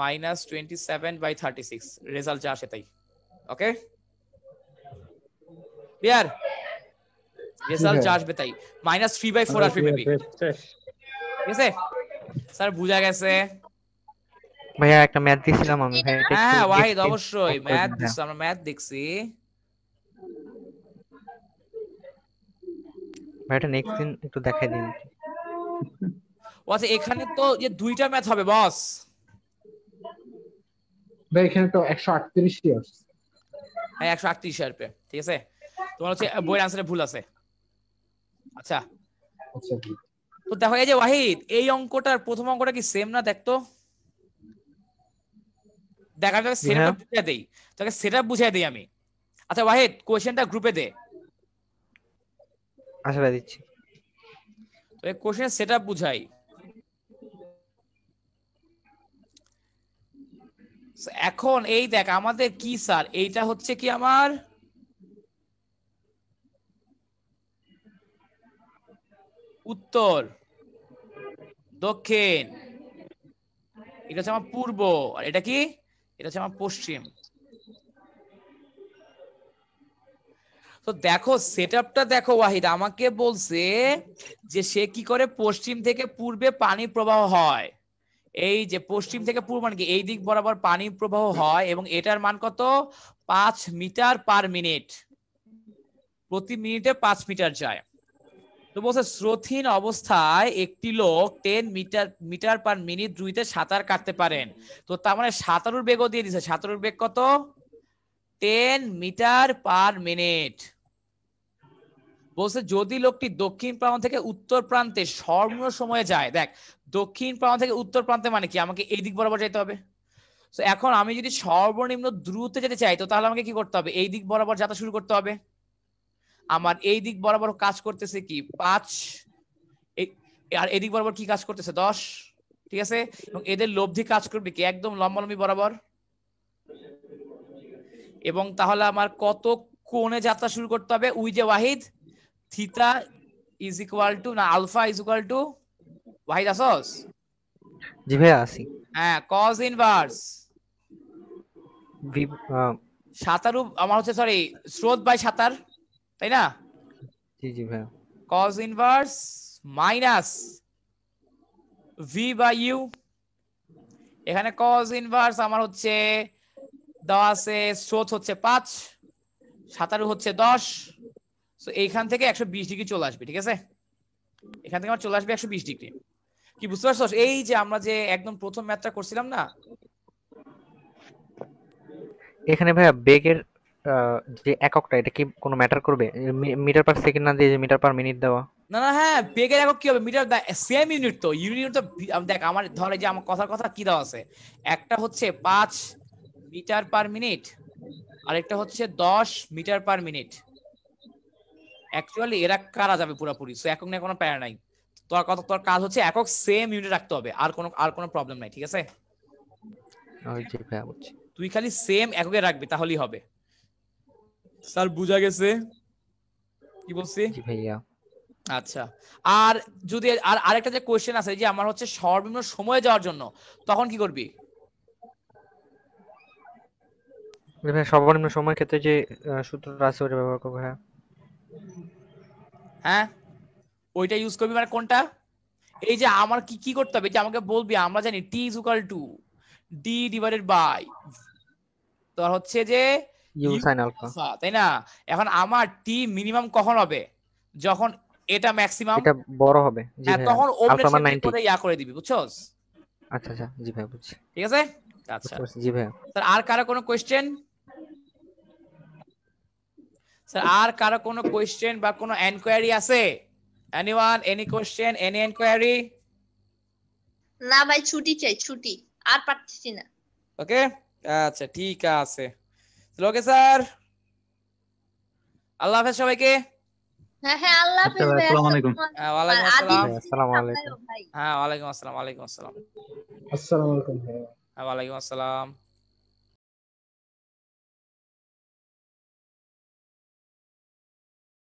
minus twenty seven by thirty six result যা আসে তাই ওকে বিয়ার রেজাল্ট যা আসবে তাই মাইনাস থ্রি বাই ফোর আসবে বেবি ঠিক আছে স্যার বুঝা গেছে ভাইয়া একটা ম্যাথ দিছিলাম আমি হ্যাঁ ওয়াহিদ অবশ্যই ম্যাথ দিছি আমরা ম্যাথ দেখছি ভাইটা নেক্সট দিন একটু দেখাই দিন আচ্ছা এখানে তো যে দুইটা ম্যাথ হবে বস ভাই এখানে তো একশো আটত্রিশ আসছে হ্যাঁ 138 আসবে ঠিক আছে তোমার হচ্ছে বইয়ের আনসারে ভুল আছে আচ্ছা।, আচ্ছা, আচ্ছা তো দেখো এই যে ওয়াহিদ এই অঙ্কটার প্রথম অঙ্কটা কি সেম না দেখতো দেখ আমি সেটআপ বুঝিয়ে দেই তোকে সেটা বুঝিয়ে দেই আমি আচ্ছা ওয়াহিদ কোশ্চেনটা গ্রুপে দে আশা দিচ্ছি তো এই কোশ্চেন সেটআপ বুঝাই এখন এই দেখ আমাদের কি স্যার এইটা হচ্ছে কি আমার উত্তর দক্ষিণ এটা হচ্ছে আমার পূর্ব আর এটা কি এটা হচ্ছে আমার পশ্চিম তো দেখো সেট দেখো ওয়াহিদ আমাকে বলছে যে সে কি করে পশ্চিম থেকে পূর্বে পানি প্রবাহ হয় এই যে পশ্চিম থেকে পূর্ব মানে কি এই দিক বরাবর পানি প্রবাহ হয় এবং এটার মান কত পাঁচ মিটার পার মিনিট প্রতি মিনিটে পাঁচ মিটার যায় তো বলছে স্রোতহীন অবস্থায় একটি লোক ten metre metre per minute দ্রুতিতে সাঁতার কাটতে পারেন তো তার মানে সাঁতারুর বেগও দিয়ে দিছে সাঁতারুর বেগ কত টেন মিটার পার মিনিট বলছে যদি লোকটি দক্ষিণ প্রান্ত থেকে উত্তর প্রান্তে সর্ব সময়ে যায় দেখ দক্ষিণ প্রান্ত থেকে উত্তর প্রান্তে মানে কি আমাকে এই দিক বরাবর যেতে হবে তো এখন আমি যদি সর্বনিম্ন দ্রুত যেতে চাই তো তাহলে আমাকে কি করতে হবে এই দিক বরাবর যাত্রা শুরু করতে হবে আমার এই দিক বরাবর কাজ করতেছে কি পাঁচ আর এদিক বরাবর কি কাজ করতেছে দশ ঠিক আছে এবং এদের লব্ধি কাজ করবে কি একদম লম্বা লম্বি বরাবর এবং তাহলে আমার কত কোণে যাত্রা শুরু করতে হবে উই যে Wahid theta is equal to না alpha is equal to Wahid আসস জি ভাই আসি হ্যাঁ cos ইনভার্স সাতারু আমার হচ্ছে সরি স্রোত বাই সাতার তাই না জি জি ভাই cos inverse minus v by u এখানে cos ইনভার্স আমার হচ্ছে 10 আছে স্রোত হচ্ছে 5 সাতারু হচ্ছে 10 সো এইখান থেকে 120 ডিগ্রি চলে আসবে ঠিক আছে এখান থেকে আমার চলে আসবে 120 ডিগ্রি কি বুঝতে পারছো এই যে আমরা যে একদম প্রথম ম্যাথটা করছিলাম না এখানে ভাইয়া বেগের যে এককটা এটা কি কোনো ম্যাটার করবে মিটার পার সেকেন্ড না দিয়ে যে মিটার পার মিনিট দেওয়া না না হ্যাঁ পেগের একক কি হবে মিটার সেম ইউনিট তো ইউনিট তো দেখ আমার ধরে যে আমার কথার কথা কি দেওয়া আছে একটা হচ্ছে পাঁচ মিটার পার মিনিট আর একটা হচ্ছে দশ মিটার পার মিনিট অ্যাকচুয়ালি এরা কারা যাবে পুরোপুরি সো একক নিয়ে কোনো প্যারা নাই তোর কথা তোর কাজ হচ্ছে একক সেম ইউনিট রাখতে হবে আর কোনো আর কোনো প্রবলেম নাই ঠিক আছে তুই খালি সেম এককে রাখবি তাহলেই হবে স্যার বুঝা গেছে কি বলছি ভাইয়া আচ্ছা আর যদি আর আরেকটা যে কোয়েশ্চেন আছে যে আমার হচ্ছে সর্বনিম্ন সময়ে যাওয়ার জন্য তখন কি করবি সর্বনিম্ন সময়ের ক্ষেত্রে যে সূত্রটা আছে ওটা ব্যবহার করবো হ্যাঁ হ্যাঁ ওইটা ইউজ করবি মানে কোনটা এই যে আমার কি কি করতে হবে যে আমাকে বলবি আমরা জানি t is to d divided by তোর হচ্ছে যে আচ্ছা, তাই না এখন আমার টি মিনিমাম কখন হবে যখন এটা ম্যাক্সিমাম এটা বড় হবে হ্যাঁ, তখন ইয়া করে দিবি আচ্ছা আচ্ছা জি ভাই বুঝছি ঠিক আছে আচ্ছা জি ভাই স্যার আর কারো কোনো কোশ্চেন স্যার আর কারো কোনো বা কোনো এনকোয়ারি আছে anyone any question any enquiry না ভাই ছুটি চাই ছুটি আর পারতেছি না ওকে আচ্ছা ঠিক আছে ওকে স্যার আল্লাহ হাফেজ সবাইকে হ্যাঁ হ্যাঁ আল্লাহ আসসালামু আলাইকুম হ্যাঁ ওয়ালাইকুম আসসালাম আলাইকুম আসসালাম হ্যাঁ, আসসালাম ওয়ালাইকুম আসসালাম